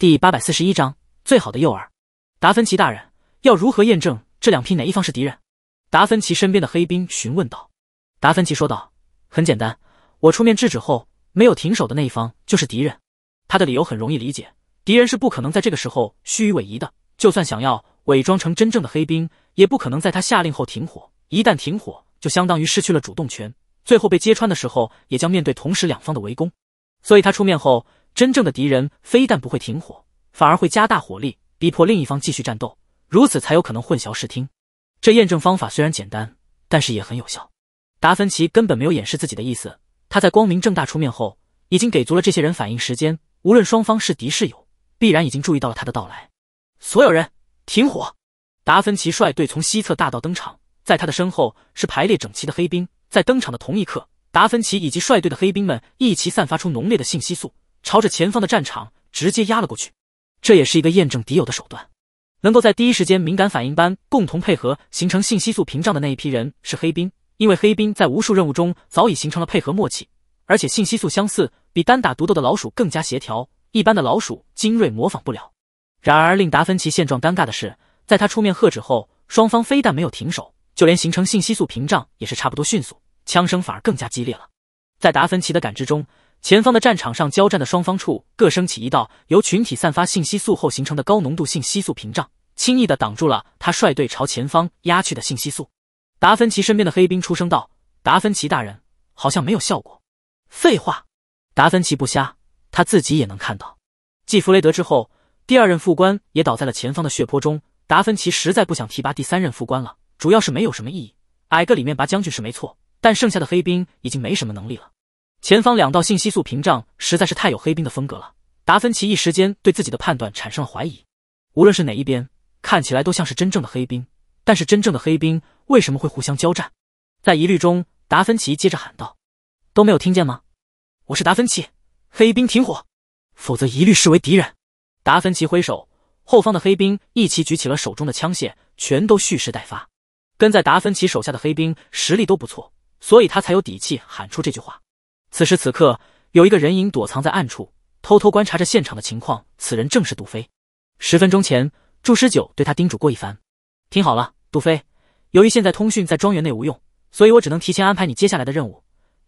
第八百四十一章最好的诱饵。达芬奇大人要如何验证这两批哪一方是敌人？达芬奇身边的黑兵询问道。达芬奇说道：“很简单，我出面制止后没有停手的那一方就是敌人。他的理由很容易理解，敌人是不可能在这个时候虚与委蛇的。就算想要伪装成真正的黑兵，也不可能在他下令后停火。一旦停火，就相当于失去了主动权，最后被揭穿的时候，也将面对同时两方的围攻。所以他出面后。”真正的敌人非但不会停火，反而会加大火力，逼迫另一方继续战斗，如此才有可能混淆视听。这验证方法虽然简单，但是也很有效。达芬奇根本没有掩饰自己的意思，他在光明正大出面后，已经给足了这些人反应时间。无论双方是敌是友，必然已经注意到了他的到来。所有人停火！达芬奇率队从西侧大道登场，在他的身后是排列整齐的黑兵。在登场的同一刻，达芬奇以及率队的黑兵们一齐散发出浓烈的信息素。朝着前方的战场直接压了过去，这也是一个验证敌友的手段，能够在第一时间敏感反应般共同配合形成信息素屏障的那一批人是黑兵，因为黑兵在无数任务中早已形成了配合默契，而且信息素相似，比单打独斗的老鼠更加协调，一般的老鼠精锐模仿不了。然而令达芬奇现状尴尬的是，在他出面喝止后，双方非但没有停手，就连形成信息素屏障也是差不多迅速，枪声反而更加激烈了。在达芬奇的感知中。前方的战场上交战的双方处各升起一道由群体散发信息素后形成的高浓度信息素屏障，轻易的挡住了他率队朝前方压去的信息素。达芬奇身边的黑兵出声道：“达芬奇大人，好像没有效果。”“废话！”达芬奇不瞎，他自己也能看到。继弗雷得知后，第二任副官也倒在了前方的血泊中。达芬奇实在不想提拔第三任副官了，主要是没有什么意义。矮个里面拔将军是没错，但剩下的黑兵已经没什么能力了。前方两道信息素屏障实在是太有黑兵的风格了，达芬奇一时间对自己的判断产生了怀疑。无论是哪一边，看起来都像是真正的黑兵。但是真正的黑兵为什么会互相交战？在疑虑中，达芬奇接着喊道：“都没有听见吗？我是达芬奇，黑兵停火，否则一律视为敌人。”达芬奇挥手，后方的黑兵一起举起了手中的枪械，全都蓄势待发。跟在达芬奇手下的黑兵实力都不错，所以他才有底气喊出这句话。此时此刻，有一个人影躲藏在暗处，偷偷观察着现场的情况。此人正是杜飞。十分钟前，祝师九对他叮嘱过一番：“听好了，杜飞，由于现在通讯在庄园内无用，所以我只能提前安排你接下来的任务。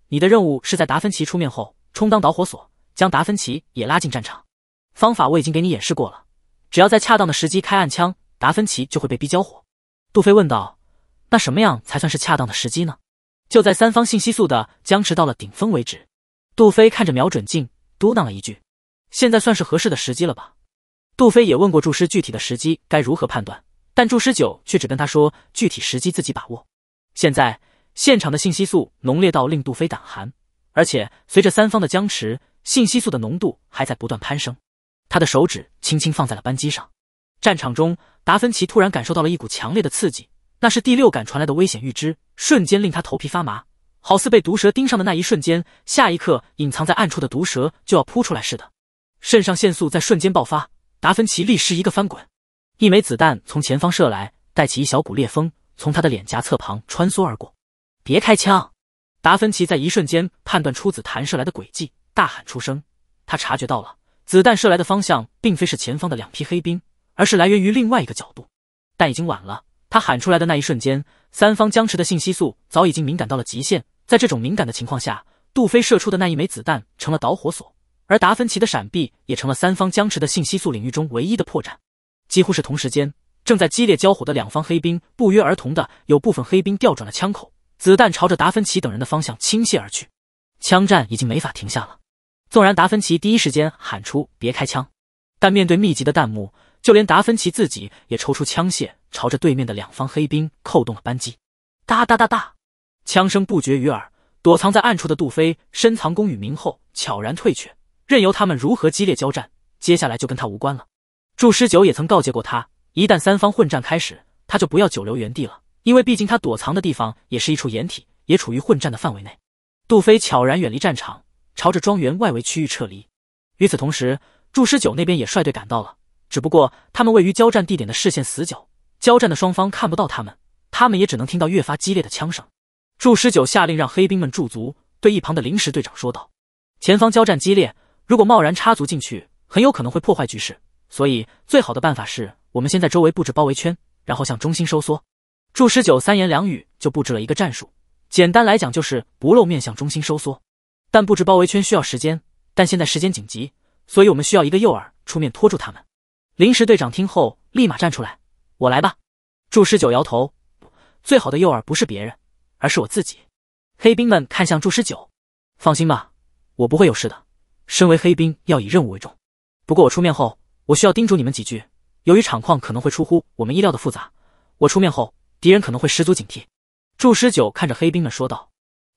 你的任务是在达芬奇出面后，充当导火索，将达芬奇也拉进战场。方法我已经给你演示过了，只要在恰当的时机开暗枪，达芬奇就会被逼交火。”杜飞问道：“那什么样才算是恰当的时机呢？”就在三方信息素的僵持到了顶峰为止，杜飞看着瞄准镜，嘟囔了一句：“现在算是合适的时机了吧？”杜飞也问过祝师具体的时机该如何判断，但祝师九却只跟他说具体时机自己把握。现在现场的信息素浓烈到令杜飞胆寒，而且随着三方的僵持，信息素的浓度还在不断攀升。他的手指轻轻放在了扳机上。战场中，达芬奇突然感受到了一股强烈的刺激。那是第六感传来的危险预知，瞬间令他头皮发麻，好似被毒蛇盯上的那一瞬间，下一刻隐藏在暗处的毒蛇就要扑出来似的。肾上腺素在瞬间爆发，达芬奇立时一个翻滚。一枚子弹从前方射来，带起一小股烈风，从他的脸颊侧旁穿梭而过。别开枪！达芬奇在一瞬间判断出子弹射来的轨迹，大喊出声。他察觉到了，子弹射来的方向并非是前方的两批黑兵，而是来源于另外一个角度。但已经晚了。他喊出来的那一瞬间，三方僵持的信息素早已经敏感到了极限。在这种敏感的情况下，杜飞射出的那一枚子弹成了导火索，而达芬奇的闪避也成了三方僵持的信息素领域中唯一的破绽。几乎是同时间，正在激烈交火的两方黑兵不约而同的有部分黑兵调转了枪口，子弹朝着达芬奇等人的方向倾泻而去。枪战已经没法停下了。纵然达芬奇第一时间喊出别开枪，但面对密集的弹幕，就连达芬奇自己也抽出枪械。朝着对面的两方黑兵扣动了扳机，哒哒哒哒，枪声不绝于耳。躲藏在暗处的杜飞深藏功与名后悄然退却，任由他们如何激烈交战，接下来就跟他无关了。祝师九也曾告诫过他，一旦三方混战开始，他就不要久留原地了，因为毕竟他躲藏的地方也是一处掩体，也处于混战的范围内。杜飞悄然远离战场，朝着庄园外围区域撤离。与此同时，祝师九那边也率队赶到了，只不过他们位于交战地点的视线死角。交战的双方看不到他们，他们也只能听到越发激烈的枪声。祝师九下令让黑兵们驻足，对一旁的临时队长说道：“前方交战激烈，如果贸然插足进去，很有可能会破坏局势。所以，最好的办法是我们先在周围布置包围圈，然后向中心收缩。”祝师九三言两语就布置了一个战术，简单来讲就是不露面向中心收缩。但布置包围圈需要时间，但现在时间紧急，所以我们需要一个诱饵出面拖住他们。临时队长听后，立马站出来。我来吧，祝十九摇头。最好的诱饵不是别人，而是我自己。黑兵们看向祝十九，放心吧，我不会有事的。身为黑兵，要以任务为重。不过我出面后，我需要叮嘱你们几句。由于场况可能会出乎我们意料的复杂，我出面后，敌人可能会十足警惕。祝十九看着黑兵们说道：“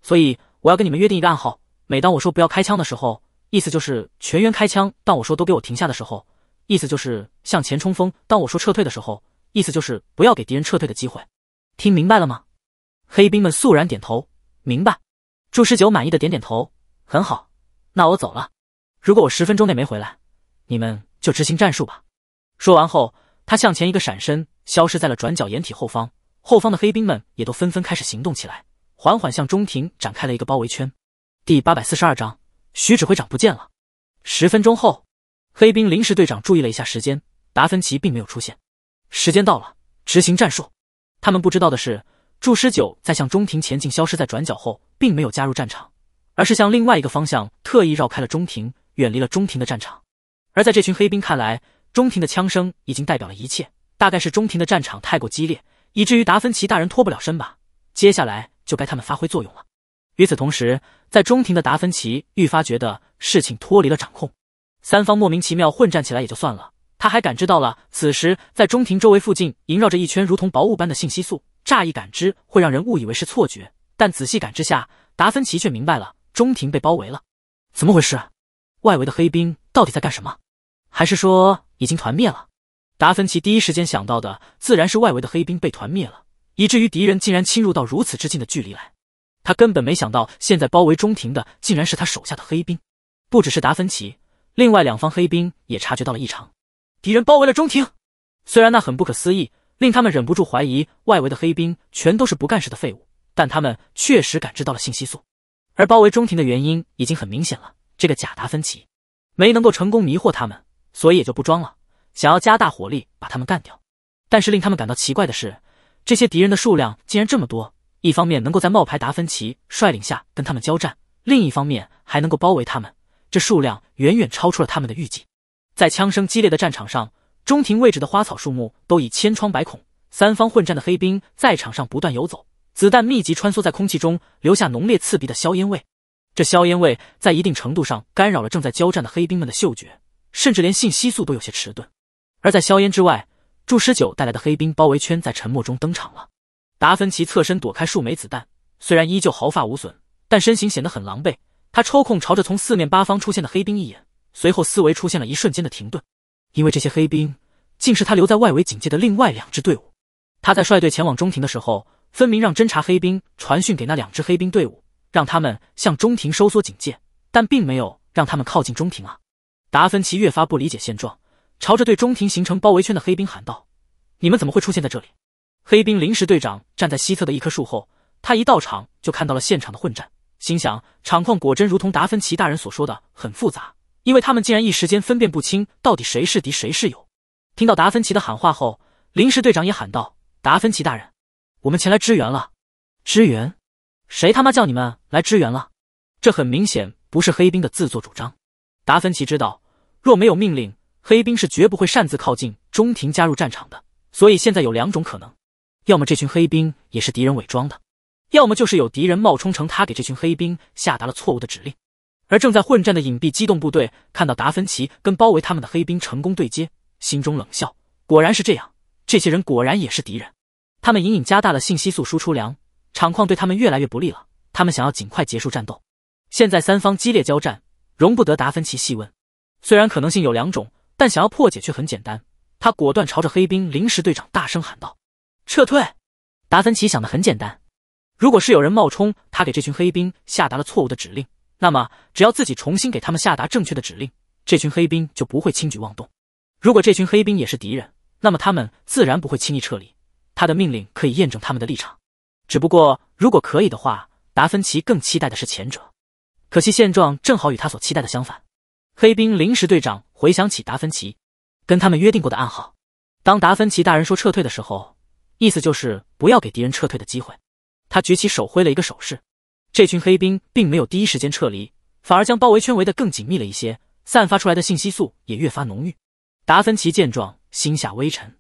所以我要跟你们约定一个暗号。每当我说不要开枪的时候，意思就是全员开枪；当我说都给我停下的时候，意思就是向前冲锋；当我说撤退的时候。”意思就是不要给敌人撤退的机会，听明白了吗？黑兵们肃然点头，明白。祝十九满意的点点头，很好。那我走了，如果我十分钟内没回来，你们就执行战术吧。说完后，他向前一个闪身，消失在了转角掩体后方。后方的黑兵们也都纷纷开始行动起来，缓缓向中庭展开了一个包围圈。第八百四十二章，徐指挥长不见了。十分钟后，黑兵临时队长注意了一下时间，达芬奇并没有出现。时间到了，执行战术。他们不知道的是，祝师九在向中庭前进，消失在转角后，并没有加入战场，而是向另外一个方向特意绕开了中庭，远离了中庭的战场。而在这群黑兵看来，中庭的枪声已经代表了一切，大概是中庭的战场太过激烈，以至于达芬奇大人脱不了身吧。接下来就该他们发挥作用了。与此同时，在中庭的达芬奇愈发觉得事情脱离了掌控，三方莫名其妙混战起来也就算了。他还感知到了，此时在中庭周围附近萦绕着一圈如同薄雾般的信息素，乍一感知会让人误以为是错觉，但仔细感知下，达芬奇却明白了中庭被包围了。怎么回事？外围的黑兵到底在干什么？还是说已经团灭了？达芬奇第一时间想到的自然是外围的黑兵被团灭了，以至于敌人竟然侵入到如此之近的距离来。他根本没想到，现在包围中庭的竟然是他手下的黑兵。不只是达芬奇，另外两方黑兵也察觉到了异常。敌人包围了中庭，虽然那很不可思议，令他们忍不住怀疑外围的黑兵全都是不干事的废物，但他们确实感知到了信息素。而包围中庭的原因已经很明显了，这个假达芬奇没能够成功迷惑他们，所以也就不装了，想要加大火力把他们干掉。但是令他们感到奇怪的是，这些敌人的数量竟然这么多。一方面能够在冒牌达芬奇率领下跟他们交战，另一方面还能够包围他们，这数量远远超出了他们的预计。在枪声激烈的战场上，中庭位置的花草树木都已千疮百孔。三方混战的黑兵在场上不断游走，子弹密集穿梭在空气中，留下浓烈刺鼻的硝烟味。这硝烟味在一定程度上干扰了正在交战的黑兵们的嗅觉，甚至连信息素都有些迟钝。而在硝烟之外，祝十九带来的黑兵包围圈在沉默中登场了。达芬奇侧身躲开数枚子弹，虽然依旧毫发无损，但身形显得很狼狈。他抽空朝着从四面八方出现的黑兵一眼。随后，思维出现了一瞬间的停顿，因为这些黑兵竟是他留在外围警戒的另外两支队伍。他在率队前往中庭的时候，分明让侦察黑兵传讯给那两支黑兵队伍，让他们向中庭收缩警戒，但并没有让他们靠近中庭啊！达芬奇越发不理解现状，朝着对中庭形成包围圈的黑兵喊道：“你们怎么会出现在这里？”黑兵临时队长站在西侧的一棵树后，他一到场就看到了现场的混战，心想场况果真如同达芬奇大人所说的很复杂。因为他们竟然一时间分辨不清到底谁是敌谁是友。听到达芬奇的喊话后，临时队长也喊道：“达芬奇大人，我们前来支援了。”支援？谁他妈叫你们来支援了？这很明显不是黑兵的自作主张。达芬奇知道，若没有命令，黑兵是绝不会擅自靠近中庭加入战场的。所以现在有两种可能：要么这群黑兵也是敌人伪装的，要么就是有敌人冒充成他给这群黑兵下达了错误的指令。而正在混战的隐蔽机动部队看到达芬奇跟包围他们的黑兵成功对接，心中冷笑：果然是这样，这些人果然也是敌人。他们隐隐加大了信息素输出量，场况对他们越来越不利了。他们想要尽快结束战斗。现在三方激烈交战，容不得达芬奇细问。虽然可能性有两种，但想要破解却很简单。他果断朝着黑兵临时队长大声喊道：“撤退！”达芬奇想的很简单：如果是有人冒充，他给这群黑兵下达了错误的指令。那么，只要自己重新给他们下达正确的指令，这群黑兵就不会轻举妄动。如果这群黑兵也是敌人，那么他们自然不会轻易撤离。他的命令可以验证他们的立场。只不过，如果可以的话，达芬奇更期待的是前者。可惜现状正好与他所期待的相反。黑兵临时队长回想起达芬奇跟他们约定过的暗号：当达芬奇大人说撤退的时候，意思就是不要给敌人撤退的机会。他举起手，挥了一个手势。这群黑兵并没有第一时间撤离，反而将包围圈围得更紧密了一些，散发出来的信息素也越发浓郁。达芬奇见状，心下微沉，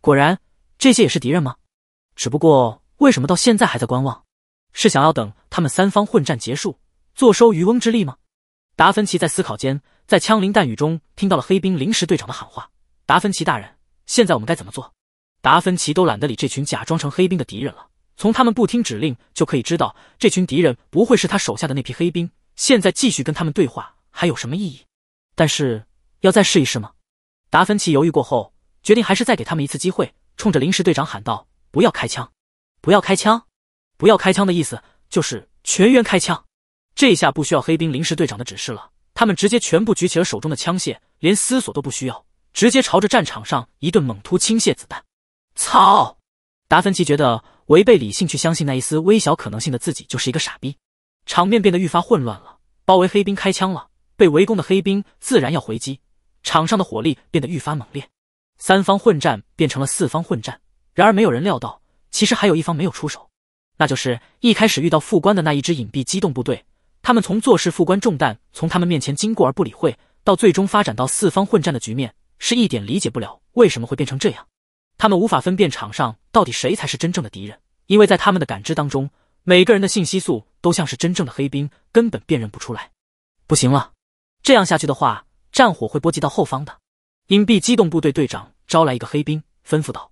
果然，这些也是敌人吗？只不过，为什么到现在还在观望？是想要等他们三方混战结束，坐收渔翁之利吗？达芬奇在思考间，在枪林弹雨中听到了黑兵临时队长的喊话：“达芬奇大人，现在我们该怎么做？”达芬奇都懒得理这群假装成黑兵的敌人了。从他们不听指令就可以知道，这群敌人不会是他手下的那批黑兵。现在继续跟他们对话还有什么意义？但是要再试一试吗？达芬奇犹豫过后，决定还是再给他们一次机会，冲着临时队长喊道：“不要开枪！不要开枪！不要开枪！”的意思就是全员开枪。这一下不需要黑兵临时队长的指示了，他们直接全部举起了手中的枪械，连思索都不需要，直接朝着战场上一顿猛突倾泻子弹。操！达芬奇觉得。违背理性去相信那一丝微小可能性的自己就是一个傻逼。场面变得愈发混乱了，包围黑兵开枪了，被围攻的黑兵自然要回击，场上的火力变得愈发猛烈，三方混战变成了四方混战。然而没有人料到，其实还有一方没有出手，那就是一开始遇到副官的那一支隐蔽机动部队。他们从坐视副官中弹，从他们面前经过而不理会，到最终发展到四方混战的局面，是一点理解不了为什么会变成这样。他们无法分辨场上到底谁才是真正的敌人，因为在他们的感知当中，每个人的信息素都像是真正的黑兵，根本辨认不出来。不行了，这样下去的话，战火会波及到后方的隐蔽机动部队。队长招来一个黑兵，吩咐道：“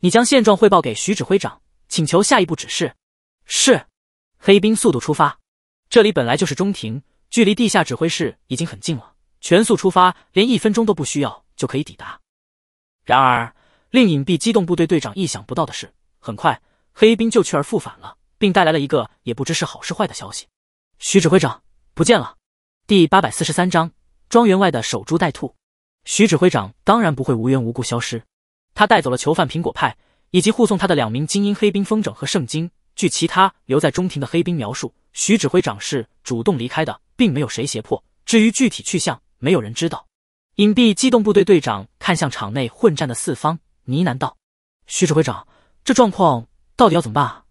你将现状汇报给徐指挥长，请求下一步指示。”是。黑兵速度出发，这里本来就是中庭，距离地下指挥室已经很近了，全速出发，连一分钟都不需要就可以抵达。然而。令隐蔽机动部队队长意想不到的是，很快黑兵就去而复返了，并带来了一个也不知是好是坏的消息：徐指挥长不见了。第八百四十三章庄园外的守株待兔。徐指挥长当然不会无缘无故消失，他带走了囚犯苹果派以及护送他的两名精英黑兵风筝和圣经。据其他留在中庭的黑兵描述，徐指挥长是主动离开的，并没有谁胁迫。至于具体去向，没有人知道。隐蔽机动部队队长看向场内混战的四方。呢喃道：“徐指挥长，这状况到底要怎么办啊？”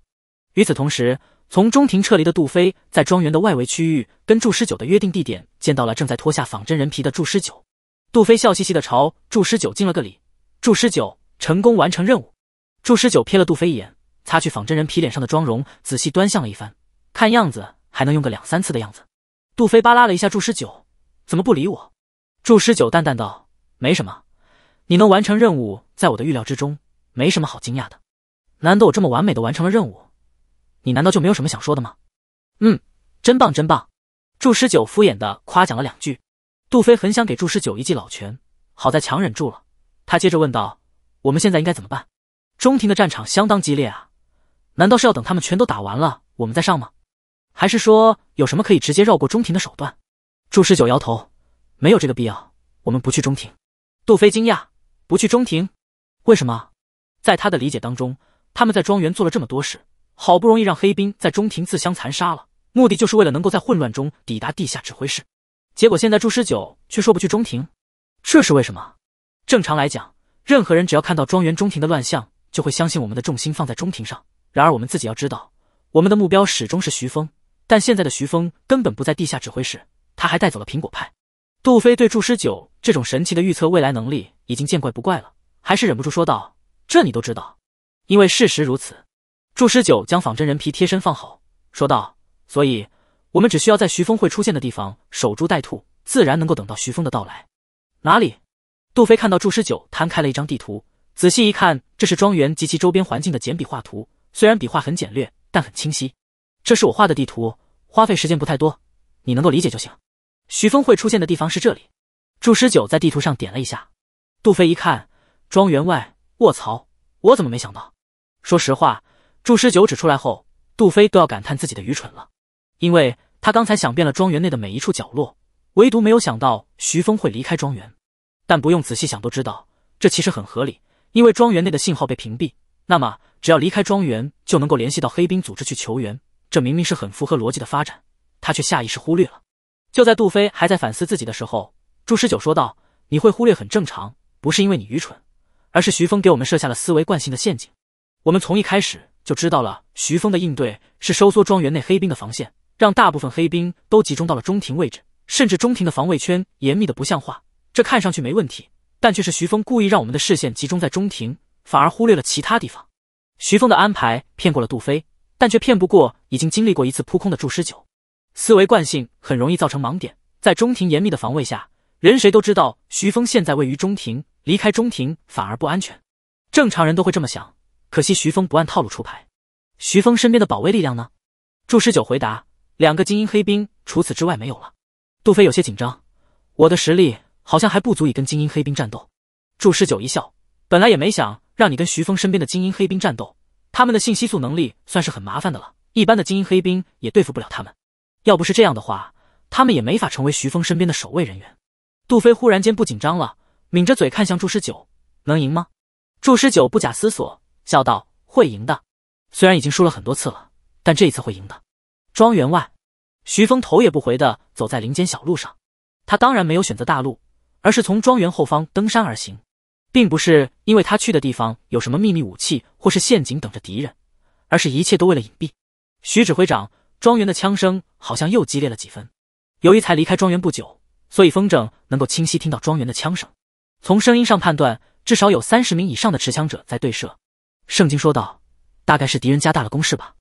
与此同时，从中庭撤离的杜飞，在庄园的外围区域跟祝师九的约定地点见到了正在脱下仿真人皮的祝师九。杜飞笑嘻嘻的朝祝师九敬了个礼。祝师九成功完成任务。祝师九瞥了杜飞一眼，擦去仿真人皮脸上的妆容，仔细端详了一番，看样子还能用个两三次的样子。杜飞扒拉了一下祝师九，怎么不理我？祝师九淡淡道：“没什么。”你能完成任务，在我的预料之中，没什么好惊讶的。难得我这么完美的完成了任务，你难道就没有什么想说的吗？嗯，真棒，真棒。祝十九敷衍的夸奖了两句。杜飞很想给祝十九一记老拳，好在强忍住了。他接着问道：“我们现在应该怎么办？中庭的战场相当激烈啊，难道是要等他们全都打完了，我们再上吗？还是说有什么可以直接绕过中庭的手段？”祝十九摇头：“没有这个必要，我们不去中庭。”杜飞惊讶。不去中庭？为什么？在他的理解当中，他们在庄园做了这么多事，好不容易让黑兵在中庭自相残杀了，目的就是为了能够在混乱中抵达地下指挥室。结果现在朱十九却说不去中庭，这是为什么？正常来讲，任何人只要看到庄园中庭的乱象，就会相信我们的重心放在中庭上。然而我们自己要知道，我们的目标始终是徐峰，但现在的徐峰根本不在地下指挥室，他还带走了苹果派。杜飞对祝师九这种神奇的预测未来能力已经见怪不怪了，还是忍不住说道：“这你都知道？因为事实如此。”祝师九将仿真人皮贴身放好，说道：“所以我们只需要在徐峰会出现的地方守株待兔，自然能够等到徐峰的到来。”哪里？杜飞看到祝师九摊开了一张地图，仔细一看，这是庄园及其周边环境的简笔画图。虽然笔画很简略，但很清晰。这是我画的地图，花费时间不太多，你能够理解就行。徐峰会出现的地方是这里，祝师九在地图上点了一下，杜飞一看，庄园外，卧槽，我怎么没想到？说实话，祝师九指出来后，杜飞都要感叹自己的愚蠢了，因为他刚才想遍了庄园内的每一处角落，唯独没有想到徐峰会离开庄园。但不用仔细想都知道，这其实很合理，因为庄园内的信号被屏蔽，那么只要离开庄园就能够联系到黑兵组织去求援，这明明是很符合逻辑的发展，他却下意识忽略了。就在杜飞还在反思自己的时候，祝十九说道：“你会忽略很正常，不是因为你愚蠢，而是徐峰给我们设下了思维惯性的陷阱。我们从一开始就知道了，徐峰的应对是收缩庄园内黑兵的防线，让大部分黑兵都集中到了中庭位置，甚至中庭的防卫圈严密的不像话。这看上去没问题，但却是徐峰故意让我们的视线集中在中庭，反而忽略了其他地方。徐峰的安排骗过了杜飞，但却骗不过已经经历过一次扑空的祝十九。”思维惯性很容易造成盲点，在中庭严密的防卫下，人谁都知道徐峰现在位于中庭，离开中庭反而不安全。正常人都会这么想，可惜徐峰不按套路出牌。徐峰身边的保卫力量呢？祝十九回答：两个精英黑兵，除此之外没有了。杜飞有些紧张，我的实力好像还不足以跟精英黑兵战斗。祝十九一笑，本来也没想让你跟徐峰身边的精英黑兵战斗，他们的信息素能力算是很麻烦的了，一般的精英黑兵也对付不了他们。要不是这样的话，他们也没法成为徐峰身边的守卫人员。杜飞忽然间不紧张了，抿着嘴看向祝十九：“能赢吗？”祝十九不假思索，笑道：“会赢的。虽然已经输了很多次了，但这一次会赢的。”庄园外，徐峰头也不回的走在林间小路上。他当然没有选择大路，而是从庄园后方登山而行，并不是因为他去的地方有什么秘密武器或是陷阱等着敌人，而是一切都为了隐蔽。徐指挥长。庄园的枪声好像又激烈了几分，由于才离开庄园不久，所以风筝能够清晰听到庄园的枪声。从声音上判断，至少有三十名以上的持枪者在对射。圣经说道：“大概是敌人加大了攻势吧。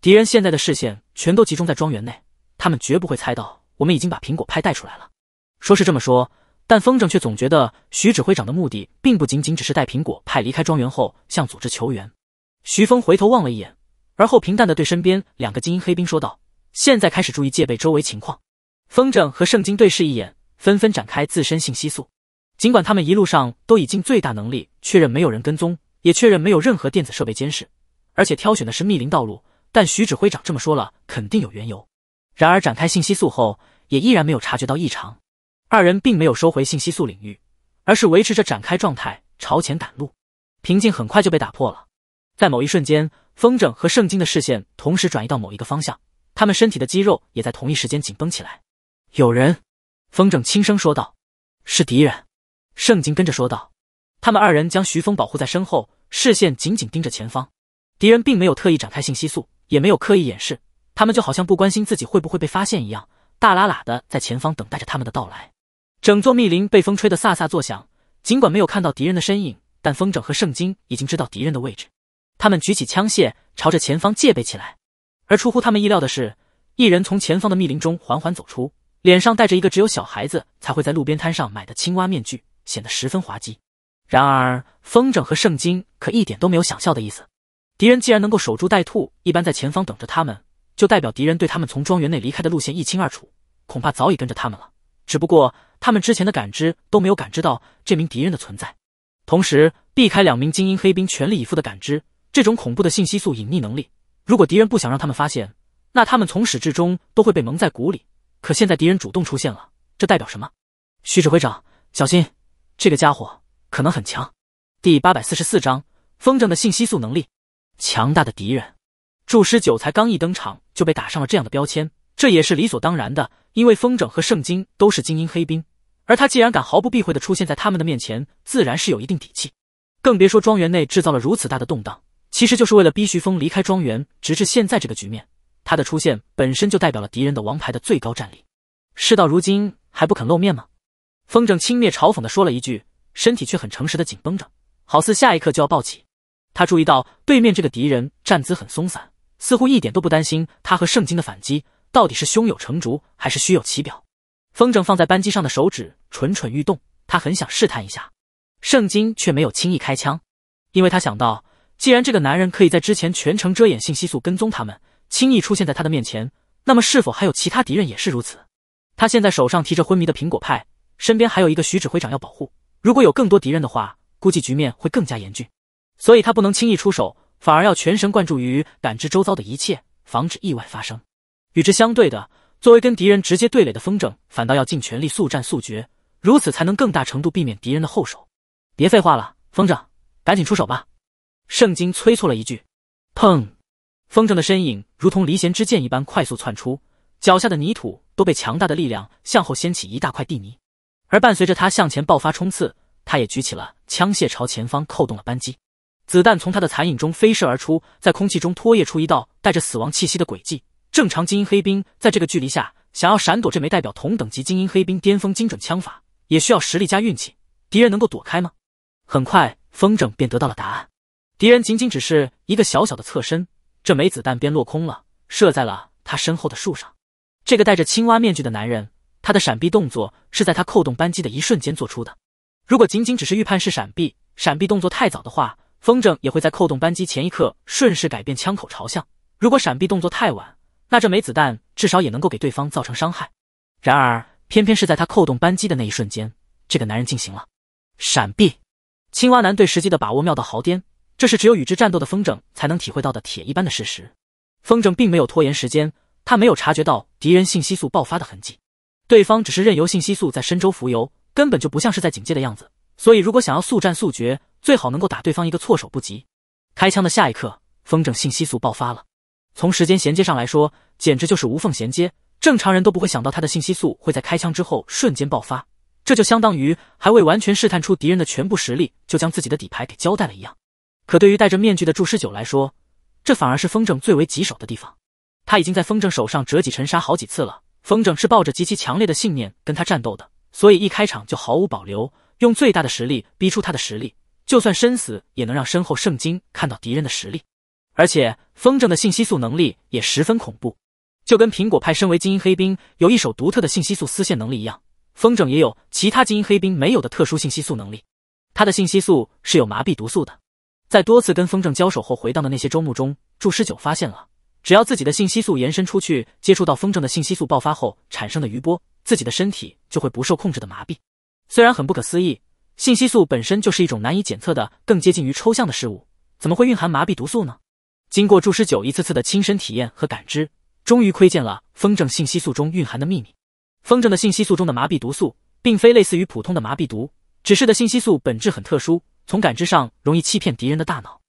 敌人现在的视线全都集中在庄园内，他们绝不会猜到我们已经把苹果派带出来了。”说是这么说，但风筝却总觉得徐指挥长的目的并不仅仅只是带苹果派离开庄园后向组织求援。徐峰回头望了一眼。而后平淡的对身边两个精英黑兵说道：“现在开始注意戒备周围情况。”风筝和圣经对视一眼，纷纷展开自身信息素。尽管他们一路上都已尽最大能力确认没有人跟踪，也确认没有任何电子设备监视，而且挑选的是密林道路，但徐指挥长这么说了，肯定有缘由。然而展开信息素后，也依然没有察觉到异常。二人并没有收回信息素领域，而是维持着展开状态朝前赶路。平静很快就被打破了，在某一瞬间。风筝和圣经的视线同时转移到某一个方向，他们身体的肌肉也在同一时间紧绷起来。有人，风筝轻声说道：“是敌人。”圣经跟着说道：“他们二人将徐峰保护在身后，视线紧紧盯着前方。敌人并没有特意展开信息素，也没有刻意掩饰，他们就好像不关心自己会不会被发现一样，大喇喇的在前方等待着他们的到来。整座密林被风吹得飒飒作响，尽管没有看到敌人的身影，但风筝和圣经已经知道敌人的位置。”他们举起枪械，朝着前方戒备起来。而出乎他们意料的是，一人从前方的密林中缓缓走出，脸上戴着一个只有小孩子才会在路边摊上买的青蛙面具，显得十分滑稽。然而，风筝和圣经可一点都没有想笑的意思。敌人既然能够守株待兔一般在前方等着他们，就代表敌人对他们从庄园内离开的路线一清二楚，恐怕早已跟着他们了。只不过，他们之前的感知都没有感知到这名敌人的存在，同时避开两名精英黑兵全力以赴的感知。这种恐怖的信息素隐匿能力，如果敌人不想让他们发现，那他们从始至终都会被蒙在鼓里。可现在敌人主动出现了，这代表什么？徐指挥长，小心，这个家伙可能很强。第八百四十四章风筝的信息素能力。强大的敌人，祝师九才刚一登场就被打上了这样的标签，这也是理所当然的。因为风筝和圣经都是精英黑兵，而他既然敢毫不避讳的出现在他们的面前，自然是有一定底气。更别说庄园内制造了如此大的动荡。其实就是为了逼徐峰离开庄园，直至现在这个局面，他的出现本身就代表了敌人的王牌的最高战力。事到如今还不肯露面吗？风筝轻蔑嘲讽的说了一句，身体却很诚实的紧绷着，好似下一刻就要暴起。他注意到对面这个敌人站姿很松散，似乎一点都不担心他和圣经的反击，到底是胸有成竹还是虚有其表？风筝放在扳机上的手指蠢蠢欲动，他很想试探一下圣经，却没有轻易开枪，因为他想到。既然这个男人可以在之前全程遮掩信息素跟踪他们，轻易出现在他的面前，那么是否还有其他敌人也是如此？他现在手上提着昏迷的苹果派，身边还有一个徐指挥长要保护。如果有更多敌人的话，估计局面会更加严峻。所以他不能轻易出手，反而要全神贯注于感知周遭的一切，防止意外发生。与之相对的，作为跟敌人直接对垒的风筝，反倒要尽全力速战速决，如此才能更大程度避免敌人的后手。别废话了，风筝，赶紧出手吧！圣经催促了一句：“砰！”风筝的身影如同离弦之箭一般快速窜出，脚下的泥土都被强大的力量向后掀起一大块地泥。而伴随着他向前爆发冲刺，他也举起了枪械朝前方扣动了扳机，子弹从他的残影中飞射而出，在空气中拖曳出一道带着死亡气息的轨迹。正常精英黑兵在这个距离下想要闪躲这枚代表同等级精英黑兵巅峰精准枪法，也需要实力加运气。敌人能够躲开吗？很快，风筝便得到了答案。敌人仅仅只是一个小小的侧身，这枚子弹便落空了，射在了他身后的树上。这个戴着青蛙面具的男人，他的闪避动作是在他扣动扳机的一瞬间做出的。如果仅仅只是预判式闪避，闪避动作太早的话，风筝也会在扣动扳机前一刻顺势改变枪口朝向；如果闪避动作太晚，那这枚子弹至少也能够给对方造成伤害。然而，偏偏是在他扣动扳机的那一瞬间，这个男人进行了闪避。青蛙男对时机的把握妙到毫巅。这是只有与之战斗的风筝才能体会到的铁一般的事实。风筝并没有拖延时间，他没有察觉到敌人信息素爆发的痕迹，对方只是任由信息素在深州浮游，根本就不像是在警戒的样子。所以，如果想要速战速决，最好能够打对方一个措手不及。开枪的下一刻，风筝信息素爆发了。从时间衔接上来说，简直就是无缝衔接。正常人都不会想到他的信息素会在开枪之后瞬间爆发，这就相当于还未完全试探出敌人的全部实力，就将自己的底牌给交代了一样。可对于戴着面具的祝师九来说，这反而是风筝最为棘手的地方。他已经在风筝手上折戟沉沙好几次了。风筝是抱着极其强烈的信念跟他战斗的，所以一开场就毫无保留，用最大的实力逼出他的实力。就算身死，也能让身后圣经看到敌人的实力。而且风筝的信息素能力也十分恐怖，就跟苹果派身为精英黑兵有一手独特的信息素丝线能力一样，风筝也有其他精英黑兵没有的特殊信息素能力。他的信息素是有麻痹毒素的。在多次跟风筝交手后回荡的那些周目中，祝师九发现了，只要自己的信息素延伸出去，接触到风筝的信息素爆发后产生的余波，自己的身体就会不受控制的麻痹。虽然很不可思议，信息素本身就是一种难以检测的、更接近于抽象的事物，怎么会蕴含麻痹毒素呢？经过祝师九一次次的亲身体验和感知，终于窥见了风筝信息素中蕴含的秘密。风筝的信息素中的麻痹毒素，并非类似于普通的麻痹毒，只是的信息素本质很特殊。从感知上容易欺骗敌人的大脑。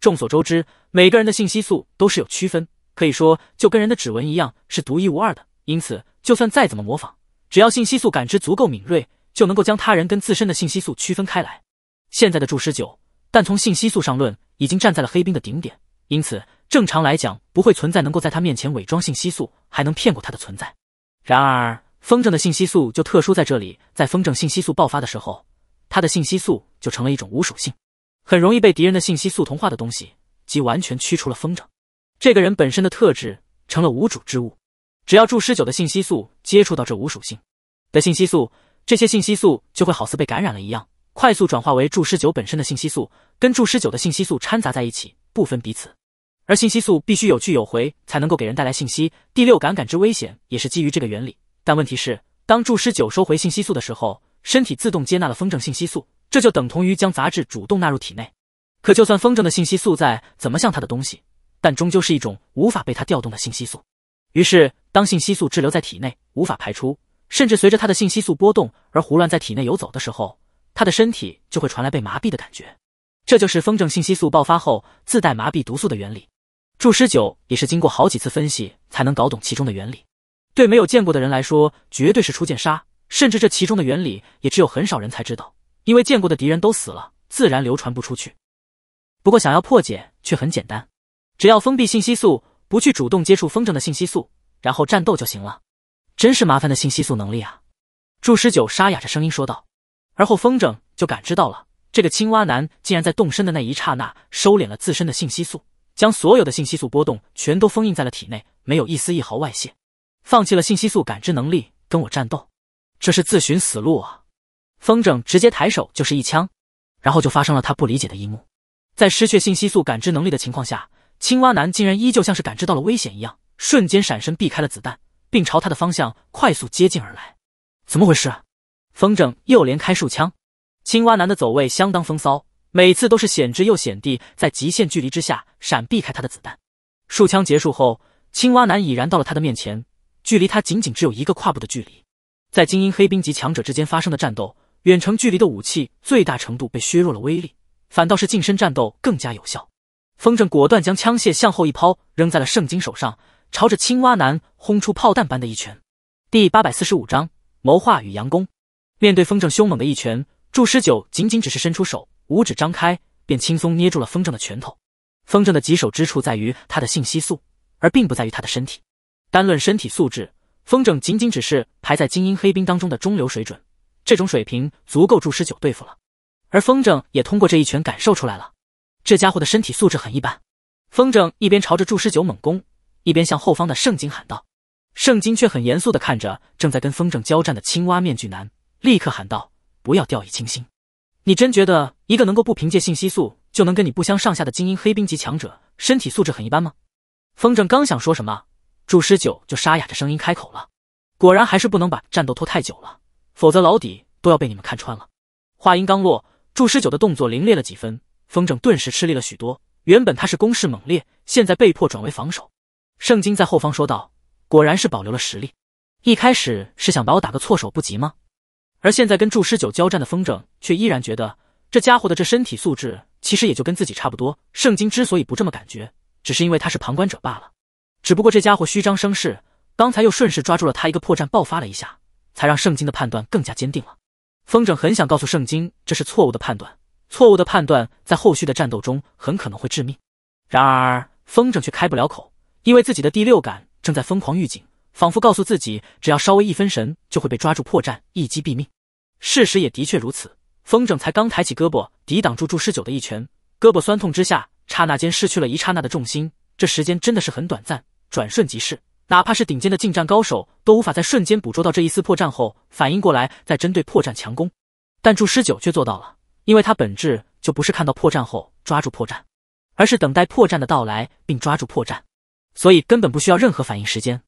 众所周知，每个人的信息素都是有区分，可以说就跟人的指纹一样是独一无二的。因此，就算再怎么模仿，只要信息素感知足够敏锐，就能够将他人跟自身的信息素区分开来。现在的注释九，但从信息素上论，已经站在了黑冰的顶点。因此，正常来讲，不会存在能够在他面前伪装信息素还能骗过他的存在。然而，风筝的信息素就特殊在这里，在风筝信息素爆发的时候。他的信息素就成了一种无属性，很容易被敌人的信息素同化的东西，即完全驱除了风筝。这个人本身的特质成了无主之物，只要注师酒的信息素接触到这无属性的信息素，这些信息素就会好似被感染了一样，快速转化为注师酒本身的信息素，跟注师酒的信息素掺杂在一起，不分彼此。而信息素必须有去有回，才能够给人带来信息。第六感感知危险也是基于这个原理。但问题是，当注师酒收回信息素的时候。身体自动接纳了风筝信息素，这就等同于将杂质主动纳入体内。可就算风筝的信息素再怎么像他的东西，但终究是一种无法被他调动的信息素。于是，当信息素滞留在体内无法排出，甚至随着他的信息素波动而胡乱在体内游走的时候，他的身体就会传来被麻痹的感觉。这就是风筝信息素爆发后自带麻痹毒素的原理。祝诗九也是经过好几次分析才能搞懂其中的原理。对没有见过的人来说，绝对是初见杀。甚至这其中的原理也只有很少人才知道，因为见过的敌人都死了，自然流传不出去。不过想要破解却很简单，只要封闭信息素，不去主动接触风筝的信息素，然后战斗就行了。真是麻烦的信息素能力啊！祝十九沙哑着声音说道。而后风筝就感知到了，这个青蛙男竟然在动身的那一刹那收敛了自身的信息素，将所有的信息素波动全都封印在了体内，没有一丝一毫外泄，放弃了信息素感知能力，跟我战斗。这是自寻死路啊！风筝直接抬手就是一枪，然后就发生了他不理解的一幕。在失去信息素感知能力的情况下，青蛙男竟然依旧像是感知到了危险一样，瞬间闪身避开了子弹，并朝他的方向快速接近而来。怎么回事？风筝又连开数枪，青蛙男的走位相当风骚，每次都是险之又险地在极限距离之下闪避开他的子弹。数枪结束后，青蛙男已然到了他的面前，距离他仅仅只有一个跨步的距离。在精英黑兵级强者之间发生的战斗，远程距离的武器最大程度被削弱了威力，反倒是近身战斗更加有效。风筝果断将枪械向后一抛，扔在了圣经手上，朝着青蛙男轰出炮弹般的一拳。第八百四十五章谋划与佯攻。面对风筝凶猛的一拳，祝师九仅仅只是伸出手，五指张开，便轻松捏住了风筝的拳头。风筝的棘手之处在于他的信息素，而并不在于他的身体。单论身体素质。风筝仅仅只是排在精英黑兵当中的中流水准，这种水平足够祝师九对付了。而风筝也通过这一拳感受出来了，这家伙的身体素质很一般。风筝一边朝着祝师九猛攻，一边向后方的圣经喊道：“圣经却很严肃的看着正在跟风筝交战的青蛙面具男，立刻喊道：不要掉以轻心！你真觉得一个能够不凭借信息素就能跟你不相上下的精英黑兵级强者身体素质很一般吗？”风筝刚想说什么。祝师九就沙哑着声音开口了，果然还是不能把战斗拖太久了，否则老底都要被你们看穿了。话音刚落，祝师九的动作凌冽了几分，风筝顿时吃力了许多。原本他是攻势猛烈，现在被迫转为防守。圣经在后方说道：“果然是保留了实力，一开始是想把我打个措手不及吗？”而现在跟祝师九交战的风筝却依然觉得这家伙的这身体素质其实也就跟自己差不多。圣经之所以不这么感觉，只是因为他是旁观者罢了。只不过这家伙虚张声势，刚才又顺势抓住了他一个破绽，爆发了一下，才让圣经的判断更加坚定了。风筝很想告诉圣经这是错误的判断，错误的判断在后续的战斗中很可能会致命。然而风筝却开不了口，因为自己的第六感正在疯狂预警，仿佛告诉自己只要稍微一分神，就会被抓住破绽一击毙命。事实也的确如此，风筝才刚抬起胳膊抵挡住祝师九的一拳，胳膊酸痛之下，刹那间失去了一刹那的重心，这时间真的是很短暂。转瞬即逝，哪怕是顶尖的近战高手都无法在瞬间捕捉到这一丝破绽后反应过来，再针对破绽强攻。但祝师九却做到了，因为他本质就不是看到破绽后抓住破绽，而是等待破绽的到来并抓住破绽，所以根本不需要任何反应时间。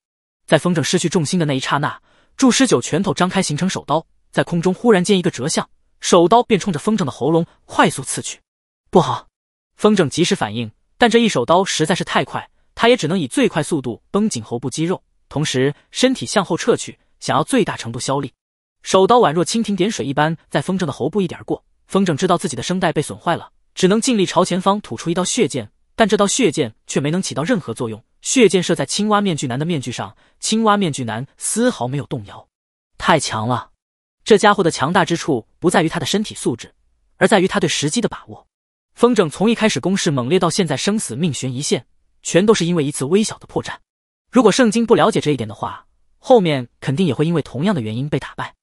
在风筝失去重心的那一刹那，祝师九拳头张开形成手刀，在空中忽然间一个折向，手刀便冲着风筝的喉咙快速刺去。不好！风筝及时反应，但这一手刀实在是太快。他也只能以最快速度绷紧喉部肌肉，同时身体向后撤去，想要最大程度消力。手刀宛若蜻蜓点水一般，在风筝的喉部一点过。风筝知道自己的声带被损坏了，只能尽力朝前方吐出一道血剑，但这道血剑却没能起到任何作用。血剑射在青蛙面具男的面具上，青蛙面具男丝毫没有动摇。太强了，这家伙的强大之处不在于他的身体素质，而在于他对时机的把握。风筝从一开始攻势猛烈，到现在生死命悬一线。全都是因为一次微小的破绽，如果圣经不了解这一点的话，后面肯定也会因为同样的原因被打败。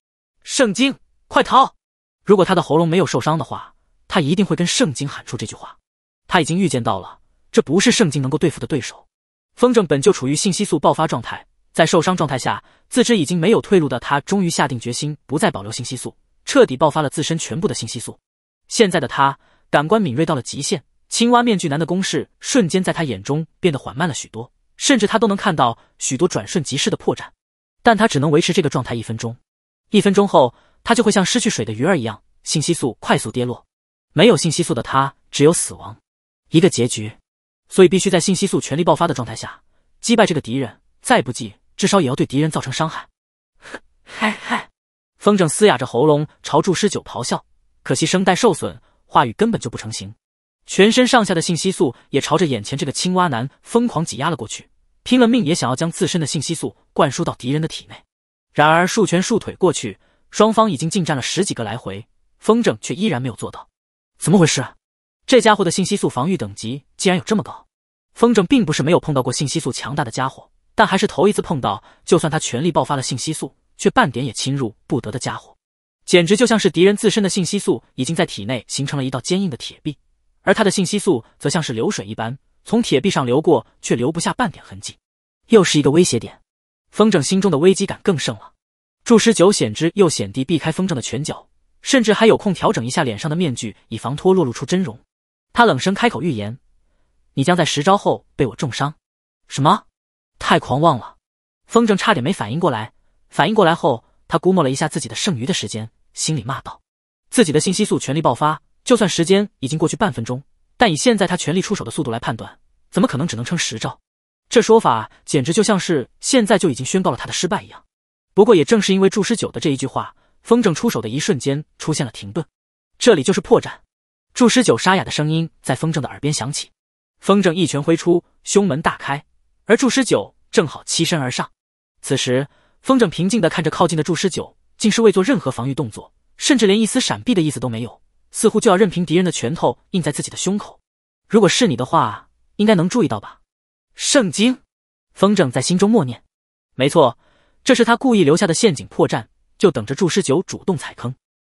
圣经，快逃！如果他的喉咙没有受伤的话，他一定会跟圣经喊出这句话。他已经预见到了，这不是圣经能够对付的对手。风筝本就处于信息素爆发状态，在受伤状态下，自知已经没有退路的他，终于下定决心不再保留信息素，彻底爆发了自身全部的信息素。现在的他，感官敏锐到了极限。青蛙面具男的攻势瞬间在他眼中变得缓慢了许多，甚至他都能看到许多转瞬即逝的破绽。但他只能维持这个状态一分钟，一分钟后他就会像失去水的鱼儿一样，信息素快速跌落。没有信息素的他，只有死亡一个结局。所以必须在信息素全力爆发的状态下击败这个敌人，再不济至少也要对敌人造成伤害。嗨嗨，风筝嘶哑着喉咙朝祝师九咆哮，可惜声带受损，话语根本就不成形。全身上下的信息素也朝着眼前这个青蛙男疯狂挤压了过去，拼了命也想要将自身的信息素灌输到敌人的体内。然而，数拳数腿过去，双方已经近战了十几个来回，风筝却依然没有做到。怎么回事？这家伙的信息素防御等级竟然有这么高？风筝并不是没有碰到过信息素强大的家伙，但还是头一次碰到。就算他全力爆发了信息素，却半点也侵入不得的家伙，简直就像是敌人自身的信息素已经在体内形成了一道坚硬的铁壁。而他的信息素则像是流水一般从铁壁上流过，却留不下半点痕迹。又是一个威胁点，风筝心中的危机感更盛了。祝师九险之又险地避开风筝的拳脚，甚至还有空调整一下脸上的面具，以防脱落露出真容。他冷声开口预言：“你将在十招后被我重伤。”什么？太狂妄了！风筝差点没反应过来，反应过来后，他估摸了一下自己的剩余的时间，心里骂道：“自己的信息素全力爆发。”就算时间已经过去半分钟，但以现在他全力出手的速度来判断，怎么可能只能撑十招？这说法简直就像是现在就已经宣告了他的失败一样。不过也正是因为祝师九的这一句话，风筝出手的一瞬间出现了停顿，这里就是破绽。祝师九沙哑的声音在风筝的耳边响起。风筝一拳挥出，胸门大开，而祝师九正好欺身而上。此时，风筝平静地看着靠近的祝师九，竟是未做任何防御动作，甚至连一丝闪避的意思都没有。似乎就要任凭敌人的拳头印在自己的胸口。如果是你的话，应该能注意到吧？圣经，风筝在心中默念。没错，这是他故意留下的陷阱破绽，就等着祝师九主动踩坑。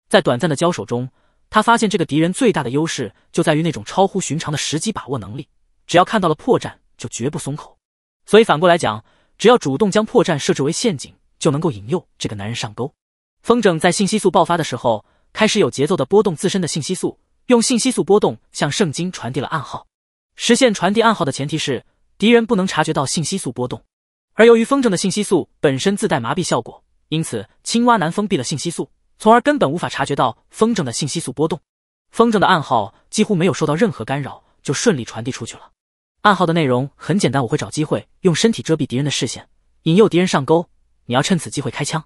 在短暂的交手中，他发现这个敌人最大的优势就在于那种超乎寻常的时机把握能力。只要看到了破绽，就绝不松口。所以反过来讲，只要主动将破绽设置为陷阱，就能够引诱这个男人上钩。风筝在信息素爆发的时候。开始有节奏的波动自身的信息素，用信息素波动向圣经传递了暗号。实现传递暗号的前提是敌人不能察觉到信息素波动，而由于风筝的信息素本身自带麻痹效果，因此青蛙难封闭了信息素，从而根本无法察觉到风筝的信息素波动。风筝的暗号几乎没有受到任何干扰，就顺利传递出去了。暗号的内容很简单，我会找机会用身体遮蔽敌人的视线，引诱敌人上钩。你要趁此机会开枪。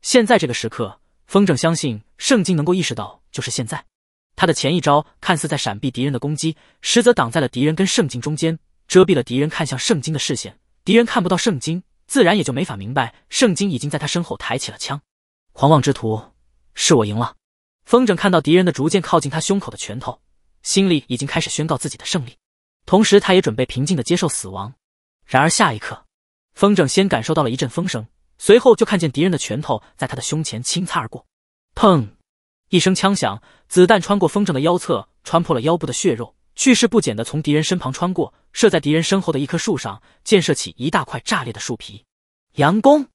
现在这个时刻。风筝相信圣经能够意识到，就是现在。他的前一招看似在闪避敌人的攻击，实则挡在了敌人跟圣经中间，遮蔽了敌人看向圣经的视线。敌人看不到圣经，自然也就没法明白圣经已经在他身后抬起了枪。狂妄之徒，是我赢了！风筝看到敌人的逐渐靠近他胸口的拳头，心里已经开始宣告自己的胜利，同时他也准备平静的接受死亡。然而下一刻，风筝先感受到了一阵风声。随后就看见敌人的拳头在他的胸前轻擦而过，砰！一声枪响，子弹穿过风筝的腰侧，穿破了腰部的血肉，去势不减的从敌人身旁穿过，射在敌人身后的一棵树上，溅射起一大块炸裂的树皮。佯攻，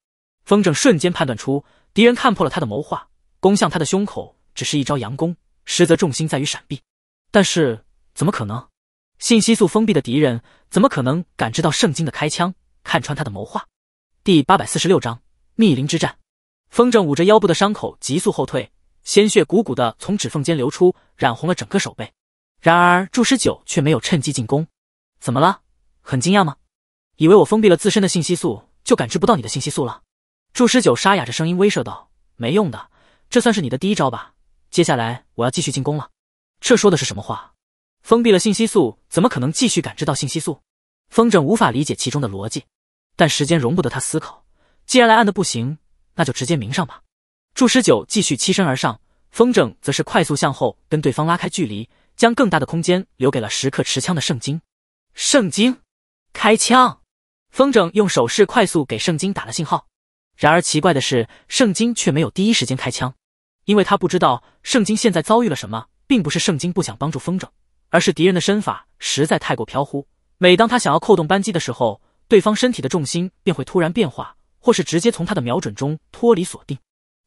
风筝瞬间判断出，敌人看破了他的谋划，攻向他的胸口只是一招佯攻，实则重心在于闪避。但是怎么可能？信息素封闭的敌人怎么可能感知到圣经的开枪，看穿他的谋划？第八百四十六章密林之战。风筝捂着腰部的伤口，急速后退，鲜血鼓鼓的从指缝间流出，染红了整个手背。然而祝十九却没有趁机进攻。怎么了？很惊讶吗？以为我封闭了自身的信息素，就感知不到你的信息素了？祝十九沙哑着声音威慑道：“没用的，这算是你的第一招吧？接下来我要继续进攻了。”这说的是什么话？封闭了信息素，怎么可能继续感知到信息素？风筝无法理解其中的逻辑。但时间容不得他思考，既然来暗的不行，那就直接明上吧。祝十九继续欺身而上，风筝则是快速向后跟对方拉开距离，将更大的空间留给了时刻持枪的圣经。圣经，开枪！风筝用手势快速给圣经打了信号。然而奇怪的是，圣经却没有第一时间开枪，因为他不知道圣经现在遭遇了什么，并不是圣经不想帮助风筝，而是敌人的身法实在太过飘忽。每当他想要扣动扳机的时候，对方身体的重心便会突然变化，或是直接从他的瞄准中脱离锁定。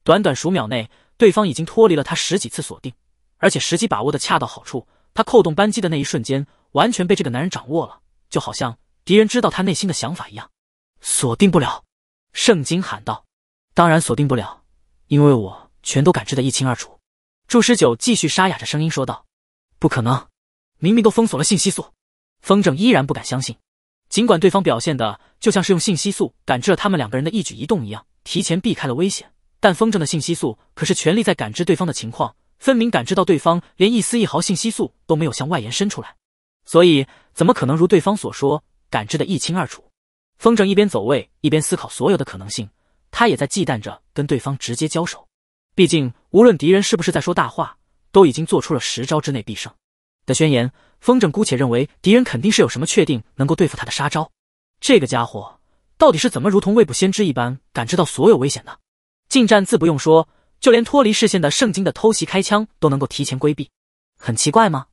短短数秒内，对方已经脱离了他十几次锁定，而且时机把握的恰到好处。他扣动扳机的那一瞬间，完全被这个男人掌握了，就好像敌人知道他内心的想法一样。锁定不了！圣经喊道。当然锁定不了，因为我全都感知的一清二楚。祝十九继续沙哑着声音说道。不可能，明明都封锁了信息素。风筝依然不敢相信。尽管对方表现的就像是用信息素感知了他们两个人的一举一动一样，提前避开了危险，但风筝的信息素可是全力在感知对方的情况，分明感知到对方连一丝一毫信息素都没有向外延伸出来，所以怎么可能如对方所说感知的一清二楚？风筝一边走位一边思考所有的可能性，他也在忌惮着跟对方直接交手，毕竟无论敌人是不是在说大话，都已经做出了十招之内必胜的宣言。风筝姑且认为敌人肯定是有什么确定能够对付他的杀招，这个家伙到底是怎么如同未卜先知一般感知到所有危险的？近战自不用说，就连脱离视线的圣经的偷袭开枪都能够提前规避，很奇怪吗？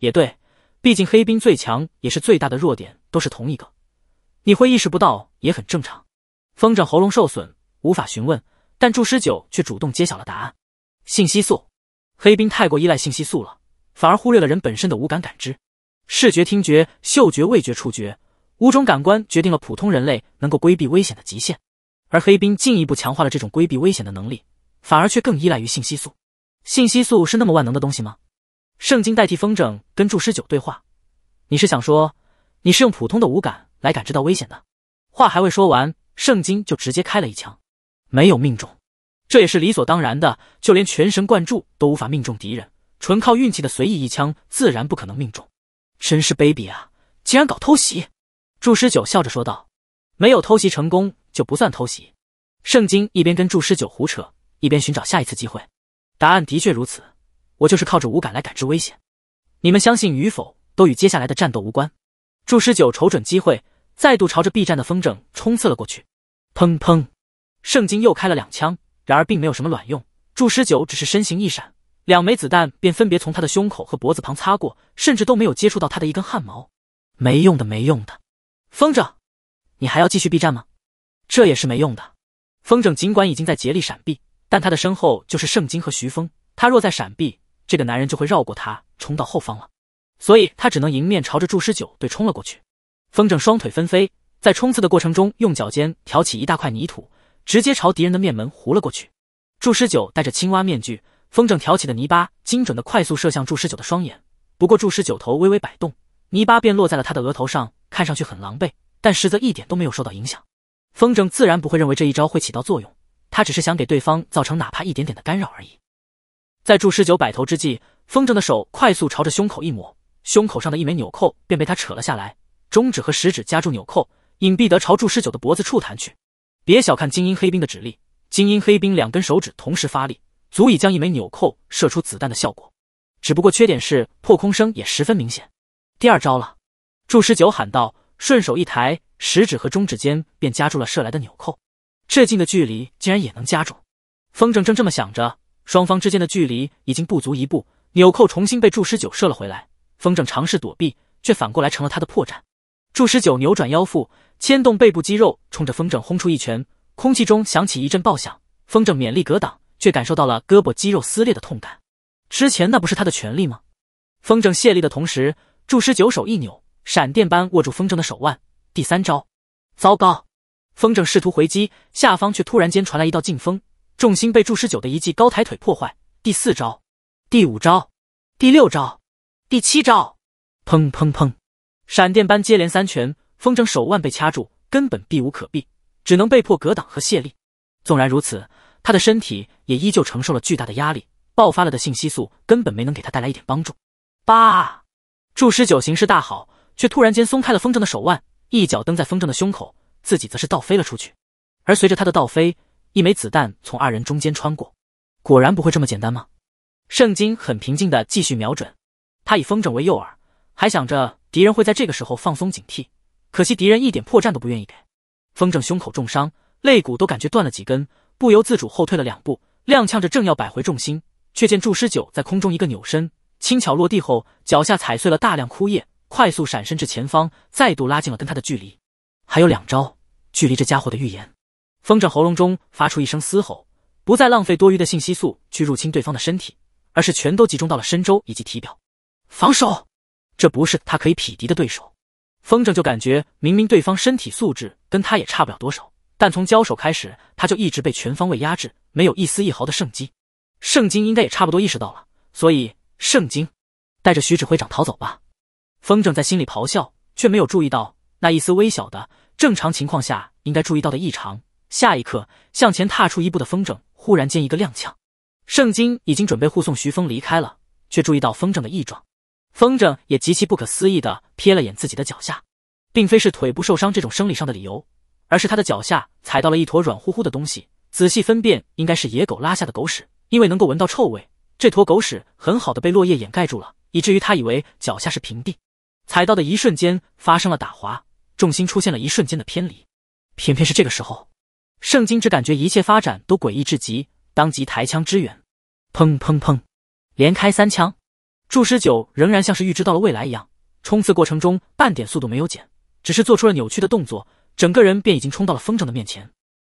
也对，毕竟黑兵最强也是最大的弱点都是同一个，你会意识不到也很正常。风筝喉咙受损无法询问，但祝师九却主动揭晓了答案：信息素，黑兵太过依赖信息素了。反而忽略了人本身的五感感知，视觉、听觉、嗅觉、味觉、触觉五种感官决定了普通人类能够规避危险的极限，而黑冰进一步强化了这种规避危险的能力，反而却更依赖于信息素。信息素是那么万能的东西吗？圣经代替风筝跟祝师九对话，你是想说你是用普通的五感来感知到危险的？话还未说完，圣经就直接开了一枪，没有命中，这也是理所当然的，就连全神贯注都无法命中敌人。纯靠运气的随意一枪，自然不可能命中。真是卑鄙啊！竟然搞偷袭！祝师九笑着说道：“没有偷袭成功就不算偷袭。”圣经一边跟祝师九胡扯，一边寻找下一次机会。答案的确如此，我就是靠着五感来感知危险。你们相信与否都与接下来的战斗无关。祝师九瞅准机会，再度朝着 B 站的风筝冲刺了过去。砰砰！圣经又开了两枪，然而并没有什么卵用。祝师九只是身形一闪。两枚子弹便分别从他的胸口和脖子旁擦过，甚至都没有接触到他的一根汗毛。没用的，没用的，风筝，你还要继续避战吗？这也是没用的。风筝尽管已经在竭力闪避，但他的身后就是圣经和徐峰，他若再闪避，这个男人就会绕过他冲到后方了。所以他只能迎面朝着祝师九对冲了过去。风筝双腿纷飞，在冲刺的过程中用脚尖挑起一大块泥土，直接朝敌人的面门糊了过去。祝师九戴着青蛙面具。风筝挑起的泥巴精准的快速射向祝十九的双眼，不过祝十九头微微摆动，泥巴便落在了他的额头上，看上去很狼狈，但实则一点都没有受到影响。风筝自然不会认为这一招会起到作用，他只是想给对方造成哪怕一点点的干扰而已。在祝十九摆头之际，风筝的手快速朝着胸口一抹，胸口上的一枚纽扣便被他扯了下来，中指和食指夹住纽扣，隐蔽得朝祝十九的脖子处弹去。别小看精英黑兵的指力，精英黑兵两根手指同时发力。足以将一枚纽扣射出子弹的效果，只不过缺点是破空声也十分明显。第二招了，祝十九喊道，顺手一抬，食指和中指间便夹住了射来的纽扣。这近的距离竟然也能夹住。风筝正这么想着，双方之间的距离已经不足一步，纽扣重新被祝十九射了回来。风筝尝试躲避，却反过来成了他的破绽。祝十九扭转腰腹，牵动背部肌肉，冲着风筝轰出一拳，空气中响起一阵爆响。风筝勉力格挡。却感受到了胳膊肌肉撕裂的痛感。之前那不是他的全力吗？风筝泄力的同时，祝师九手一扭，闪电般握住风筝的手腕。第三招，糟糕！风筝试图回击，下方却突然间传来一道劲风，重心被祝师九的一记高抬腿破坏。第四招，第五招，第六招，第七招，砰砰砰！闪电般接连三拳，风筝手腕被掐住，根本避无可避，只能被迫格挡和泄力。纵然如此。他的身体也依旧承受了巨大的压力，爆发了的信息素根本没能给他带来一点帮助。八，祝师九形势大好，却突然间松开了风筝的手腕，一脚蹬在风筝的胸口，自己则是倒飞了出去。而随着他的倒飞，一枚子弹从二人中间穿过。果然不会这么简单吗？圣经很平静地继续瞄准，他以风筝为诱饵，还想着敌人会在这个时候放松警惕，可惜敌人一点破绽都不愿意给。风筝胸口重伤，肋骨都感觉断了几根。不由自主后退了两步，踉跄着正要摆回重心，却见祝师九在空中一个扭身，轻巧落地后，脚下踩碎了大量枯叶，快速闪身至前方，再度拉近了跟他的距离。还有两招，距离这家伙的预言，风筝喉咙中发出一声嘶吼，不再浪费多余的信息素去入侵对方的身体，而是全都集中到了身周以及体表防守。这不是他可以匹敌的对手。风筝就感觉，明明对方身体素质跟他也差不了多少。但从交手开始，他就一直被全方位压制，没有一丝一毫的胜机。圣经应该也差不多意识到了，所以圣经带着徐指挥长逃走吧。风筝在心里咆哮，却没有注意到那一丝微小的，正常情况下应该注意到的异常。下一刻，向前踏出一步的风筝忽然间一个踉跄。圣经已经准备护送徐峰离开了，却注意到风筝的异状。风筝也极其不可思议的瞥了眼自己的脚下，并非是腿部受伤这种生理上的理由。而是他的脚下踩到了一坨软乎乎的东西，仔细分辨应该是野狗拉下的狗屎，因为能够闻到臭味。这坨狗屎很好的被落叶掩盖住了，以至于他以为脚下是平地。踩到的一瞬间发生了打滑，重心出现了一瞬间的偏离。偏偏是这个时候，圣经只感觉一切发展都诡异至极，当即抬枪支援，砰砰砰，连开三枪。祝师九仍然像是预知到了未来一样，冲刺过程中半点速度没有减，只是做出了扭曲的动作。整个人便已经冲到了风筝的面前，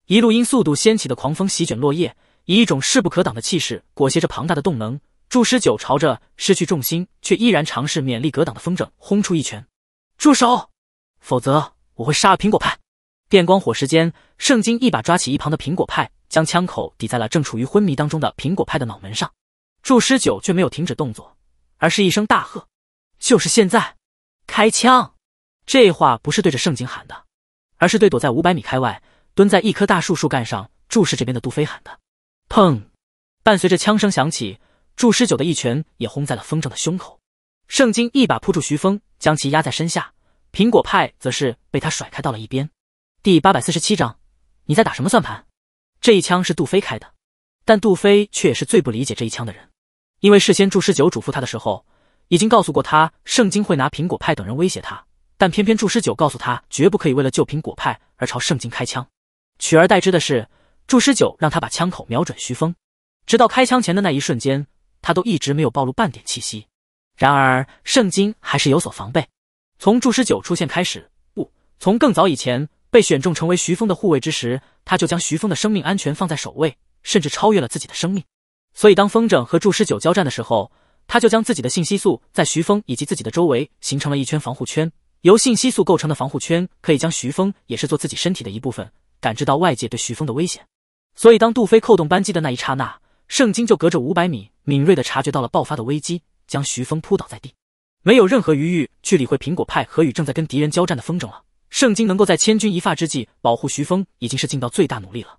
一路因速度掀起的狂风席卷落叶，以一种势不可挡的气势裹挟着庞大的动能。祝十九朝着失去重心却依然尝试勉力格挡的风筝轰出一拳：“住手，否则我会杀了苹果派！”电光火石间，圣经一把抓起一旁的苹果派，将枪口抵在了正处于昏迷当中的苹果派的脑门上。祝十九却没有停止动作，而是一声大喝：“就是现在，开枪！”这话不是对着圣经喊的。而是对躲在五百米开外、蹲在一棵大树树干上注视这边的杜飞喊的。砰！伴随着枪声响起，祝师九的一拳也轰在了风筝的胸口。圣经一把扑住徐峰，将其压在身下，苹果派则是被他甩开到了一边。第八百四十七章，你在打什么算盘？这一枪是杜飞开的，但杜飞却也是最不理解这一枪的人，因为事先祝师九嘱咐他的时候，已经告诉过他圣经会拿苹果派等人威胁他。但偏偏祝师九告诉他，绝不可以为了救苹果派而朝圣经开枪，取而代之的是，祝师九让他把枪口瞄准徐峰。直到开枪前的那一瞬间，他都一直没有暴露半点气息。然而，圣经还是有所防备。从祝师九出现开始，不，从更早以前被选中成为徐峰的护卫之时，他就将徐峰的生命安全放在首位，甚至超越了自己的生命。所以，当风筝和祝师九交战的时候，他就将自己的信息素在徐峰以及自己的周围形成了一圈防护圈。由信息素构成的防护圈可以将徐峰，也是做自己身体的一部分，感知到外界对徐峰的危险。所以当杜飞扣动扳机的那一刹那，圣经就隔着五百米敏锐地察觉到了爆发的危机，将徐峰扑倒在地，没有任何余欲去理会苹果派何宇正在跟敌人交战的风筝了。圣经能够在千钧一发之际保护徐峰，已经是尽到最大努力了。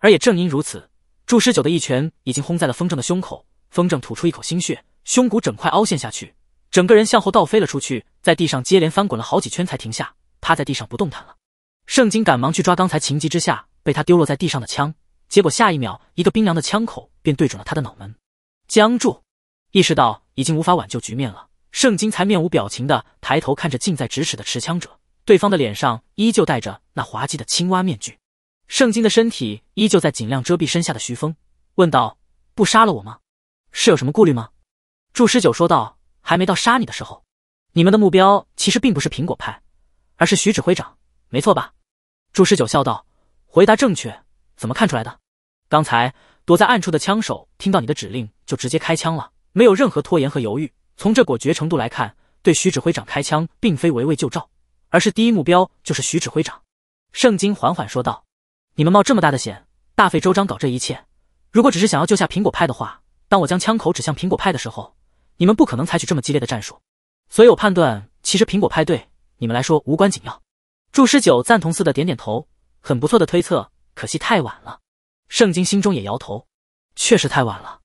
而也正因如此，祝师九的一拳已经轰在了风筝的胸口，风筝吐出一口鲜血，胸骨整块凹陷下去。整个人向后倒飞了出去，在地上接连翻滚了好几圈才停下，趴在地上不动弹了。圣经赶忙去抓刚才情急之下被他丢落在地上的枪，结果下一秒，一个冰凉的枪口便对准了他的脑门。僵住，意识到已经无法挽救局面了，圣经才面无表情的抬头看着近在咫尺的持枪者，对方的脸上依旧戴着那滑稽的青蛙面具。圣经的身体依旧在尽量遮蔽身下的徐峰，问道：“不杀了我吗？是有什么顾虑吗？”祝师九说道。还没到杀你的时候，你们的目标其实并不是苹果派，而是徐指挥长，没错吧？朱十九笑道。回答正确，怎么看出来的？刚才躲在暗处的枪手听到你的指令就直接开枪了，没有任何拖延和犹豫。从这果决程度来看，对徐指挥长开枪并非围魏救赵，而是第一目标就是徐指挥长。圣经缓缓说道：“你们冒这么大的险，大费周章搞这一切，如果只是想要救下苹果派的话，当我将枪口指向苹果派的时候。”你们不可能采取这么激烈的战术，所以我判断，其实苹果派对你们来说无关紧要。祝十九赞同似的点点头，很不错的推测，可惜太晚了。圣经心中也摇头，确实太晚了。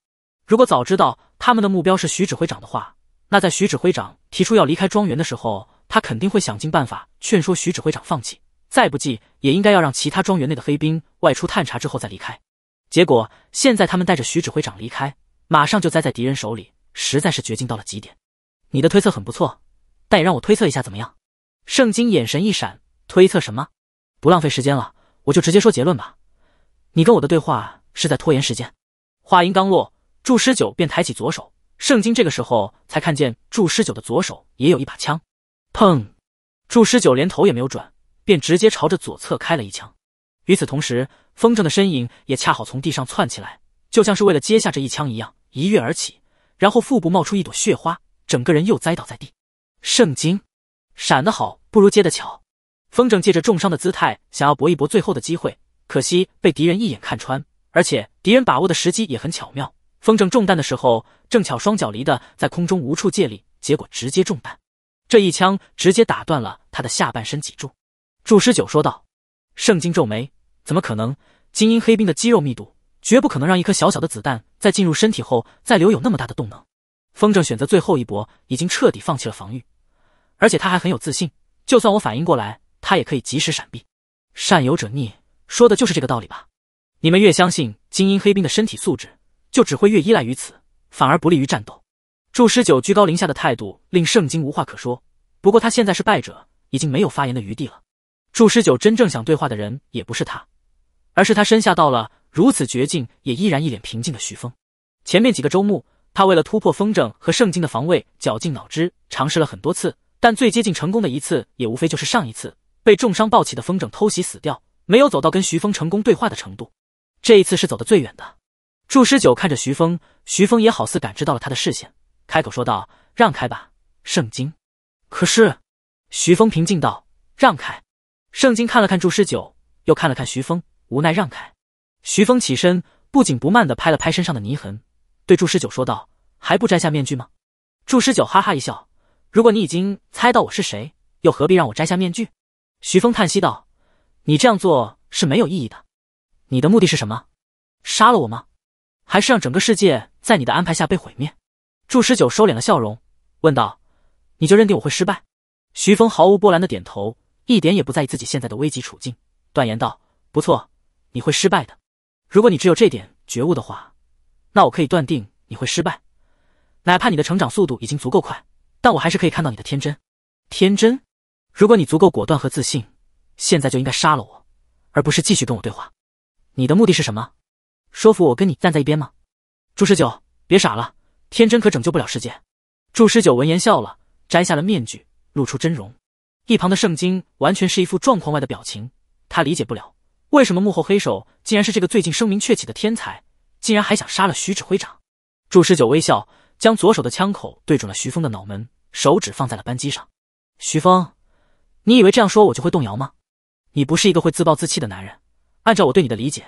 如果早知道他们的目标是徐指挥长的话，那在徐指挥长提出要离开庄园的时候，他肯定会想尽办法劝说徐指挥长放弃，再不济也应该要让其他庄园内的黑兵外出探查之后再离开。结果现在他们带着徐指挥长离开，马上就栽在敌人手里。实在是绝境到了极点，你的推测很不错，但也让我推测一下怎么样？圣经眼神一闪，推测什么？不浪费时间了，我就直接说结论吧。你跟我的对话是在拖延时间。话音刚落，祝师九便抬起左手，圣经这个时候才看见祝师九的左手也有一把枪。砰！祝师九连头也没有转，便直接朝着左侧开了一枪。与此同时，风筝的身影也恰好从地上窜起来，就像是为了接下这一枪一样，一跃而起。然后腹部冒出一朵血花，整个人又栽倒在地。圣经闪得好，不如接得巧。风筝借着重伤的姿态，想要搏一搏最后的机会，可惜被敌人一眼看穿，而且敌人把握的时机也很巧妙。风筝中弹的时候，正巧双脚离的在空中无处借力，结果直接中弹。这一枪直接打断了他的下半身脊柱。祝师九说道。圣经皱眉，怎么可能？精英黑兵的肌肉密度。绝不可能让一颗小小的子弹在进入身体后，再留有那么大的动能。风筝选择最后一搏，已经彻底放弃了防御，而且他还很有自信，就算我反应过来，他也可以及时闪避。善有者逆，说的就是这个道理吧？你们越相信精英黑兵的身体素质，就只会越依赖于此，反而不利于战斗。祝十九居高临下的态度令圣经无话可说。不过他现在是败者，已经没有发言的余地了。祝十九真正想对话的人也不是他，而是他身下到了。如此绝境，也依然一脸平静的徐峰。前面几个周末，他为了突破风筝和圣经的防卫，绞尽脑汁，尝试了很多次，但最接近成功的一次，也无非就是上一次被重伤暴起的风筝偷袭死掉，没有走到跟徐峰成功对话的程度。这一次是走得最远的。祝师九看着徐峰，徐峰也好似感知到了他的视线，开口说道：“让开吧，圣经。”可是，徐峰平静道：“让开。”圣经看了看祝师九，又看了看徐峰，无奈让开。徐峰起身，不紧不慢地拍了拍身上的泥痕，对祝十九说道：“还不摘下面具吗？”祝十九哈哈一笑：“如果你已经猜到我是谁，又何必让我摘下面具？”徐峰叹息道：“你这样做是没有意义的。你的目的是什么？杀了我吗？还是让整个世界在你的安排下被毁灭？”祝十九收敛了笑容，问道：“你就认定我会失败？”徐峰毫无波澜的点头，一点也不在意自己现在的危急处境，断言道：“不错，你会失败的。”如果你只有这点觉悟的话，那我可以断定你会失败。哪怕你的成长速度已经足够快，但我还是可以看到你的天真。天真？如果你足够果断和自信，现在就应该杀了我，而不是继续跟我对话。你的目的是什么？说服我跟你站在一边吗？朱十九，别傻了，天真可拯救不了世界。朱十九闻言笑了，摘下了面具，露出真容。一旁的圣经完全是一副状况外的表情，他理解不了。为什么幕后黑手竟然是这个最近声名鹊起的天才？竟然还想杀了徐指挥长？祝十九微笑，将左手的枪口对准了徐峰的脑门，手指放在了扳机上。徐峰，你以为这样说我就会动摇吗？你不是一个会自暴自弃的男人。按照我对你的理解，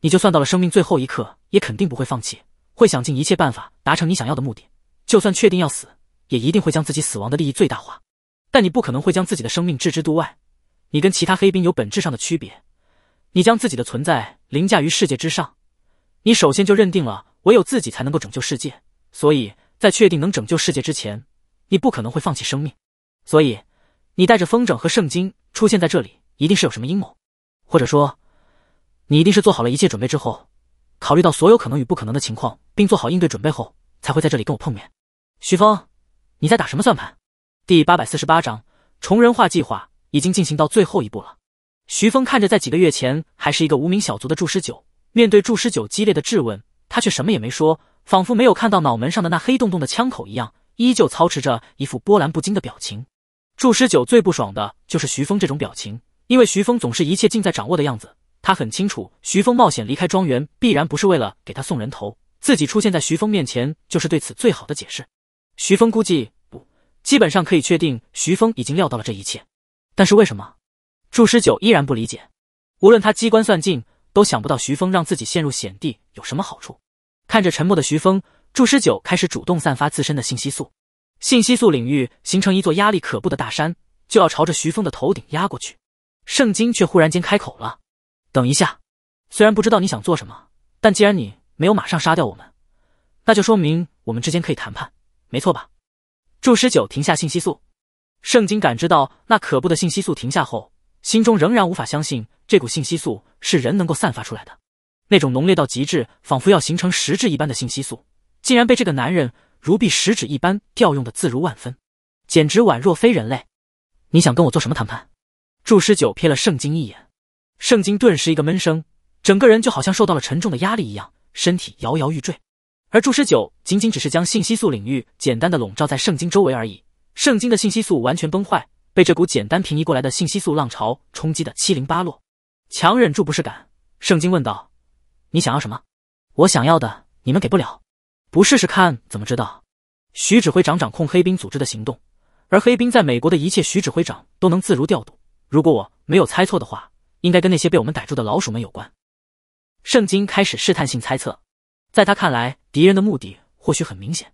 你就算到了生命最后一刻，也肯定不会放弃，会想尽一切办法达成你想要的目的。就算确定要死，也一定会将自己死亡的利益最大化。但你不可能会将自己的生命置之度外。你跟其他黑兵有本质上的区别。你将自己的存在凌驾于世界之上，你首先就认定了唯有自己才能够拯救世界，所以在确定能拯救世界之前，你不可能会放弃生命，所以你带着风筝和圣经出现在这里，一定是有什么阴谋，或者说你一定是做好了一切准备之后，考虑到所有可能与不可能的情况，并做好应对准备后，才会在这里跟我碰面。徐峰，你在打什么算盘？第八百四十八章虫人化计划已经进行到最后一步了。徐峰看着在几个月前还是一个无名小卒的祝师九，面对祝师九激烈的质问，他却什么也没说，仿佛没有看到脑门上的那黑洞洞的枪口一样，依旧操持着一副波澜不惊的表情。祝师九最不爽的就是徐峰这种表情，因为徐峰总是一切尽在掌握的样子。他很清楚，徐峰冒险离开庄园，必然不是为了给他送人头。自己出现在徐峰面前，就是对此最好的解释。徐峰估计不，基本上可以确定，徐峰已经料到了这一切。但是为什么？祝十九依然不理解，无论他机关算尽，都想不到徐峰让自己陷入险地有什么好处。看着沉默的徐峰，祝十九开始主动散发自身的信息素，信息素领域形成一座压力可怖的大山，就要朝着徐峰的头顶压过去。圣经却忽然间开口了：“等一下，虽然不知道你想做什么，但既然你没有马上杀掉我们，那就说明我们之间可以谈判，没错吧？”祝十九停下信息素，圣经感知到那可怖的信息素停下后。心中仍然无法相信，这股信息素是人能够散发出来的。那种浓烈到极致，仿佛要形成实质一般的信息素，竟然被这个男人如臂使指一般调用的自如万分，简直宛若非人类。你想跟我做什么谈判？祝师九瞥了圣经一眼，圣经顿时一个闷声，整个人就好像受到了沉重的压力一样，身体摇摇欲坠。而祝师九仅仅只是将信息素领域简单的笼罩在圣经周围而已，圣经的信息素完全崩坏。被这股简单平移过来的信息素浪潮冲击的七零八落，强忍住不适感，圣经问道：“你想要什么？我想要的你们给不了，不试试看怎么知道？”徐指挥长掌控黑兵组织的行动，而黑兵在美国的一切，徐指挥长都能自如调度。如果我没有猜错的话，应该跟那些被我们逮住的老鼠们有关。圣经开始试探性猜测，在他看来，敌人的目的或许很明显，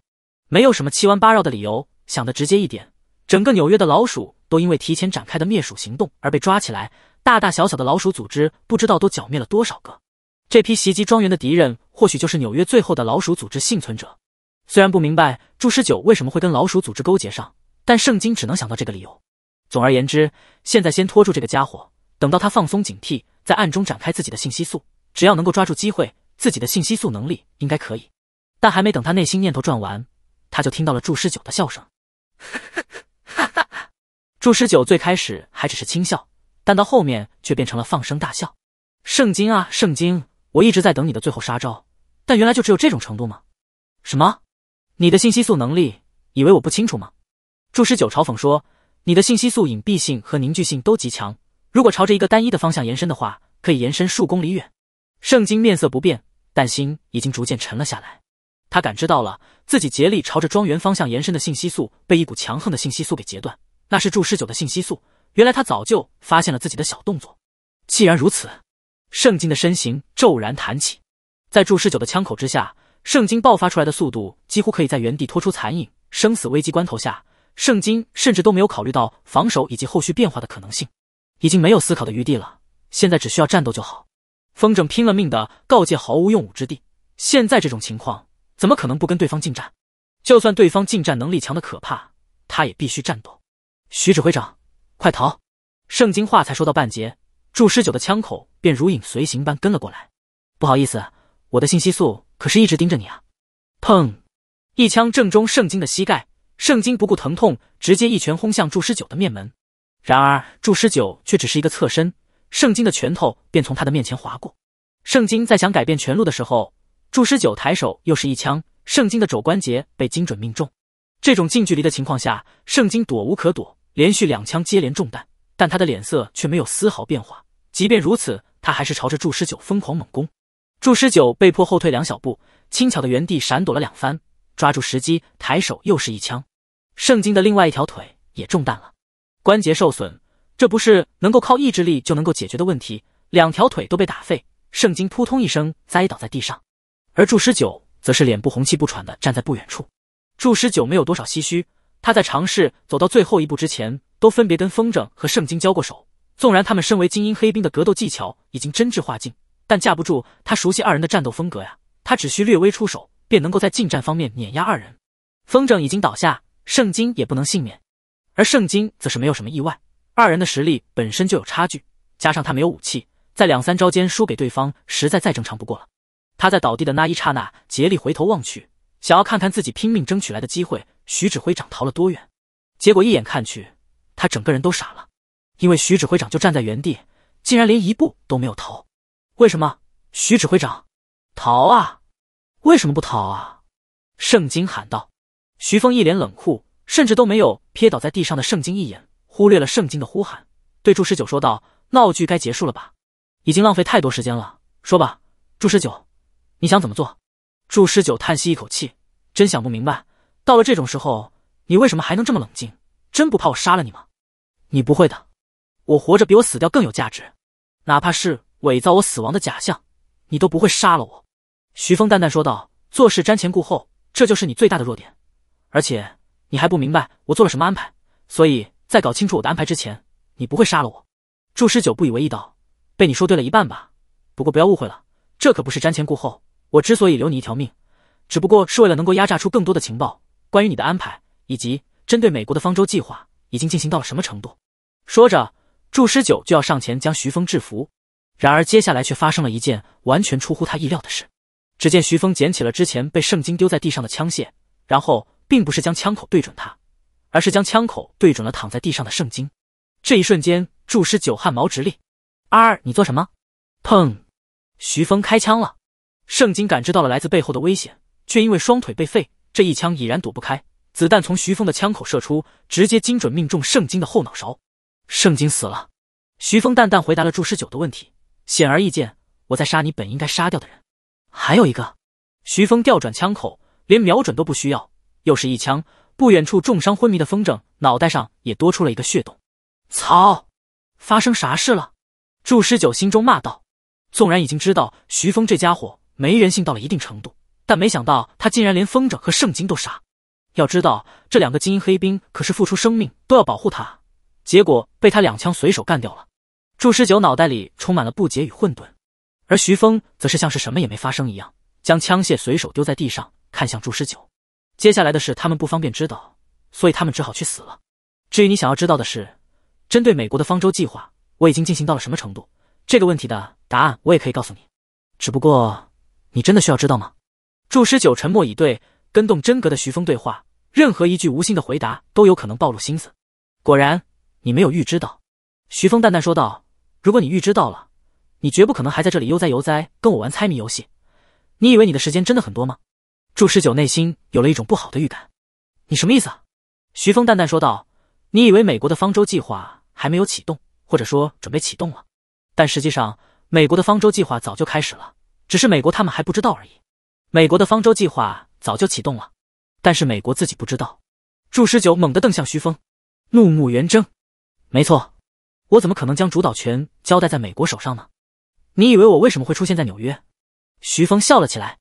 没有什么七弯八绕的理由，想的直接一点，整个纽约的老鼠。都因为提前展开的灭鼠行动而被抓起来，大大小小的老鼠组织不知道都剿灭了多少个。这批袭击庄园的敌人，或许就是纽约最后的老鼠组织幸存者。虽然不明白祝十九为什么会跟老鼠组织勾结上，但圣经只能想到这个理由。总而言之，现在先拖住这个家伙，等到他放松警惕，在暗中展开自己的信息素。只要能够抓住机会，自己的信息素能力应该可以。但还没等他内心念头转完，他就听到了祝十九的笑声，呵呵。祝十九最开始还只是轻笑，但到后面却变成了放声大笑。圣经啊，圣经，我一直在等你的最后杀招，但原来就只有这种程度吗？什么？你的信息素能力，以为我不清楚吗？祝十九嘲讽说：“你的信息素隐蔽性和凝聚性都极强，如果朝着一个单一的方向延伸的话，可以延伸数公里远。”圣经面色不变，但心已经逐渐沉了下来。他感知到了自己竭力朝着庄园方向延伸的信息素被一股强横的信息素给截断。那是祝十九的信息素，原来他早就发现了自己的小动作。既然如此，圣经的身形骤然弹起，在祝十九的枪口之下，圣经爆发出来的速度几乎可以在原地拖出残影。生死危机关头下，圣经甚至都没有考虑到防守以及后续变化的可能性，已经没有思考的余地了。现在只需要战斗就好。风筝拼了命的告诫毫无用武之地，现在这种情况怎么可能不跟对方近战？就算对方近战能力强的可怕，他也必须战斗。徐指挥长，快逃！圣经话才说到半截，祝师九的枪口便如影随形般跟了过来。不好意思，我的信息素可是一直盯着你啊！砰！一枪正中圣经的膝盖。圣经不顾疼痛，直接一拳轰向祝师九的面门。然而祝师九却只是一个侧身，圣经的拳头便从他的面前划过。圣经在想改变拳路的时候，祝师九抬手又是一枪，圣经的肘关节被精准命中。这种近距离的情况下，圣经躲无可躲。连续两枪接连中弹，但他的脸色却没有丝毫变化。即便如此，他还是朝着祝师九疯狂猛攻。祝师九被迫后退两小步，轻巧的原地闪躲了两番，抓住时机，抬手又是一枪。圣经的另外一条腿也中弹了，关节受损，这不是能够靠意志力就能够解决的问题。两条腿都被打废，圣经扑通一声栽倒在地上，而祝师九则是脸部红气不喘的站在不远处。祝师九没有多少唏嘘。他在尝试走到最后一步之前，都分别跟风筝和圣经交过手。纵然他们身为精英黑兵的格斗技巧已经真挚化境，但架不住他熟悉二人的战斗风格呀。他只需略微出手，便能够在近战方面碾压二人。风筝已经倒下，圣经也不能幸免。而圣经则是没有什么意外，二人的实力本身就有差距，加上他没有武器，在两三招间输给对方，实在再正常不过了。他在倒地的那一刹那，竭力回头望去，想要看看自己拼命争取来的机会。徐指挥长逃了多远？结果一眼看去，他整个人都傻了，因为徐指挥长就站在原地，竟然连一步都没有逃。为什么？徐指挥长逃啊？为什么不逃啊？圣经喊道。徐峰一脸冷酷，甚至都没有瞥倒在地上的圣经一眼，忽略了圣经的呼喊，对祝十九说道：“闹剧该结束了吧？已经浪费太多时间了。说吧，祝十九，你想怎么做？”祝十九叹息一口气，真想不明白。到了这种时候，你为什么还能这么冷静？真不怕我杀了你吗？你不会的，我活着比我死掉更有价值，哪怕是伪造我死亡的假象，你都不会杀了我。”徐峰淡淡说道，“做事瞻前顾后，这就是你最大的弱点。而且你还不明白我做了什么安排，所以在搞清楚我的安排之前，你不会杀了我。”祝十九不以为意道：“被你说对了一半吧？不过不要误会了，这可不是瞻前顾后。我之所以留你一条命，只不过是为了能够压榨出更多的情报。”关于你的安排，以及针对美国的方舟计划，已经进行到了什么程度？说着，祝师九就要上前将徐峰制服，然而接下来却发生了一件完全出乎他意料的事。只见徐峰捡起了之前被圣经丢在地上的枪械，然后并不是将枪口对准他，而是将枪口对准了躺在地上的圣经。这一瞬间，祝师九汗毛直立。阿二，你做什么？砰！徐峰开枪了。圣经感知到了来自背后的危险，却因为双腿被废。这一枪已然躲不开，子弹从徐峰的枪口射出，直接精准命中圣经的后脑勺。圣经死了。徐峰淡淡回答了祝十九的问题。显而易见，我在杀你本应该杀掉的人。还有一个。徐峰调转枪口，连瞄准都不需要，又是一枪。不远处重伤昏迷的风筝脑袋上也多出了一个血洞。操！发生啥事了？祝十九心中骂道。纵然已经知道徐峰这家伙没人性到了一定程度。但没想到他竟然连风筝和圣经都杀，要知道这两个精英黑兵可是付出生命都要保护他，结果被他两枪随手干掉了。祝十九脑袋里充满了不解与混沌，而徐峰则是像是什么也没发生一样，将枪械随手丢在地上，看向祝十九。接下来的事他们不方便知道，所以他们只好去死了。至于你想要知道的是，针对美国的方舟计划我已经进行到了什么程度？这个问题的答案我也可以告诉你，只不过你真的需要知道吗？祝师九沉默以对，跟动真格的徐峰对话，任何一句无心的回答都有可能暴露心思。果然，你没有预知到，徐峰淡淡说道：“如果你预知到了，你绝不可能还在这里悠哉悠哉跟我玩猜谜游戏。你以为你的时间真的很多吗？”祝十九内心有了一种不好的预感。“你什么意思？”啊？徐峰淡淡说道：“你以为美国的方舟计划还没有启动，或者说准备启动了？但实际上，美国的方舟计划早就开始了，只是美国他们还不知道而已。”美国的方舟计划早就启动了，但是美国自己不知道。祝十九猛地瞪向徐峰，怒目圆睁。没错，我怎么可能将主导权交代在美国手上呢？你以为我为什么会出现在纽约？徐峰笑了起来，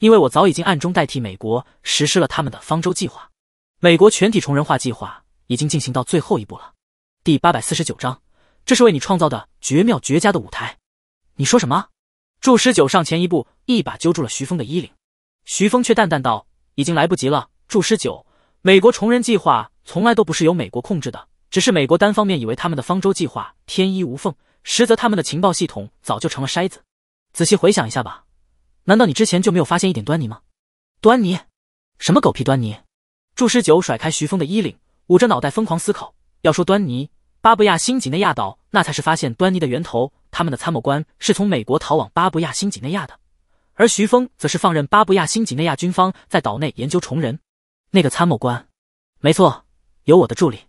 因为我早已经暗中代替美国实施了他们的方舟计划。美国全体重人化计划已经进行到最后一步了。第八百四十九章，这是为你创造的绝妙绝佳的舞台。你说什么？祝师九上前一步，一把揪住了徐峰的衣领。徐峰却淡淡道：“已经来不及了，祝师九。美国虫人计划从来都不是由美国控制的，只是美国单方面以为他们的方舟计划天衣无缝，实则他们的情报系统早就成了筛子。仔细回想一下吧，难道你之前就没有发现一点端倪吗？端倪？什么狗屁端倪？”祝师九甩开徐峰的衣领，捂着脑袋疯狂思考。要说端倪，巴布亚新几内亚岛那才是发现端倪的源头。他们的参谋官是从美国逃往巴布亚新几内亚的，而徐峰则是放任巴布亚新几内亚军方在岛内研究虫人。那个参谋官，没错，有我的助力。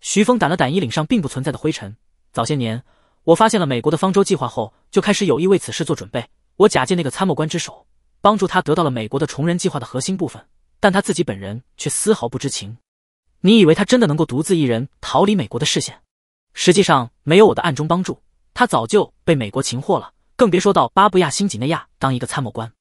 徐峰掸了掸衣领上并不存在的灰尘。早些年，我发现了美国的方舟计划后，就开始有意为此事做准备。我假借那个参谋官之手，帮助他得到了美国的虫人计划的核心部分，但他自己本人却丝毫不知情。你以为他真的能够独自一人逃离美国的视线？实际上，没有我的暗中帮助。他早就被美国擒获了，更别说到巴布亚新几内亚当一个参谋官。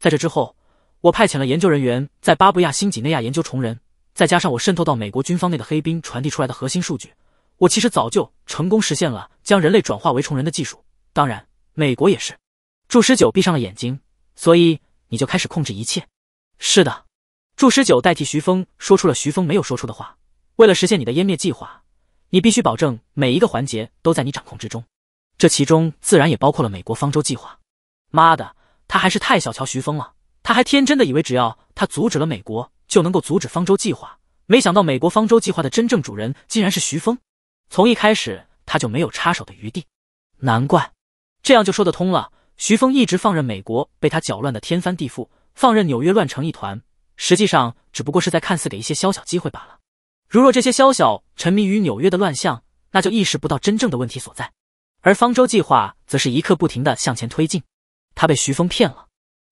在这之后，我派遣了研究人员在巴布亚新几内亚研究虫人，再加上我渗透到美国军方内的黑兵传递出来的核心数据，我其实早就成功实现了将人类转化为虫人的技术。当然，美国也是。祝十九闭上了眼睛，所以你就开始控制一切。是的，祝十九代替徐峰说出了徐峰没有说出的话。为了实现你的湮灭计划，你必须保证每一个环节都在你掌控之中。这其中自然也包括了美国方舟计划。妈的，他还是太小瞧徐峰了。他还天真的以为，只要他阻止了美国，就能够阻止方舟计划。没想到，美国方舟计划的真正主人竟然是徐峰。从一开始，他就没有插手的余地。难怪，这样就说得通了。徐峰一直放任美国被他搅乱的天翻地覆，放任纽约乱成一团，实际上只不过是在看似给一些宵小机会罢了。如若这些宵小沉迷于纽约的乱象，那就意识不到真正的问题所在。而方舟计划则是一刻不停的向前推进。他被徐峰骗了，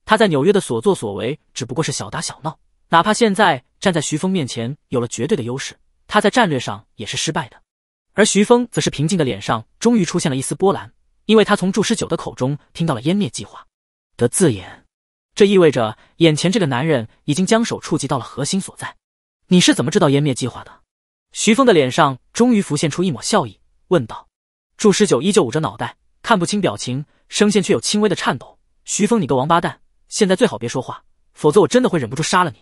他在纽约的所作所为只不过是小打小闹。哪怕现在站在徐峰面前有了绝对的优势，他在战略上也是失败的。而徐峰则是平静的脸上终于出现了一丝波澜，因为他从祝十九的口中听到了“湮灭计划”的字眼，这意味着眼前这个男人已经将手触及到了核心所在。你是怎么知道湮灭计划的？徐峰的脸上终于浮现出一抹笑意，问道。祝十九依旧捂着脑袋，看不清表情，声线却有轻微的颤抖。徐峰，你个王八蛋，现在最好别说话，否则我真的会忍不住杀了你。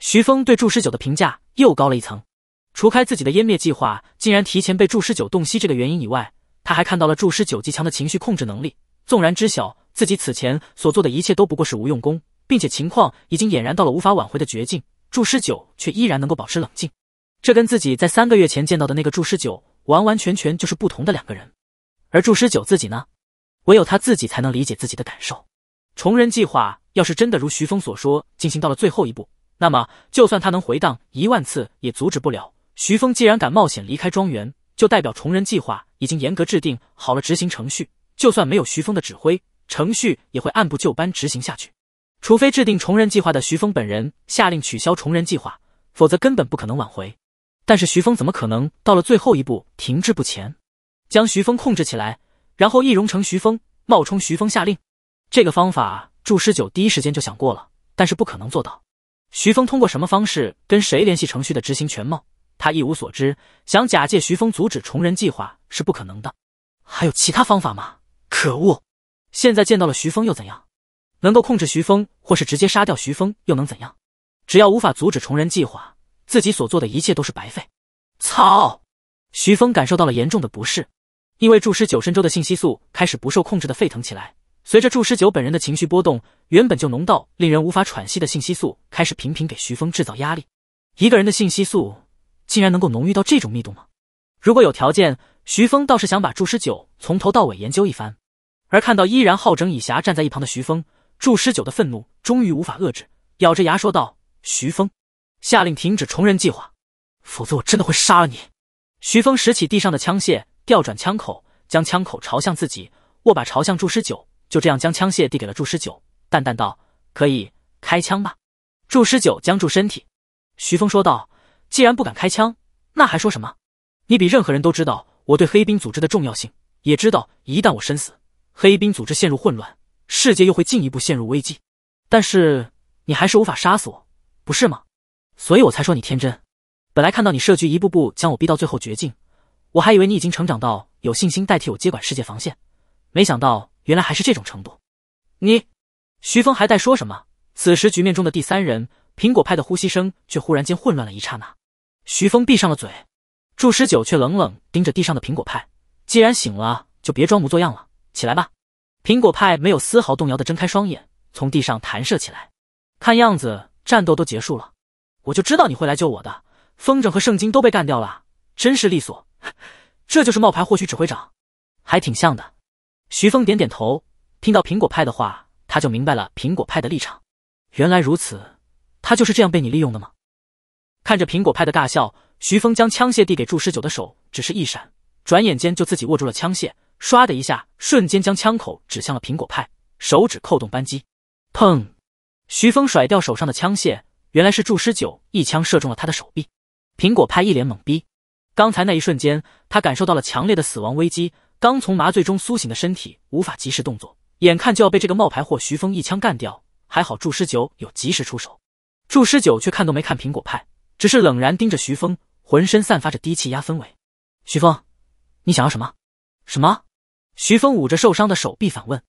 徐峰对祝十九的评价又高了一层，除开自己的湮灭计划竟然提前被祝十九洞悉这个原因以外，他还看到了祝十九极强的情绪控制能力。纵然知晓自己此前所做的一切都不过是无用功，并且情况已经俨然到了无法挽回的绝境，祝十九却依然能够保持冷静，这跟自己在三个月前见到的那个祝十九。完完全全就是不同的两个人，而祝师九自己呢，唯有他自己才能理解自己的感受。重人计划要是真的如徐峰所说进行到了最后一步，那么就算他能回荡一万次也阻止不了。徐峰既然敢冒险离开庄园，就代表重人计划已经严格制定好了执行程序，就算没有徐峰的指挥，程序也会按部就班执行下去。除非制定重人计划的徐峰本人下令取消重人计划，否则根本不可能挽回。但是徐峰怎么可能到了最后一步停滞不前？将徐峰控制起来，然后易容成徐峰，冒充徐峰下令。这个方法，祝师九第一时间就想过了，但是不可能做到。徐峰通过什么方式跟谁联系？程序的执行全貌，他一无所知。想假借徐峰阻止重人计划是不可能的。还有其他方法吗？可恶！现在见到了徐峰又怎样？能够控制徐峰，或是直接杀掉徐峰又能怎样？只要无法阻止重人计划。自己所做的一切都是白费！操！徐峰感受到了严重的不适，因为注师九身周的信息素开始不受控制的沸腾起来。随着注师九本人的情绪波动，原本就浓到令人无法喘息的信息素开始频频给徐峰制造压力。一个人的信息素竟然能够浓郁到这种密度吗？如果有条件，徐峰倒是想把注师九从头到尾研究一番。而看到依然好整以暇站在一旁的徐峰，注师九的愤怒终于无法遏制，咬着牙说道：“徐峰。”下令停止重人计划，否则我真的会杀了你！徐峰拾起地上的枪械，调转枪口，将枪口朝向自己，握把朝向祝十九，就这样将枪械递给了祝十九，淡淡道：“可以开枪吧？”祝十九僵住身体。徐峰说道：“既然不敢开枪，那还说什么？你比任何人都知道我对黑兵组织的重要性，也知道一旦我身死，黑兵组织陷入混乱，世界又会进一步陷入危机。但是你还是无法杀死我，不是吗？”所以我才说你天真。本来看到你设局，一步步将我逼到最后绝境，我还以为你已经成长到有信心代替我接管世界防线，没想到原来还是这种程度。你，徐峰还在说什么？此时局面中的第三人苹果派的呼吸声却忽然间混乱了一刹那。徐峰闭上了嘴，祝十九却冷冷盯着地上的苹果派。既然醒了，就别装模作样了，起来吧。苹果派没有丝毫动摇的睁开双眼，从地上弹射起来。看样子战斗都结束了。我就知道你会来救我的。风筝和圣经都被干掉了，真是利索。这就是冒牌获取指挥长，还挺像的。徐峰点点头，听到苹果派的话，他就明白了苹果派的立场。原来如此，他就是这样被你利用的吗？看着苹果派的尬笑，徐峰将枪械递给祝十九的手，只是一闪，转眼间就自己握住了枪械，唰的一下，瞬间将枪口指向了苹果派，手指扣动扳机，砰！徐峰甩掉手上的枪械。原来是祝师九一枪射中了他的手臂，苹果派一脸懵逼。刚才那一瞬间，他感受到了强烈的死亡危机，刚从麻醉中苏醒的身体无法及时动作，眼看就要被这个冒牌货徐峰一枪干掉，还好祝师九有及时出手。祝师九却看都没看苹果派，只是冷然盯着徐峰，浑身散发着低气压氛围。徐峰，你想要什么？什么？徐峰捂着受伤的手臂反问。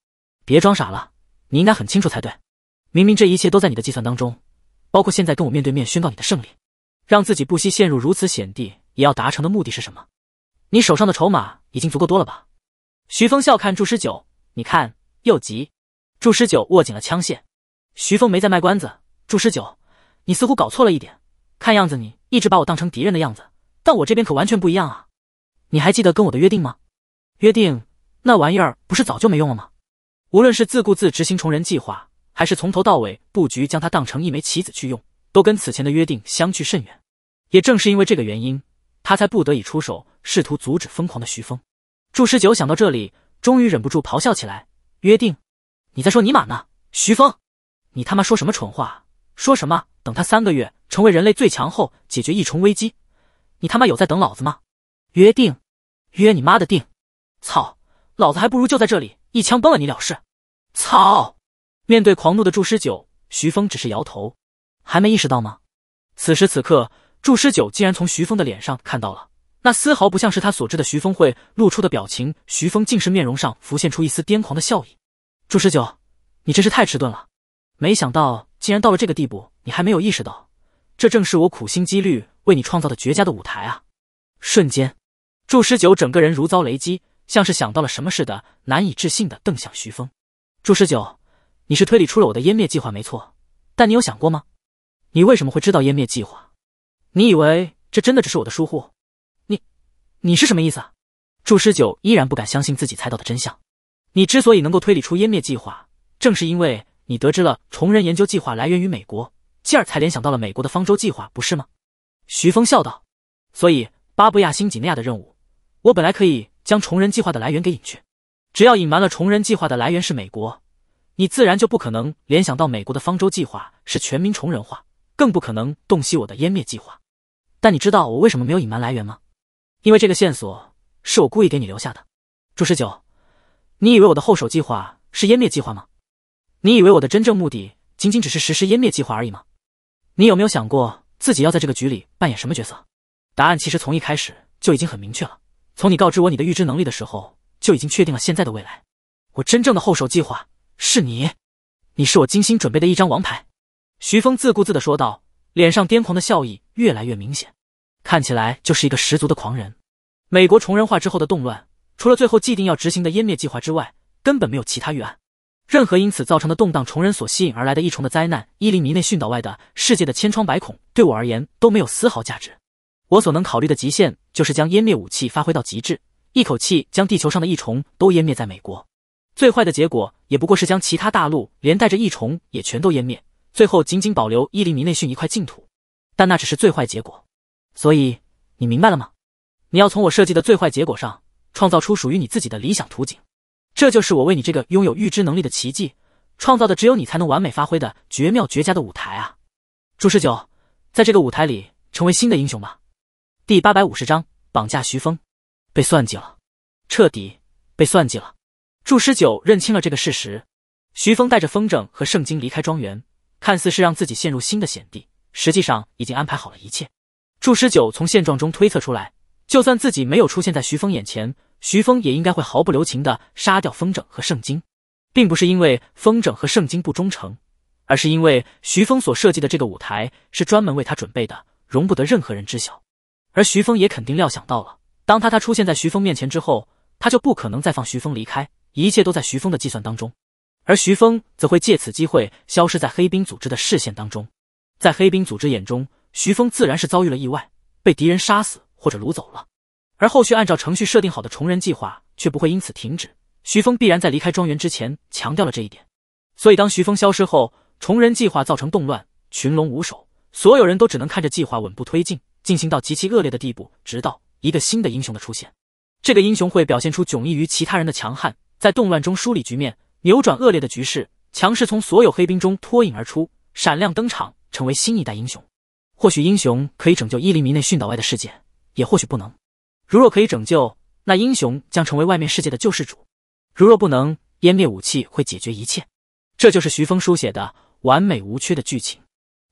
别装傻了，你应该很清楚才对，明明这一切都在你的计算当中。包括现在跟我面对面宣告你的胜利，让自己不惜陷入如此险地也要达成的目的是什么？你手上的筹码已经足够多了吧？徐峰笑看祝师九，你看又急。祝师九握紧了枪械。徐峰没再卖关子，祝师九，你似乎搞错了一点。看样子你一直把我当成敌人的样子，但我这边可完全不一样啊！你还记得跟我的约定吗？约定那玩意儿不是早就没用了吗？无论是自顾自执行重人计划。还是从头到尾布局，将他当成一枚棋子去用，都跟此前的约定相去甚远。也正是因为这个原因，他才不得已出手，试图阻止疯狂的徐峰。祝十九想到这里，终于忍不住咆哮起来：“约定？你在说尼玛呢？徐峰，你他妈说什么蠢话？说什么等他三个月成为人类最强后解决异虫危机？你他妈有在等老子吗？约定？约你妈的定！操，老子还不如就在这里一枪崩了你了事！操！”面对狂怒的祝师九，徐峰只是摇头，还没意识到吗？此时此刻，祝师九竟然从徐峰的脸上看到了那丝毫不像是他所知的徐峰会露出的表情。徐峰竟是面容上浮现出一丝癫狂的笑意。祝师九，你真是太迟钝了！没想到竟然到了这个地步，你还没有意识到，这正是我苦心积虑为你创造的绝佳的舞台啊！瞬间，祝师九整个人如遭雷击，像是想到了什么似的，难以置信的瞪向徐峰。祝师九。你是推理出了我的湮灭计划没错，但你有想过吗？你为什么会知道湮灭计划？你以为这真的只是我的疏忽？你，你是什么意思？啊？祝师九依然不敢相信自己猜到的真相。你之所以能够推理出湮灭计划，正是因为你得知了虫人研究计划来源于美国，继而才联想到了美国的方舟计划，不是吗？徐峰笑道。所以巴布亚新几内亚的任务，我本来可以将虫人计划的来源给隐去，只要隐瞒了虫人计划的来源是美国。你自然就不可能联想到美国的方舟计划是全民虫人化，更不可能洞悉我的湮灭计划。但你知道我为什么没有隐瞒来源吗？因为这个线索是我故意给你留下的。朱十九，你以为我的后手计划是湮灭计划吗？你以为我的真正目的仅仅只是实施湮灭计划而已吗？你有没有想过自己要在这个局里扮演什么角色？答案其实从一开始就已经很明确了。从你告知我你的预知能力的时候，就已经确定了现在的未来。我真正的后手计划。是你，你是我精心准备的一张王牌。”徐峰自顾自地说道，脸上癫狂的笑意越来越明显，看起来就是一个十足的狂人。美国虫人化之后的动乱，除了最后既定要执行的湮灭计划之外，根本没有其他预案。任何因此造成的动荡，虫人所吸引而来的异虫的灾难，伊犁迷内训岛外的世界的千疮百孔，对我而言都没有丝毫价值。我所能考虑的极限，就是将湮灭武器发挥到极致，一口气将地球上的异虫都湮灭在美国。最坏的结果也不过是将其他大陆连带着异虫也全都湮灭，最后仅仅保留伊莉尼内逊一块净土。但那只是最坏结果，所以你明白了吗？你要从我设计的最坏结果上创造出属于你自己的理想图景，这就是我为你这个拥有预知能力的奇迹创造的，只有你才能完美发挥的绝妙绝佳的舞台啊！朱十九，在这个舞台里成为新的英雄吧。第八百五十章：绑架徐峰，被算计了，彻底被算计了。祝师九认清了这个事实，徐峰带着风筝和圣经离开庄园，看似是让自己陷入新的险地，实际上已经安排好了一切。祝师九从现状中推测出来，就算自己没有出现在徐峰眼前，徐峰也应该会毫不留情的杀掉风筝和圣经，并不是因为风筝和圣经不忠诚，而是因为徐峰所设计的这个舞台是专门为他准备的，容不得任何人知晓。而徐峰也肯定料想到了，当他他出现在徐峰面前之后，他就不可能再放徐峰离开。一切都在徐峰的计算当中，而徐峰则会借此机会消失在黑兵组织的视线当中。在黑兵组织眼中，徐峰自然是遭遇了意外，被敌人杀死或者掳走了。而后续按照程序设定好的虫人计划却不会因此停止，徐峰必然在离开庄园之前强调了这一点。所以当徐峰消失后，虫人计划造成动乱，群龙无首，所有人都只能看着计划稳步推进，进行到极其恶劣的地步，直到一个新的英雄的出现。这个英雄会表现出迥异于其他人的强悍。在动乱中梳理局面，扭转恶劣的局势，强势从所有黑兵中脱颖而出，闪亮登场，成为新一代英雄。或许英雄可以拯救一厘米内训岛外的世界，也或许不能。如若可以拯救，那英雄将成为外面世界的救世主；如若不能，湮灭武器会解决一切。这就是徐峰书写的完美无缺的剧情。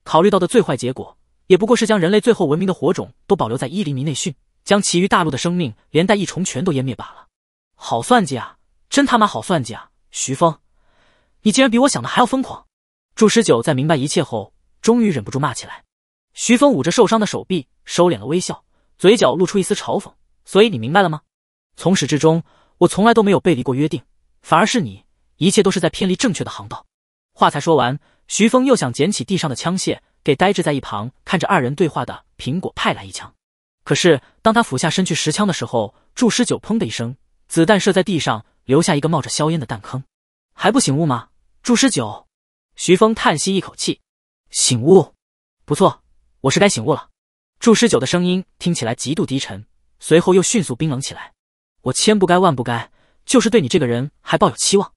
考虑到的最坏结果，也不过是将人类最后文明的火种都保留在一厘米内训，将其余大陆的生命连带一重全都湮灭罢了。好算计啊！真他妈好算计啊，徐峰！你竟然比我想的还要疯狂！祝十九在明白一切后，终于忍不住骂起来。徐峰捂着受伤的手臂，收敛了微笑，嘴角露出一丝嘲讽。所以你明白了吗？从始至终，我从来都没有背离过约定，反而是你，一切都是在偏离正确的航道。话才说完，徐峰又想捡起地上的枪械，给呆滞在一旁看着二人对话的苹果派来一枪。可是当他俯下身去拾枪的时候，祝十九砰的一声，子弹射在地上。留下一个冒着硝烟的弹坑，还不醒悟吗？祝师九，徐峰叹息一口气，醒悟，不错，我是该醒悟了。祝师九的声音听起来极度低沉，随后又迅速冰冷起来。我千不该万不该，就是对你这个人还抱有期望。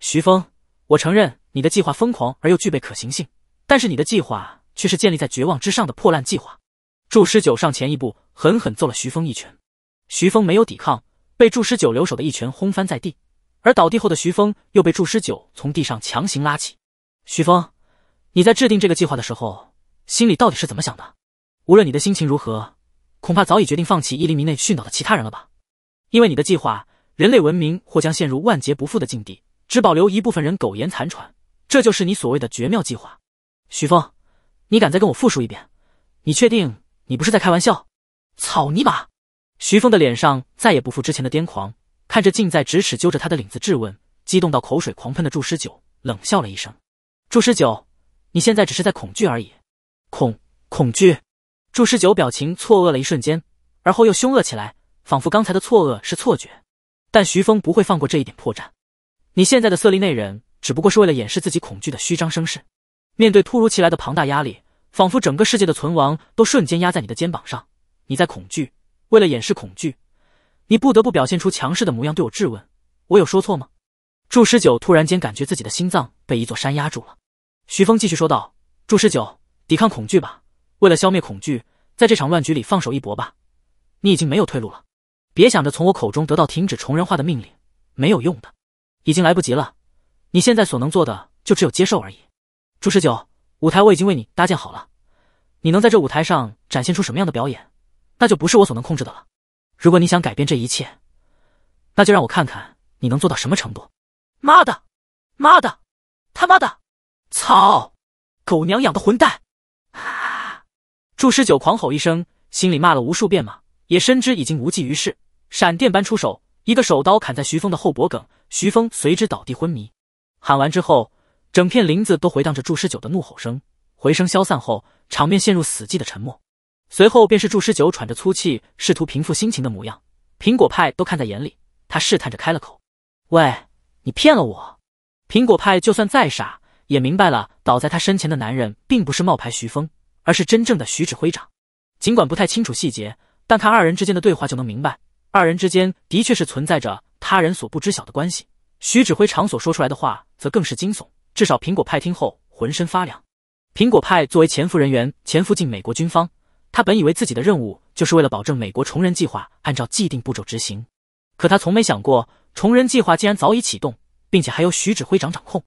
徐峰，我承认你的计划疯狂而又具备可行性，但是你的计划却是建立在绝望之上的破烂计划。祝师九上前一步，狠狠揍了徐峰一拳。徐峰没有抵抗。被祝师九留守的一拳轰翻在地，而倒地后的徐峰又被祝师九从地上强行拉起。徐峰，你在制定这个计划的时候，心里到底是怎么想的？无论你的心情如何，恐怕早已决定放弃一厘米内训导的其他人了吧？因为你的计划，人类文明或将陷入万劫不复的境地，只保留一部分人苟延残喘，这就是你所谓的绝妙计划。徐峰，你敢再跟我复述一遍？你确定你不是在开玩笑？草泥马！徐峰的脸上再也不复之前的癫狂，看着近在咫尺揪着他的领子质问，激动到口水狂喷的祝十九冷笑了一声：“祝十九，你现在只是在恐惧而已。”恐恐惧。祝十九表情错愕了一瞬间，而后又凶恶起来，仿佛刚才的错愕是错觉。但徐峰不会放过这一点破绽。你现在的色厉内荏，只不过是为了掩饰自己恐惧的虚张声势。面对突如其来的庞大压力，仿佛整个世界的存亡都瞬间压在你的肩膀上，你在恐惧。为了掩饰恐惧，你不得不表现出强势的模样，对我质问：“我有说错吗？”祝十九突然间感觉自己的心脏被一座山压住了。徐峰继续说道：“祝十九，抵抗恐惧吧，为了消灭恐惧，在这场乱局里放手一搏吧。你已经没有退路了，别想着从我口中得到停止虫人化的命令，没有用的，已经来不及了。你现在所能做的就只有接受而已。”祝十九，舞台我已经为你搭建好了，你能在这舞台上展现出什么样的表演？那就不是我所能控制的了。如果你想改变这一切，那就让我看看你能做到什么程度。妈的，妈的，他妈的，操！狗娘养的混蛋！啊！祝十九狂吼一声，心里骂了无数遍骂，也深知已经无济于事。闪电般出手，一个手刀砍在徐峰的后脖颈，徐峰随之倒地昏迷。喊完之后，整片林子都回荡着祝十九的怒吼声。回声消散后，场面陷入死寂的沉默。随后便是祝师九喘着粗气，试图平复心情的模样。苹果派都看在眼里，他试探着开了口：“喂，你骗了我！”苹果派就算再傻，也明白了倒在他身前的男人并不是冒牌徐峰，而是真正的徐指挥长。尽管不太清楚细节，但看二人之间的对话就能明白，二人之间的确是存在着他人所不知晓的关系。徐指挥长所说出来的话则更是惊悚，至少苹果派听后浑身发凉。苹果派作为潜伏人员，潜伏进美国军方。他本以为自己的任务就是为了保证美国虫人计划按照既定步骤执行，可他从没想过虫人计划竟然早已启动，并且还有徐指挥长掌控。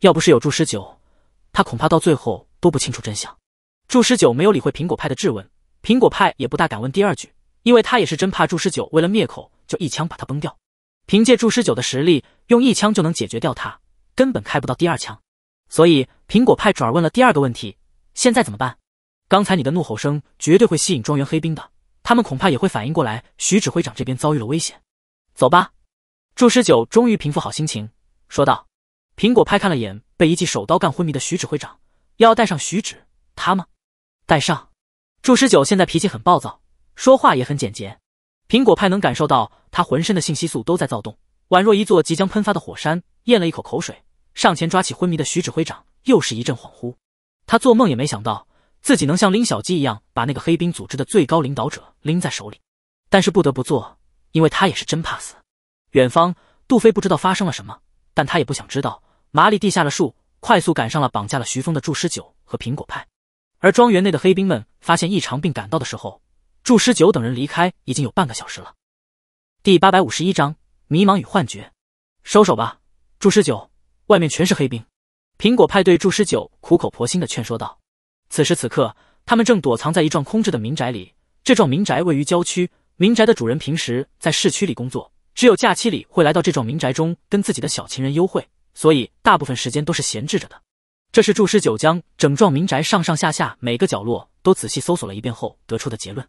要不是有祝十九，他恐怕到最后都不清楚真相。祝十九没有理会苹果派的质问，苹果派也不大敢问第二句，因为他也是真怕祝十九为了灭口就一枪把他崩掉。凭借祝十九的实力，用一枪就能解决掉他，根本开不到第二枪。所以苹果派转而问了第二个问题：现在怎么办？刚才你的怒吼声绝对会吸引庄园黑兵的，他们恐怕也会反应过来，徐指挥长这边遭遇了危险。走吧。祝十九终于平复好心情，说道。苹果派看了眼被一记手刀干昏迷的徐指挥长，要带上徐指他吗？带上。祝十九现在脾气很暴躁，说话也很简洁。苹果派能感受到他浑身的信息素都在躁动，宛若一座即将喷发的火山。咽了一口口水，上前抓起昏迷的徐指挥长，又是一阵恍惚。他做梦也没想到。自己能像拎小鸡一样把那个黑兵组织的最高领导者拎在手里，但是不得不做，因为他也是真怕死。远方，杜飞不知道发生了什么，但他也不想知道。麻利地下了树，快速赶上了绑架了徐峰的祝师九和苹果派。而庄园内的黑兵们发现异常并赶到的时候，祝师九等人离开已经有半个小时了。第八百五十一章：迷茫与幻觉。收手吧，祝师九，外面全是黑兵。苹果派对祝师九苦口婆心的劝说道。此时此刻，他们正躲藏在一幢空置的民宅里。这幢民宅位于郊区，民宅的主人平时在市区里工作，只有假期里会来到这幢民宅中跟自己的小情人幽会，所以大部分时间都是闲置着的。这是祝师九将整幢民宅上上下下每个角落都仔细搜索了一遍后得出的结论。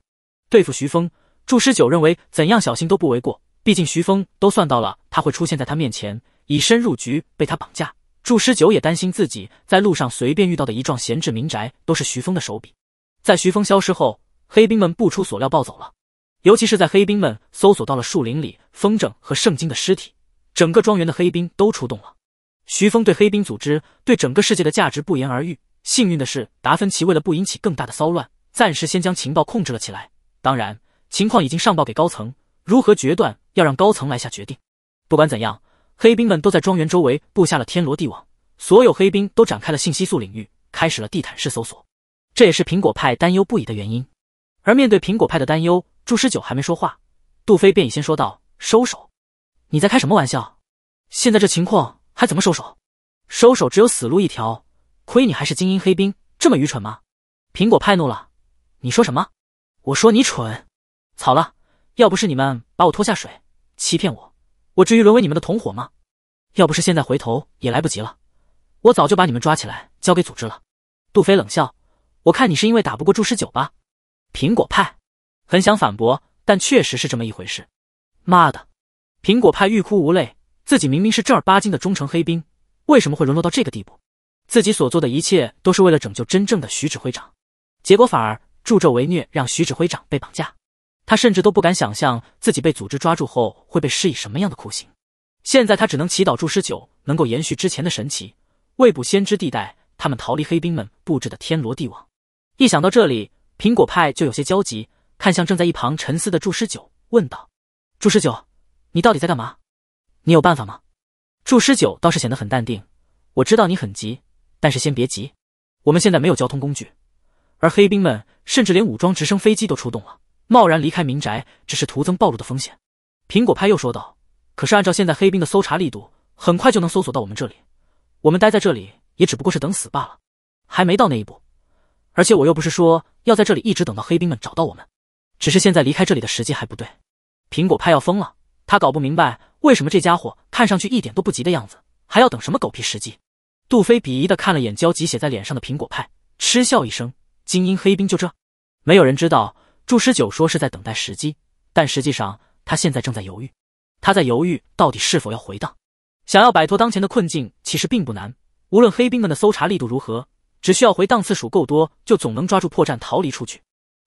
对付徐峰，祝师九认为怎样小心都不为过，毕竟徐峰都算到了他会出现在他面前，以身入局被他绑架。祝师九也担心自己在路上随便遇到的一幢闲置民宅都是徐峰的手笔。在徐峰消失后，黑兵们不出所料暴走了。尤其是在黑兵们搜索到了树林里风筝和圣经的尸体，整个庄园的黑兵都出动了。徐峰对黑兵组织对整个世界的价值不言而喻。幸运的是，达芬奇为了不引起更大的骚乱，暂时先将情报控制了起来。当然，情况已经上报给高层，如何决断要让高层来下决定。不管怎样。黑兵们都在庄园周围布下了天罗地网，所有黑兵都展开了信息素领域，开始了地毯式搜索。这也是苹果派担忧不已的原因。而面对苹果派的担忧，祝十九还没说话，杜飞便已先说道：“收手！你在开什么玩笑？现在这情况还怎么收手？收手只有死路一条。亏你还是精英黑兵，这么愚蠢吗？”苹果派怒了：“你说什么？我说你蠢！草了！要不是你们把我拖下水，欺骗我……”我至于沦为你们的同伙吗？要不是现在回头也来不及了，我早就把你们抓起来交给组织了。杜飞冷笑：“我看你是因为打不过祝十九吧？”苹果派很想反驳，但确实是这么一回事。妈的！苹果派欲哭无泪，自己明明是正儿八经的忠诚黑兵，为什么会沦落到这个地步？自己所做的一切都是为了拯救真正的徐指挥长，结果反而助纣为虐，让徐指挥长被绑架。他甚至都不敢想象自己被组织抓住后会被施以什么样的酷刑。现在他只能祈祷祝师九能够延续之前的神奇，未卜先知地带他们逃离黑兵们布置的天罗地网。一想到这里，苹果派就有些焦急，看向正在一旁沉思的祝师九，问道：“祝师九，你到底在干嘛？你有办法吗？”祝师九倒是显得很淡定：“我知道你很急，但是先别急，我们现在没有交通工具，而黑兵们甚至连武装直升飞机都出动了。”贸然离开民宅，只是徒增暴露的风险。苹果派又说道：“可是按照现在黑兵的搜查力度，很快就能搜索到我们这里。我们待在这里，也只不过是等死罢了。还没到那一步。而且我又不是说要在这里一直等到黑兵们找到我们，只是现在离开这里的时机还不对。”苹果派要疯了，他搞不明白为什么这家伙看上去一点都不急的样子，还要等什么狗屁时机？杜飞鄙夷的看了眼焦急写在脸上的苹果派，嗤笑一声：“精英黑兵就这？没有人知道。”祝十九说是在等待时机，但实际上他现在正在犹豫。他在犹豫到底是否要回档。想要摆脱当前的困境其实并不难，无论黑兵们的搜查力度如何，只需要回档次数够多，就总能抓住破绽逃离出去。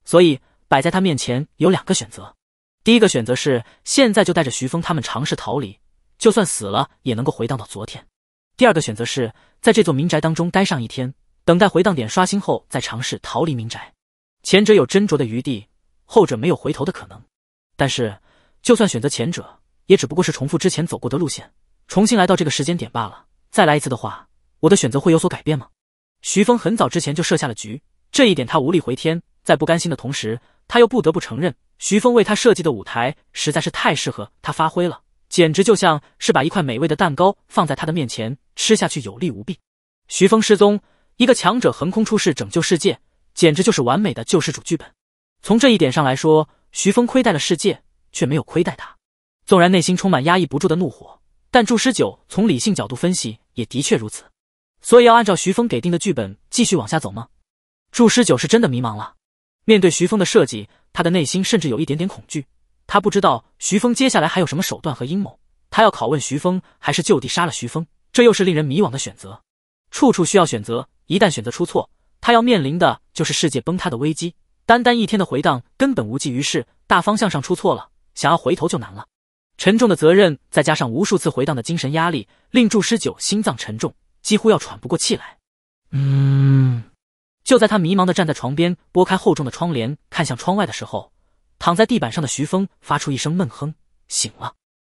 所以摆在他面前有两个选择：第一个选择是现在就带着徐峰他们尝试逃离，就算死了也能够回荡到昨天；第二个选择是在这座民宅当中待上一天，等待回档点刷新后再尝试逃离民宅。前者有斟酌的余地，后者没有回头的可能。但是，就算选择前者，也只不过是重复之前走过的路线，重新来到这个时间点罢了。再来一次的话，我的选择会有所改变吗？徐峰很早之前就设下了局，这一点他无力回天。在不甘心的同时，他又不得不承认，徐峰为他设计的舞台实在是太适合他发挥了，简直就像是把一块美味的蛋糕放在他的面前，吃下去有利无弊。徐峰失踪，一个强者横空出世，拯救世界。简直就是完美的救世主剧本。从这一点上来说，徐峰亏待了世界，却没有亏待他。纵然内心充满压抑不住的怒火，但祝十九从理性角度分析，也的确如此。所以要按照徐峰给定的剧本继续往下走吗？祝十九是真的迷茫了。面对徐峰的设计，他的内心甚至有一点点恐惧。他不知道徐峰接下来还有什么手段和阴谋。他要拷问徐峰，还是就地杀了徐峰？这又是令人迷惘的选择。处处需要选择，一旦选择出错。他要面临的就是世界崩塌的危机，单单一天的回荡根本无济于事。大方向上出错了，想要回头就难了。沉重的责任再加上无数次回荡的精神压力，令祝师九心脏沉重，几乎要喘不过气来。嗯，就在他迷茫的站在床边，拨开厚重的窗帘，看向窗外的时候，躺在地板上的徐峰发出一声闷哼，醒了。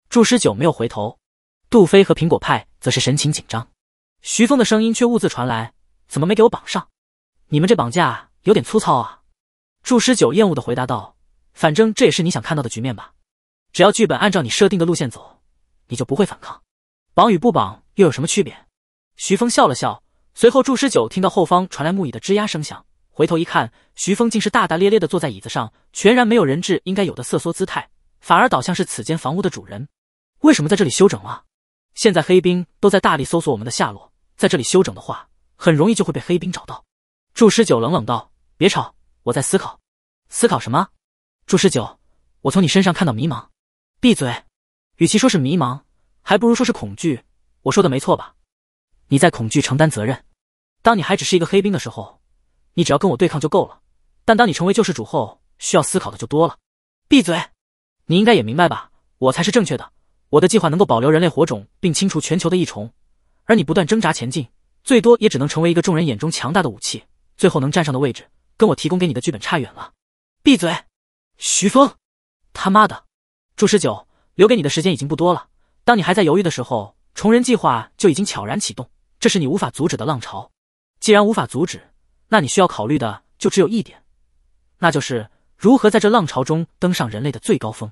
祝师九没有回头，杜飞和苹果派则是神情紧张。徐峰的声音却兀自传来：“怎么没给我绑上？”你们这绑架有点粗糙啊！祝师九厌恶的回答道：“反正这也是你想看到的局面吧？只要剧本按照你设定的路线走，你就不会反抗。绑与不绑又有什么区别？”徐峰笑了笑，随后祝师九听到后方传来木椅的吱呀声响，回头一看，徐峰竟是大大咧咧的坐在椅子上，全然没有人质应该有的瑟缩姿态，反而倒像是此间房屋的主人。为什么在这里休整啊？现在黑兵都在大力搜索我们的下落，在这里休整的话，很容易就会被黑兵找到。祝师九冷冷道：“别吵，我在思考。思考什么？祝师九，我从你身上看到迷茫。闭嘴。与其说是迷茫，还不如说是恐惧。我说的没错吧？你在恐惧承担责任。当你还只是一个黑兵的时候，你只要跟我对抗就够了。但当你成为救世主后，需要思考的就多了。闭嘴。你应该也明白吧？我才是正确的。我的计划能够保留人类火种并清除全球的异虫，而你不断挣扎前进，最多也只能成为一个众人眼中强大的武器。”最后能站上的位置，跟我提供给你的剧本差远了。闭嘴，徐峰！他妈的，祝十九留给你的时间已经不多了。当你还在犹豫的时候，重人计划就已经悄然启动，这是你无法阻止的浪潮。既然无法阻止，那你需要考虑的就只有一点，那就是如何在这浪潮中登上人类的最高峰。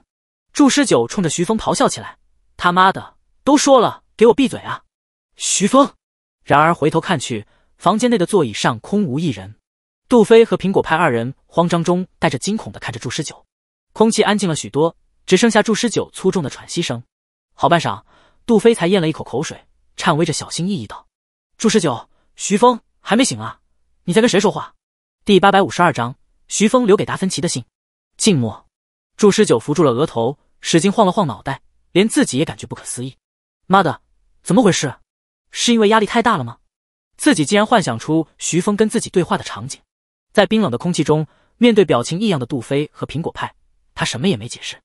祝十九冲着徐峰咆哮起来：“他妈的，都说了给我闭嘴啊，徐峰！”然而回头看去。房间内的座椅上空无一人，杜飞和苹果派二人慌张中带着惊恐的看着祝十九。空气安静了许多，只剩下祝十九粗重的喘息声。好半晌，杜飞才咽了一口口水，颤巍着小心翼翼道：“祝十九，徐峰还没醒啊？你在跟谁说话？”第八百五十二章徐峰留给达芬奇的信。静默。祝十九扶住了额头，使劲晃了晃脑袋，连自己也感觉不可思议。妈的，怎么回事？是因为压力太大了吗？自己竟然幻想出徐峰跟自己对话的场景，在冰冷的空气中，面对表情异样的杜飞和苹果派，他什么也没解释。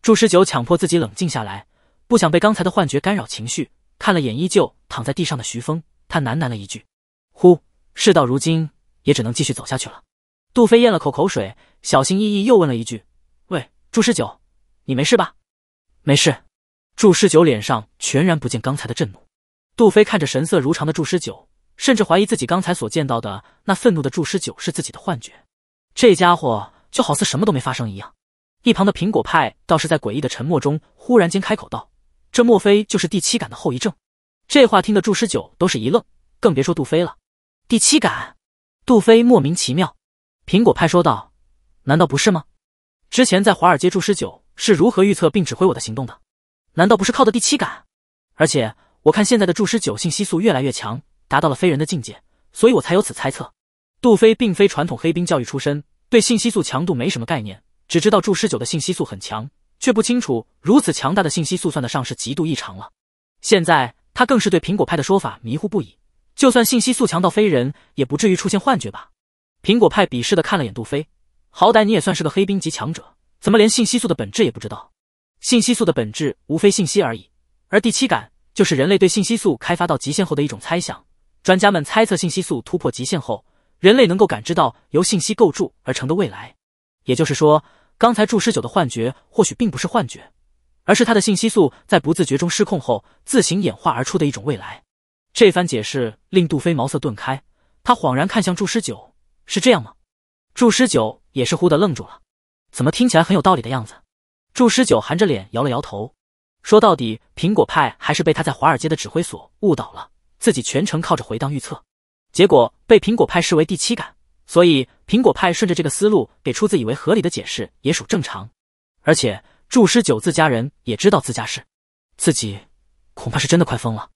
祝十九强迫自己冷静下来，不想被刚才的幻觉干扰情绪。看了眼依旧躺在地上的徐峰，他喃喃了一句：“呼，事到如今，也只能继续走下去了。”杜飞咽了口口水，小心翼翼又问了一句：“喂，祝十九，你没事吧？”“没事。”祝十九脸上全然不见刚才的震怒。杜飞看着神色如常的祝十九。甚至怀疑自己刚才所见到的那愤怒的注师酒是自己的幻觉。这家伙就好似什么都没发生一样。一旁的苹果派倒是在诡异的沉默中忽然间开口道：“这莫非就是第七感的后遗症？”这话听得祝诗九都是一愣，更别说杜飞了。第七感？杜飞莫名其妙。苹果派说道：“难道不是吗？之前在华尔街，祝诗九是如何预测并指挥我的行动的？难道不是靠的第七感？而且我看现在的祝诗九信息素越来越强。”达到了非人的境界，所以我才有此猜测。杜飞并非传统黑冰教育出身，对信息素强度没什么概念，只知道注释九的信息素很强，却不清楚如此强大的信息素算得上是极度异常了。现在他更是对苹果派的说法迷糊不已。就算信息素强到非人，也不至于出现幻觉吧？苹果派鄙视的看了眼杜飞，好歹你也算是个黑冰级强者，怎么连信息素的本质也不知道？信息素的本质无非信息而已，而第七感就是人类对信息素开发到极限后的一种猜想。专家们猜测，信息素突破极限后，人类能够感知到由信息构筑而成的未来。也就是说，刚才祝师九的幻觉或许并不是幻觉，而是他的信息素在不自觉中失控后自行演化而出的一种未来。这番解释令杜飞茅塞顿开，他恍然看向祝师九：“是这样吗？”祝师九也是忽的愣住了，怎么听起来很有道理的样子？祝师九含着脸摇了摇头，说：“到底苹果派还是被他在华尔街的指挥所误导了。”自己全程靠着回荡预测，结果被苹果派视为第七感，所以苹果派顺着这个思路给出自以为合理的解释也属正常。而且注师九字家人也知道自家事，自己恐怕是真的快疯了。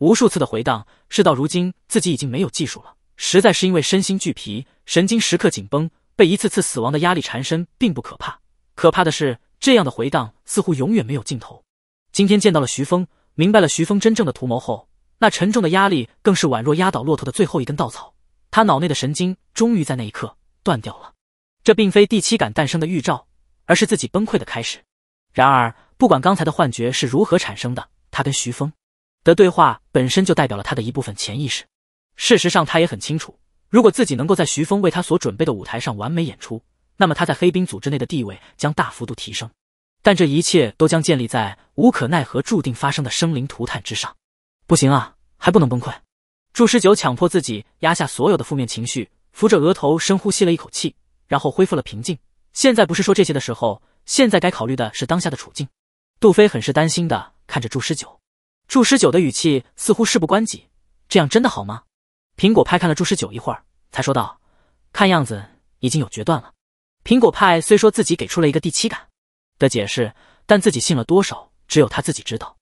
无数次的回荡，事到如今，自己已经没有技术了，实在是因为身心俱疲，神经时刻紧绷，被一次次死亡的压力缠身，并不可怕，可怕的是这样的回荡似乎永远没有尽头。今天见到了徐峰，明白了徐峰真正的图谋后。那沉重的压力更是宛若压倒骆驼的最后一根稻草，他脑内的神经终于在那一刻断掉了。这并非第七感诞生的预兆，而是自己崩溃的开始。然而，不管刚才的幻觉是如何产生的，他跟徐峰的对话本身就代表了他的一部分潜意识。事实上，他也很清楚，如果自己能够在徐峰为他所准备的舞台上完美演出，那么他在黑冰组织内的地位将大幅度提升。但这一切都将建立在无可奈何、注定发生的生灵涂炭之上。不行啊，还不能崩溃。祝十九强迫自己压下所有的负面情绪，扶着额头深呼吸了一口气，然后恢复了平静。现在不是说这些的时候，现在该考虑的是当下的处境。杜飞很是担心的看着祝十九，祝十九的语气似乎事不关己，这样真的好吗？苹果派看了祝十九一会儿，才说道：“看样子已经有决断了。”苹果派虽说自己给出了一个第七感的解释，但自己信了多少，只有他自己知道。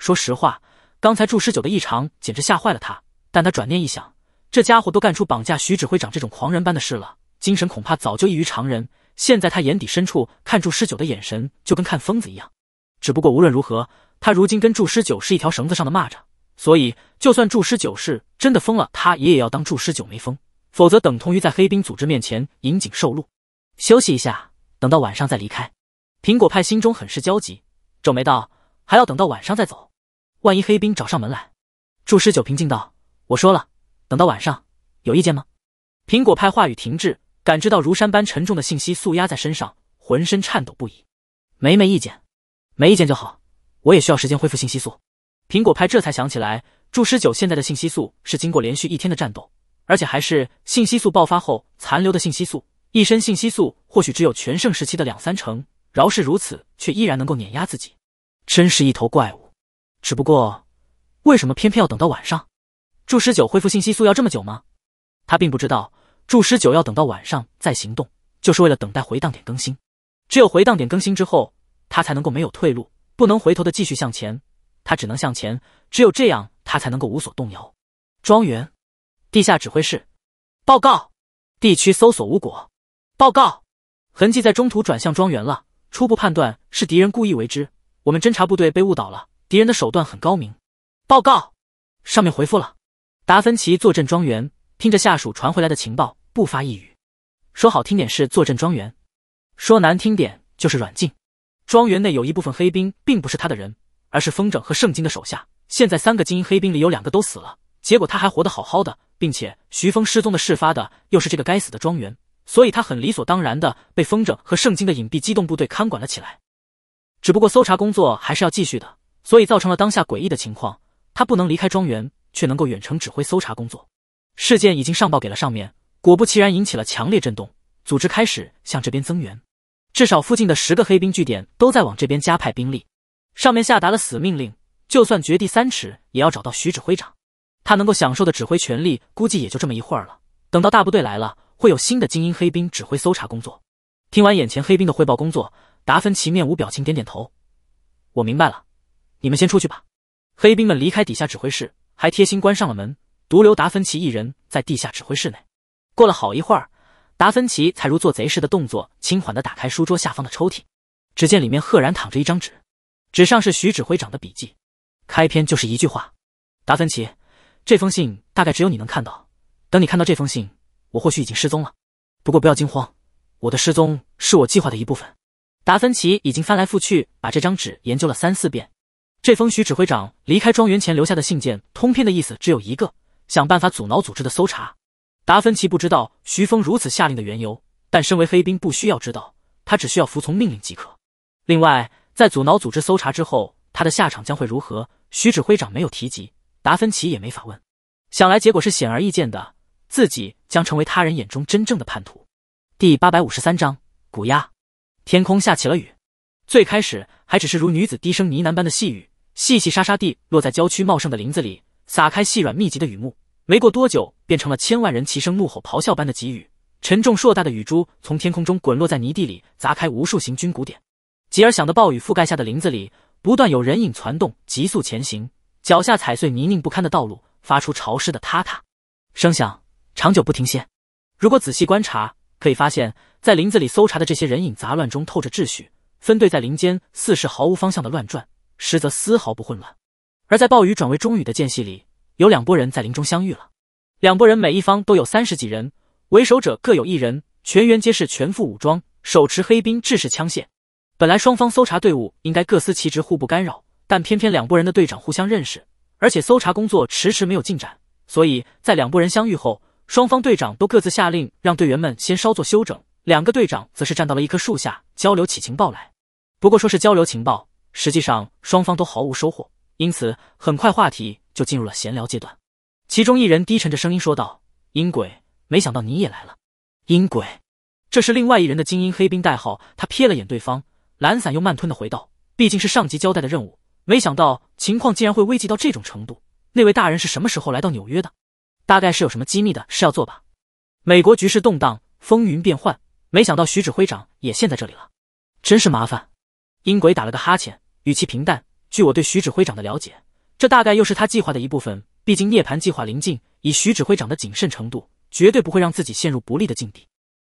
说实话。刚才祝师九的异常简直吓坏了他，但他转念一想，这家伙都干出绑架徐指挥长这种狂人般的事了，精神恐怕早就异于常人。现在他眼底深处看祝师九的眼神，就跟看疯子一样。只不过无论如何，他如今跟祝师九是一条绳子上的蚂蚱，所以就算祝师九是真的疯了，他也也要当祝师九没疯，否则等同于在黑兵组织面前引颈受戮。休息一下，等到晚上再离开。苹果派心中很是焦急，皱眉道：“还要等到晚上再走？”万一黑兵找上门来，祝师九平静道：“我说了，等到晚上。有意见吗？”苹果派话语停滞，感知到如山般沉重的信息素压在身上，浑身颤抖不已。没没意见，没意见就好。我也需要时间恢复信息素。苹果派这才想起来，祝师九现在的信息素是经过连续一天的战斗，而且还是信息素爆发后残留的信息素，一身信息素或许只有全盛时期的两三成。饶是如此，却依然能够碾压自己，真是一头怪物。只不过，为什么偏偏要等到晚上？祝师九恢复信息素要这么久吗？他并不知道祝师九要等到晚上再行动，就是为了等待回荡点更新。只有回荡点更新之后，他才能够没有退路，不能回头的继续向前。他只能向前，只有这样，他才能够无所动摇。庄园地下指挥室报告：地区搜索无果。报告痕迹在中途转向庄园了，初步判断是敌人故意为之。我们侦察部队被误导了。敌人的手段很高明。报告，上面回复了。达芬奇坐镇庄园，听着下属传回来的情报，不发一语。说好听点是坐镇庄园，说难听点就是软禁。庄园内有一部分黑兵，并不是他的人，而是风筝和圣经的手下。现在三个精英黑兵里有两个都死了，结果他还活得好好的，并且徐峰失踪的事发的又是这个该死的庄园，所以他很理所当然的被风筝和圣经的隐蔽机动部队看管了起来。只不过搜查工作还是要继续的。所以造成了当下诡异的情况。他不能离开庄园，却能够远程指挥搜查工作。事件已经上报给了上面，果不其然引起了强烈震动，组织开始向这边增援，至少附近的十个黑兵据点都在往这边加派兵力。上面下达了死命令，就算掘地三尺也要找到徐指挥长。他能够享受的指挥权力，估计也就这么一会儿了。等到大部队来了，会有新的精英黑兵指挥搜查工作。听完眼前黑兵的汇报工作，达芬奇面无表情点点头：“我明白了。”你们先出去吧。黑兵们离开底下指挥室，还贴心关上了门，独留达芬奇一人在地下指挥室内。过了好一会儿，达芬奇才如做贼似的动作，轻缓地打开书桌下方的抽屉，只见里面赫然躺着一张纸，纸上是徐指挥长的笔记，开篇就是一句话：“达芬奇，这封信大概只有你能看到。等你看到这封信，我或许已经失踪了。不过不要惊慌，我的失踪是我计划的一部分。”达芬奇已经翻来覆去把这张纸研究了三四遍。这封徐指挥长离开庄园前留下的信件，通篇的意思只有一个：想办法阻挠组织的搜查。达芬奇不知道徐峰如此下令的缘由，但身为黑兵不需要知道，他只需要服从命令即可。另外，在阻挠组织搜查之后，他的下场将会如何？徐指挥长没有提及，达芬奇也没法问。想来结果是显而易见的：自己将成为他人眼中真正的叛徒。第八百五十三章：古鸦。天空下起了雨，最开始还只是如女子低声呢喃般的细雨。细细沙沙地落在郊区茂盛的林子里，洒开细软密集的雨幕。没过多久，变成了千万人齐声怒吼、咆哮般的急雨。沉重硕大的雨珠从天空中滚落在泥地里，砸开无数行军鼓点。急而响的暴雨覆盖下的林子里，不断有人影攒动，急速前行，脚下踩碎泥泞不堪的道路，发出潮湿的塌塌声响，长久不停歇。如果仔细观察，可以发现，在林子里搜查的这些人影，杂乱中透着秩序。分队在林间似是毫无方向的乱转。实则丝毫不混乱，而在暴雨转为中雨的间隙里，有两拨人在林中相遇了。两拨人每一方都有三十几人，为首者各有一人，全员皆是全副武装，手持黑兵制式枪械。本来双方搜查队伍应该各司其职，互不干扰，但偏偏两拨人的队长互相认识，而且搜查工作迟迟没有进展，所以在两拨人相遇后，双方队长都各自下令让队员们先稍作休整。两个队长则是站到了一棵树下交流起情报来。不过说是交流情报。实际上，双方都毫无收获，因此很快话题就进入了闲聊阶段。其中一人低沉着声音说道：“阴鬼，没想到你也来了。”阴鬼，这是另外一人的精英黑兵代号。他瞥了眼对方，懒散又慢吞的回道：“毕竟是上级交代的任务，没想到情况竟然会危急到这种程度。那位大人是什么时候来到纽约的？大概是有什么机密的事要做吧？美国局势动荡，风云变幻，没想到徐指挥长也陷在这里了，真是麻烦。”阴鬼打了个哈欠。语气平淡。据我对徐指挥长的了解，这大概又是他计划的一部分。毕竟涅槃计划临近，以徐指挥长的谨慎程度，绝对不会让自己陷入不利的境地。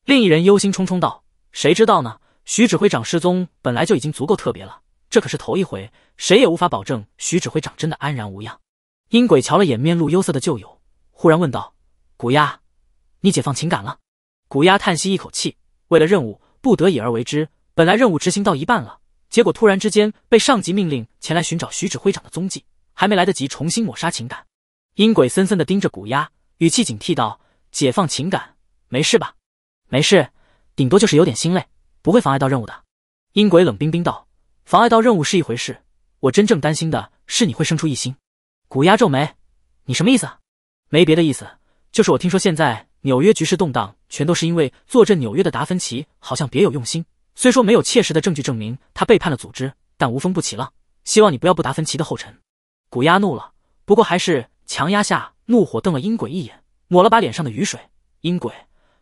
另一人忧心忡忡道：“谁知道呢？徐指挥长失踪本来就已经足够特别了，这可是头一回，谁也无法保证徐指挥长真的安然无恙。”阴鬼瞧了眼面露忧色的旧友，忽然问道：“古鸦，你解放情感了？”古鸦叹息一口气：“为了任务，不得已而为之。本来任务执行到一半了。”结果突然之间被上级命令前来寻找徐指挥长的踪迹，还没来得及重新抹杀情感，阴鬼森森的盯着古鸦，语气警惕道：“解放情感，没事吧？”“没事，顶多就是有点心累，不会妨碍到任务的。”阴鬼冷冰冰道：“妨碍到任务是一回事，我真正担心的是你会生出异心。”古鸦皱眉：“你什么意思？”“没别的意思，就是我听说现在纽约局势动荡，全都是因为坐镇纽约的达芬奇好像别有用心。”虽说没有切实的证据证明他背叛了组织，但无风不起浪，希望你不要步达芬奇的后尘。古丫怒了，不过还是强压下怒火，瞪了阴鬼一眼，抹了把脸上的雨水。阴鬼，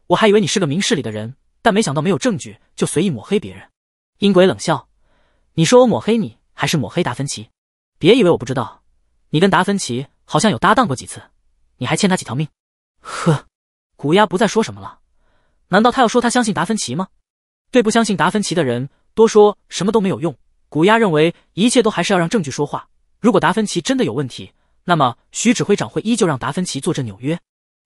我还以为你是个明事理的人，但没想到没有证据就随意抹黑别人。阴鬼冷笑：“你说我抹黑你，还是抹黑达芬奇？别以为我不知道，你跟达芬奇好像有搭档过几次，你还欠他几条命。”呵，古鸦不再说什么了。难道他要说他相信达芬奇吗？对不相信达芬奇的人，多说什么都没有用。古鸭认为，一切都还是要让证据说话。如果达芬奇真的有问题，那么徐指挥长会依旧让达芬奇坐镇纽约。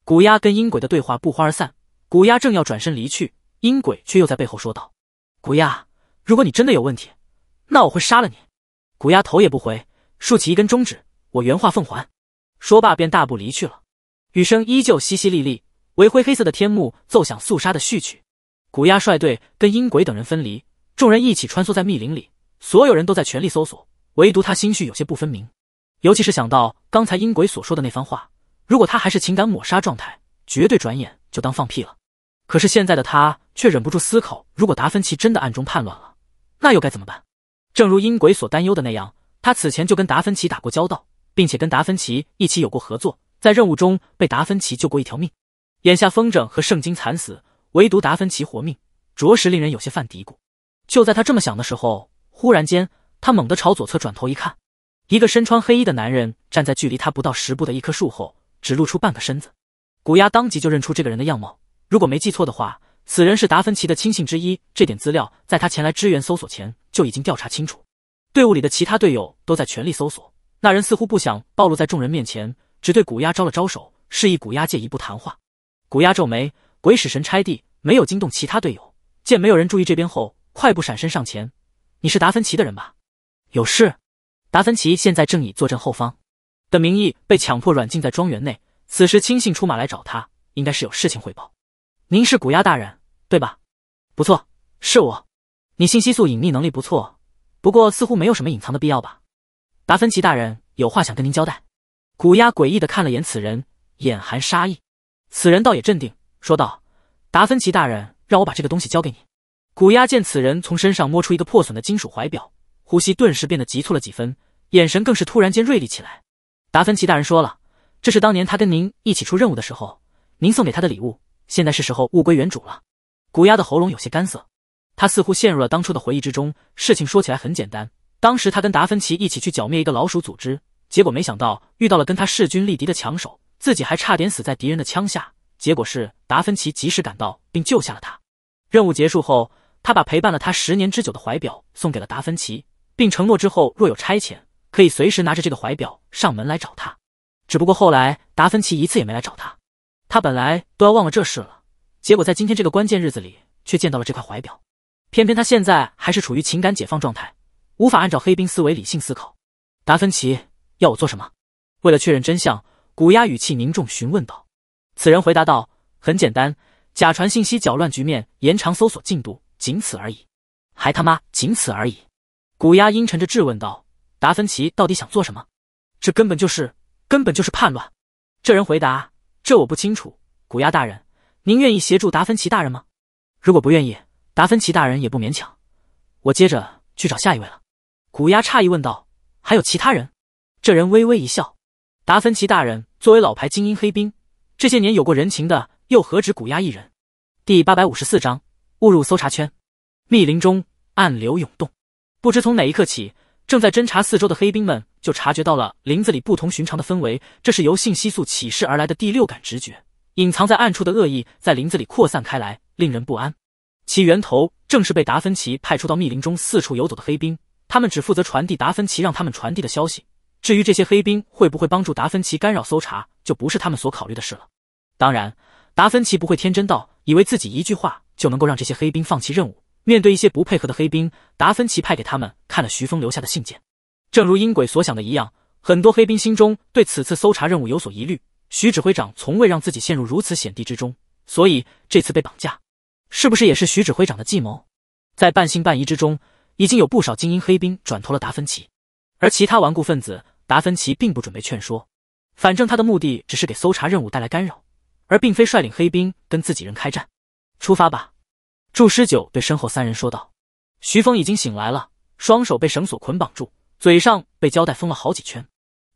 古鸭跟阴鬼的对话不欢而散。古鸭正要转身离去，阴鬼却又在背后说道：“古鸭，如果你真的有问题，那我会杀了你。”古鸭头也不回，竖起一根中指：“我原话奉还。”说罢便大步离去了。雨声依旧淅淅沥沥，为灰黑色的天幕奏响肃杀的序曲。古鸦率队跟阴鬼等人分离，众人一起穿梭在密林里，所有人都在全力搜索，唯独他心绪有些不分明。尤其是想到刚才阴鬼所说的那番话，如果他还是情感抹杀状态，绝对转眼就当放屁了。可是现在的他却忍不住思考：如果达芬奇真的暗中叛乱了，那又该怎么办？正如阴鬼所担忧的那样，他此前就跟达芬奇打过交道，并且跟达芬奇一起有过合作，在任务中被达芬奇救过一条命。眼下风筝和圣经惨死。唯独达芬奇活命，着实令人有些犯嘀咕。就在他这么想的时候，忽然间，他猛地朝左侧转头一看，一个身穿黑衣的男人站在距离他不到十步的一棵树后，只露出半个身子。古鸦当即就认出这个人的样貌，如果没记错的话，此人是达芬奇的亲信之一。这点资料在他前来支援搜索前就已经调查清楚。队伍里的其他队友都在全力搜索，那人似乎不想暴露在众人面前，只对古鸦招了招手，示意古鸦借一步谈话。古鸦皱眉。鬼使神差地没有惊动其他队友，见没有人注意这边后，快步闪身上前。你是达芬奇的人吧？有事？达芬奇现在正以坐镇后方的名义被强迫软禁在庄园内，此时亲信出马来找他，应该是有事情汇报。您是古鸦大人对吧？不错，是我。你信息素隐匿能力不错，不过似乎没有什么隐藏的必要吧？达芬奇大人有话想跟您交代。古鸦诡异的看了眼此人，眼含杀意。此人倒也镇定。说道：“达芬奇大人让我把这个东西交给你。”古鸦见此人从身上摸出一个破损的金属怀表，呼吸顿时变得急促了几分，眼神更是突然间锐利起来。达芬奇大人说了，这是当年他跟您一起出任务的时候，您送给他的礼物。现在是时候物归原主了。古鸦的喉咙有些干涩，他似乎陷入了当初的回忆之中。事情说起来很简单，当时他跟达芬奇一起去剿灭一个老鼠组织，结果没想到遇到了跟他势均力敌的强手，自己还差点死在敌人的枪下。结果是达芬奇及时赶到并救下了他。任务结束后，他把陪伴了他十年之久的怀表送给了达芬奇，并承诺之后若有差遣，可以随时拿着这个怀表上门来找他。只不过后来达芬奇一次也没来找他，他本来都要忘了这事了。结果在今天这个关键日子里，却见到了这块怀表。偏偏他现在还是处于情感解放状态，无法按照黑冰思维理性思考。达芬奇要我做什么？为了确认真相，古鸦语气凝重询问道。此人回答道：“很简单，假传信息，搅乱局面，延长搜索进度，仅此而已。还他妈仅此而已！”古鸦阴沉着质问道：“达芬奇到底想做什么？这根本就是，根本就是叛乱！”这人回答：“这我不清楚，古鸦大人，您愿意协助达芬奇大人吗？如果不愿意，达芬奇大人也不勉强。我接着去找下一位了。”古鸦诧异问道：“还有其他人？”这人微微一笑：“达芬奇大人作为老牌精英黑兵。”这些年有过人情的，又何止古丫一人？第八百五十四章，误入搜查圈。密林中暗流涌动，不知从哪一刻起，正在侦查四周的黑兵们就察觉到了林子里不同寻常的氛围。这是由信息素启示而来的第六感直觉。隐藏在暗处的恶意在林子里扩散开来，令人不安。其源头正是被达芬奇派出到密林中四处游走的黑兵。他们只负责传递达芬奇让他们传递的消息。至于这些黑兵会不会帮助达芬奇干扰搜查？就不是他们所考虑的事了。当然，达芬奇不会天真到以为自己一句话就能够让这些黑兵放弃任务。面对一些不配合的黑兵，达芬奇派给他们看了徐峰留下的信件。正如阴鬼所想的一样，很多黑兵心中对此次搜查任务有所疑虑。徐指挥长从未让自己陷入如此险地之中，所以这次被绑架，是不是也是徐指挥长的计谋？在半信半疑之中，已经有不少精英黑兵转投了达芬奇，而其他顽固分子，达芬奇并不准备劝说。反正他的目的只是给搜查任务带来干扰，而并非率领黑兵跟自己人开战。出发吧，祝师九对身后三人说道。徐峰已经醒来了，双手被绳索捆绑住，嘴上被胶带封了好几圈。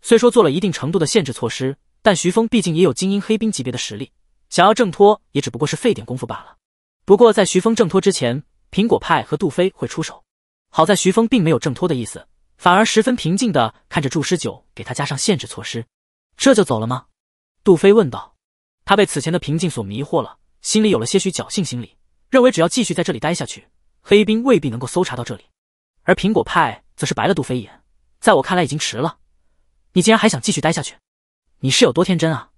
虽说做了一定程度的限制措施，但徐峰毕竟也有精英黑兵级别的实力，想要挣脱也只不过是费点功夫罢了。不过在徐峰挣脱之前，苹果派和杜飞会出手。好在徐峰并没有挣脱的意思，反而十分平静地看着祝师九给他加上限制措施。这就走了吗？杜飞问道。他被此前的平静所迷惑了，心里有了些许侥幸心理，认为只要继续在这里待下去，黑兵未必能够搜查到这里。而苹果派则是白了杜飞一眼，在我看来已经迟了，你竟然还想继续待下去？你是有多天真啊！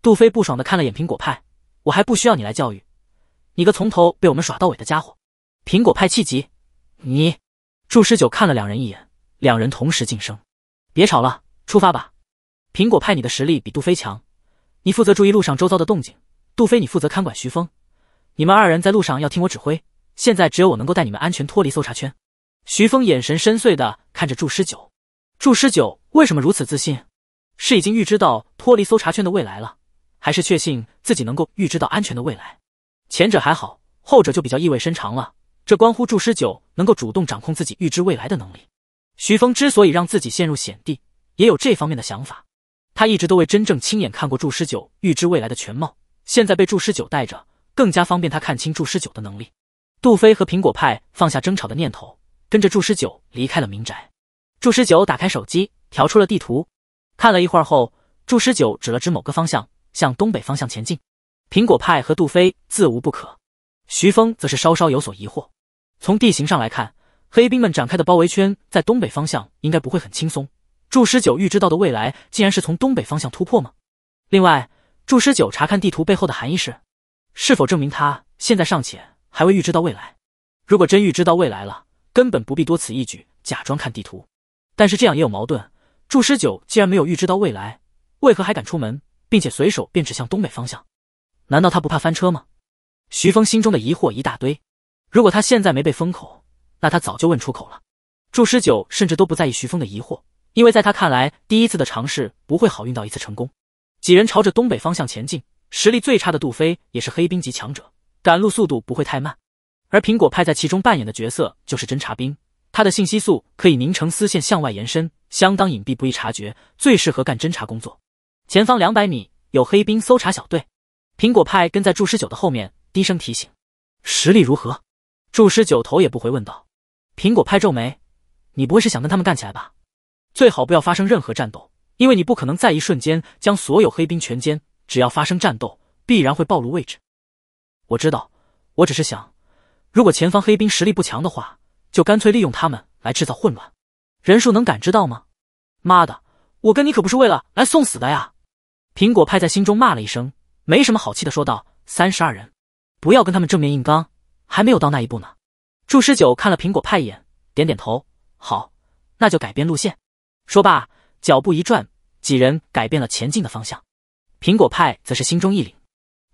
杜飞不爽的看了眼苹果派，我还不需要你来教育，你个从头被我们耍到尾的家伙！苹果派气急，你。祝十九看了两人一眼，两人同时噤声。别吵了，出发吧。苹果派，你的实力比杜飞强，你负责注意路上周遭的动静。杜飞，你负责看管徐峰。你们二人在路上要听我指挥。现在只有我能够带你们安全脱离搜查圈。徐峰眼神深邃的看着祝师九，祝师九为什么如此自信？是已经预知到脱离搜查圈的未来了，还是确信自己能够预知到安全的未来？前者还好，后者就比较意味深长了。这关乎祝师九能够主动掌控自己预知未来的能力。徐峰之所以让自己陷入险地，也有这方面的想法。他一直都未真正亲眼看过祝师九预知未来的全貌，现在被祝师九带着，更加方便他看清祝师九的能力。杜飞和苹果派放下争吵的念头，跟着祝师九离开了民宅。祝师九打开手机，调出了地图，看了一会儿后，祝师九指了指某个方向，向东北方向前进。苹果派和杜飞自无不可，徐峰则是稍稍有所疑惑。从地形上来看，黑兵们展开的包围圈在东北方向应该不会很轻松。祝十九预知到的未来，竟然是从东北方向突破吗？另外，祝十九查看地图背后的含义是，是否证明他现在尚且还未预知到未来？如果真预知到未来了，根本不必多此一举假装看地图。但是这样也有矛盾，祝十九既然没有预知到未来，为何还敢出门，并且随手便指向东北方向？难道他不怕翻车吗？徐峰心中的疑惑一大堆。如果他现在没被封口，那他早就问出口了。祝十九甚至都不在意徐峰的疑惑。因为在他看来，第一次的尝试不会好运到一次成功。几人朝着东北方向前进，实力最差的杜飞也是黑兵级强者，赶路速度不会太慢。而苹果派在其中扮演的角色就是侦察兵，他的信息素可以凝成丝线向外延伸，相当隐蔽不易察觉，最适合干侦察工作。前方两百米有黑兵搜查小队，苹果派跟在祝十九的后面，低声提醒：“实力如何？”祝十九头也不回问道。苹果派皱眉：“你不会是想跟他们干起来吧？”最好不要发生任何战斗，因为你不可能在一瞬间将所有黑兵全歼。只要发生战斗，必然会暴露位置。我知道，我只是想，如果前方黑兵实力不强的话，就干脆利用他们来制造混乱。人数能感知到吗？妈的，我跟你可不是为了来送死的呀！苹果派在心中骂了一声，没什么好气的说道：“三十二人，不要跟他们正面硬刚，还没有到那一步呢。”祝十九看了苹果派一眼，点点头：“好，那就改变路线。”说罢，脚步一转，几人改变了前进的方向。苹果派则是心中一凛。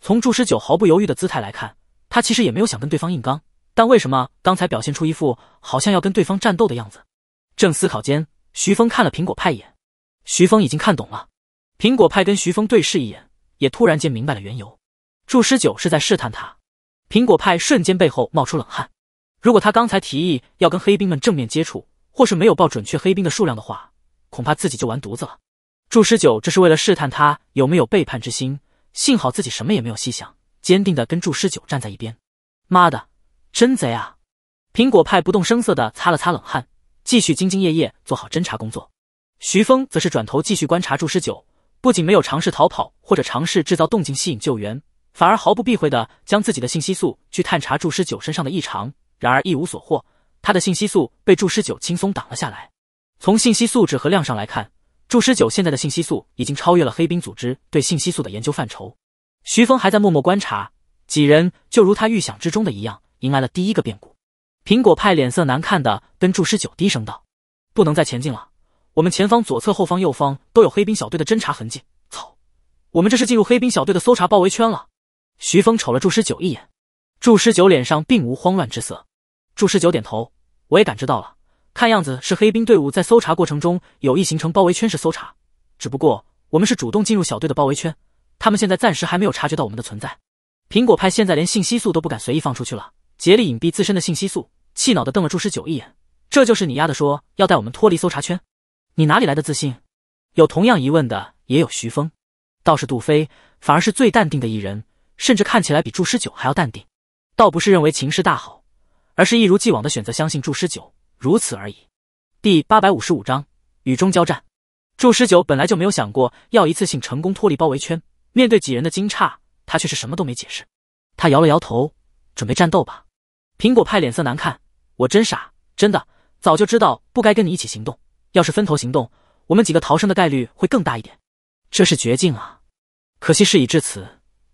从祝师九毫不犹豫的姿态来看，他其实也没有想跟对方硬刚，但为什么刚才表现出一副好像要跟对方战斗的样子？正思考间，徐峰看了苹果派一眼。徐峰已经看懂了。苹果派跟徐峰对视一眼，也突然间明白了缘由。祝师九是在试探他。苹果派瞬间背后冒出冷汗。如果他刚才提议要跟黑兵们正面接触，或是没有报准确黑兵的数量的话，恐怕自己就完犊子了。祝师九这是为了试探他有没有背叛之心，幸好自己什么也没有细想，坚定的跟祝师九站在一边。妈的，真贼啊！苹果派不动声色的擦了擦冷汗，继续兢兢业业做好侦查工作。徐峰则是转头继续观察祝师九，不仅没有尝试逃跑或者尝试制造动静吸引救援，反而毫不避讳的将自己的信息素去探查祝师九身上的异常，然而一无所获，他的信息素被祝师九轻松挡了下来。从信息素质和量上来看，祝师九现在的信息素已经超越了黑冰组织对信息素的研究范畴。徐峰还在默默观察，几人就如他预想之中的一样，迎来了第一个变故。苹果派脸色难看的跟祝师九低声道：“不能再前进了，我们前方、左侧、后方、右方都有黑兵小队的侦查痕迹。操，我们这是进入黑兵小队的搜查包围圈了。”徐峰瞅了祝师九一眼，祝师九脸上并无慌乱之色。祝师九点头：“我也感知到了。”看样子是黑兵队伍在搜查过程中有意形成包围圈式搜查，只不过我们是主动进入小队的包围圈，他们现在暂时还没有察觉到我们的存在。苹果派现在连信息素都不敢随意放出去了，竭力隐蔽自身的信息素，气恼的瞪了祝十九一眼。这就是你丫的说要带我们脱离搜查圈，你哪里来的自信？有同样疑问的也有徐峰，倒是杜飞反而是最淡定的一人，甚至看起来比祝十九还要淡定。倒不是认为情势大好，而是一如既往的选择相信祝十九。如此而已。第八百五十五章雨中交战。祝十九本来就没有想过要一次性成功脱离包围圈，面对几人的惊诧，他却是什么都没解释。他摇了摇头，准备战斗吧。苹果派脸色难看，我真傻，真的，早就知道不该跟你一起行动。要是分头行动，我们几个逃生的概率会更大一点。这是绝境啊，可惜事已至此，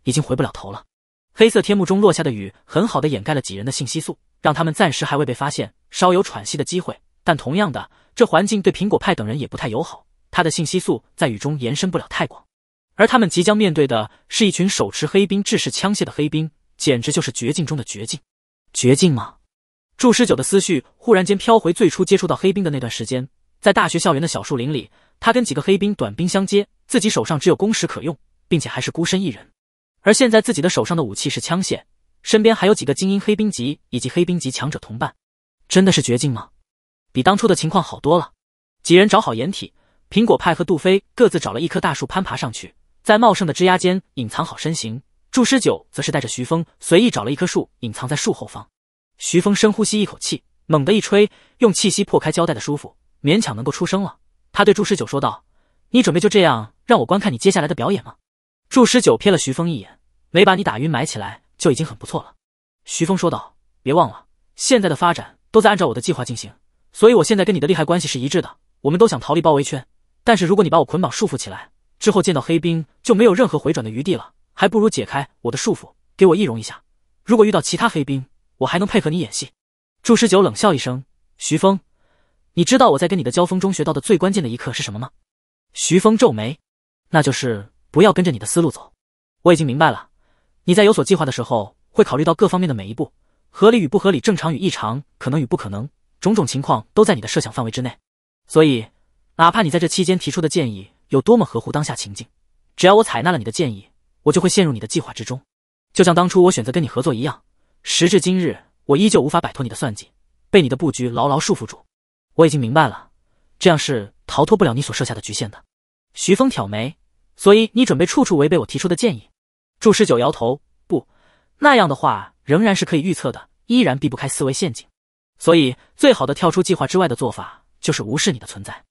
已经回不了头了。黑色天幕中落下的雨，很好的掩盖了几人的信息素。让他们暂时还未被发现，稍有喘息的机会。但同样的，这环境对苹果派等人也不太友好。他的信息素在雨中延伸不了太广，而他们即将面对的是一群手持黑兵制式枪械的黑兵，简直就是绝境中的绝境。绝境吗？祝十九的思绪忽然间飘回最初接触到黑兵的那段时间，在大学校园的小树林里，他跟几个黑兵短兵相接，自己手上只有弓矢可用，并且还是孤身一人。而现在，自己的手上的武器是枪械。身边还有几个精英黑兵级以及黑兵级强者同伴，真的是绝境吗？比当初的情况好多了。几人找好掩体，苹果派和杜飞各自找了一棵大树攀爬上去，在茂盛的枝丫间隐藏好身形。祝师九则是带着徐峰随意找了一棵树，隐藏在树后方。徐峰深呼吸一口气，猛地一吹，用气息破开胶带的束缚，勉强能够出声了。他对祝师九说道：“你准备就这样让我观看你接下来的表演吗？”祝师九瞥了徐峰一眼，没把你打晕埋起来。就已经很不错了，徐峰说道。别忘了，现在的发展都在按照我的计划进行，所以我现在跟你的利害关系是一致的。我们都想逃离包围圈，但是如果你把我捆绑束缚起来，之后见到黑兵就没有任何回转的余地了，还不如解开我的束缚，给我易容一下。如果遇到其他黑兵，我还能配合你演戏。祝十九冷笑一声，徐峰，你知道我在跟你的交锋中学到的最关键的一课是什么吗？徐峰皱眉，那就是不要跟着你的思路走。我已经明白了。你在有所计划的时候，会考虑到各方面的每一步，合理与不合理，正常与异常，可能与不可能，种种情况都在你的设想范围之内。所以，哪怕你在这期间提出的建议有多么合乎当下情境，只要我采纳了你的建议，我就会陷入你的计划之中。就像当初我选择跟你合作一样，时至今日，我依旧无法摆脱你的算计，被你的布局牢牢束缚住。我已经明白了，这样是逃脱不了你所设下的局限的。徐峰挑眉，所以你准备处处违背我提出的建议？祝十九摇头，不，那样的话仍然是可以预测的，依然避不开思维陷阱。所以，最好的跳出计划之外的做法就是无视你的存在，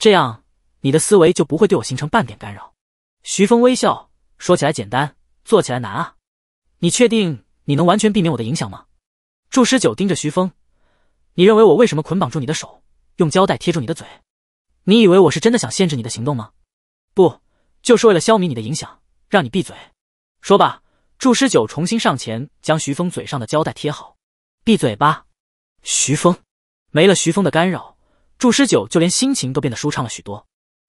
这样你的思维就不会对我形成半点干扰。徐峰微笑说：“起来简单，做起来难啊！你确定你能完全避免我的影响吗？”祝十九盯着徐峰，你认为我为什么捆绑住你的手，用胶带贴住你的嘴？你以为我是真的想限制你的行动吗？不，就是为了消弭你的影响，让你闭嘴。说吧，祝师九重新上前将徐峰嘴上的胶带贴好。闭嘴吧，徐峰。没了徐峰的干扰，祝师九就连心情都变得舒畅了许多。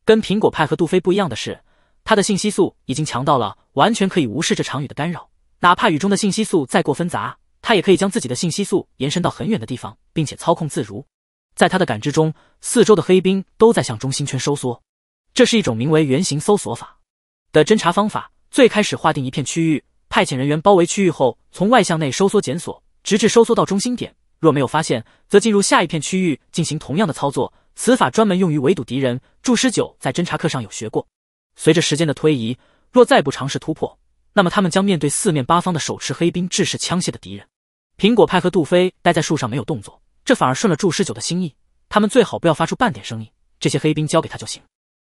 跟苹果派和杜飞不一样的是，他的信息素已经强到了完全可以无视这场雨的干扰，哪怕雨中的信息素再过分杂，他也可以将自己的信息素延伸到很远的地方，并且操控自如。在他的感知中，四周的黑冰都在向中心圈收缩，这是一种名为圆形搜索法的侦查方法。最开始划定一片区域，派遣人员包围区域后，从外向内收缩检索，直至收缩到中心点。若没有发现，则进入下一片区域进行同样的操作。此法专门用于围堵敌人。祝师九在侦查课上有学过。随着时间的推移，若再不尝试突破，那么他们将面对四面八方的手持黑兵制式枪械的敌人。苹果派和杜飞待在树上没有动作，这反而顺了祝师九的心意。他们最好不要发出半点声音，这些黑兵交给他就行。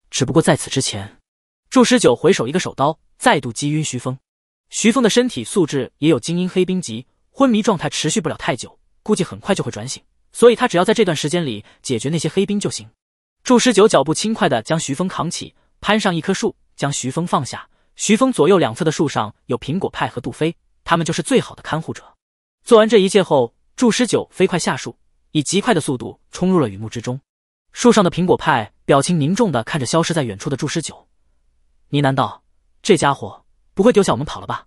只不过在此之前，祝师九回首一个手刀。再度击晕徐峰，徐峰的身体素质也有精英黑兵级，昏迷状态持续不了太久，估计很快就会转醒，所以他只要在这段时间里解决那些黑兵就行。祝师九脚步轻快的将徐峰扛起，攀上一棵树，将徐峰放下。徐峰左右两侧的树上有苹果派和杜飞，他们就是最好的看护者。做完这一切后，祝师九飞快下树，以极快的速度冲入了雨幕之中。树上的苹果派表情凝重的看着消失在远处的祝师九，呢喃道。这家伙不会丢下我们跑了吧？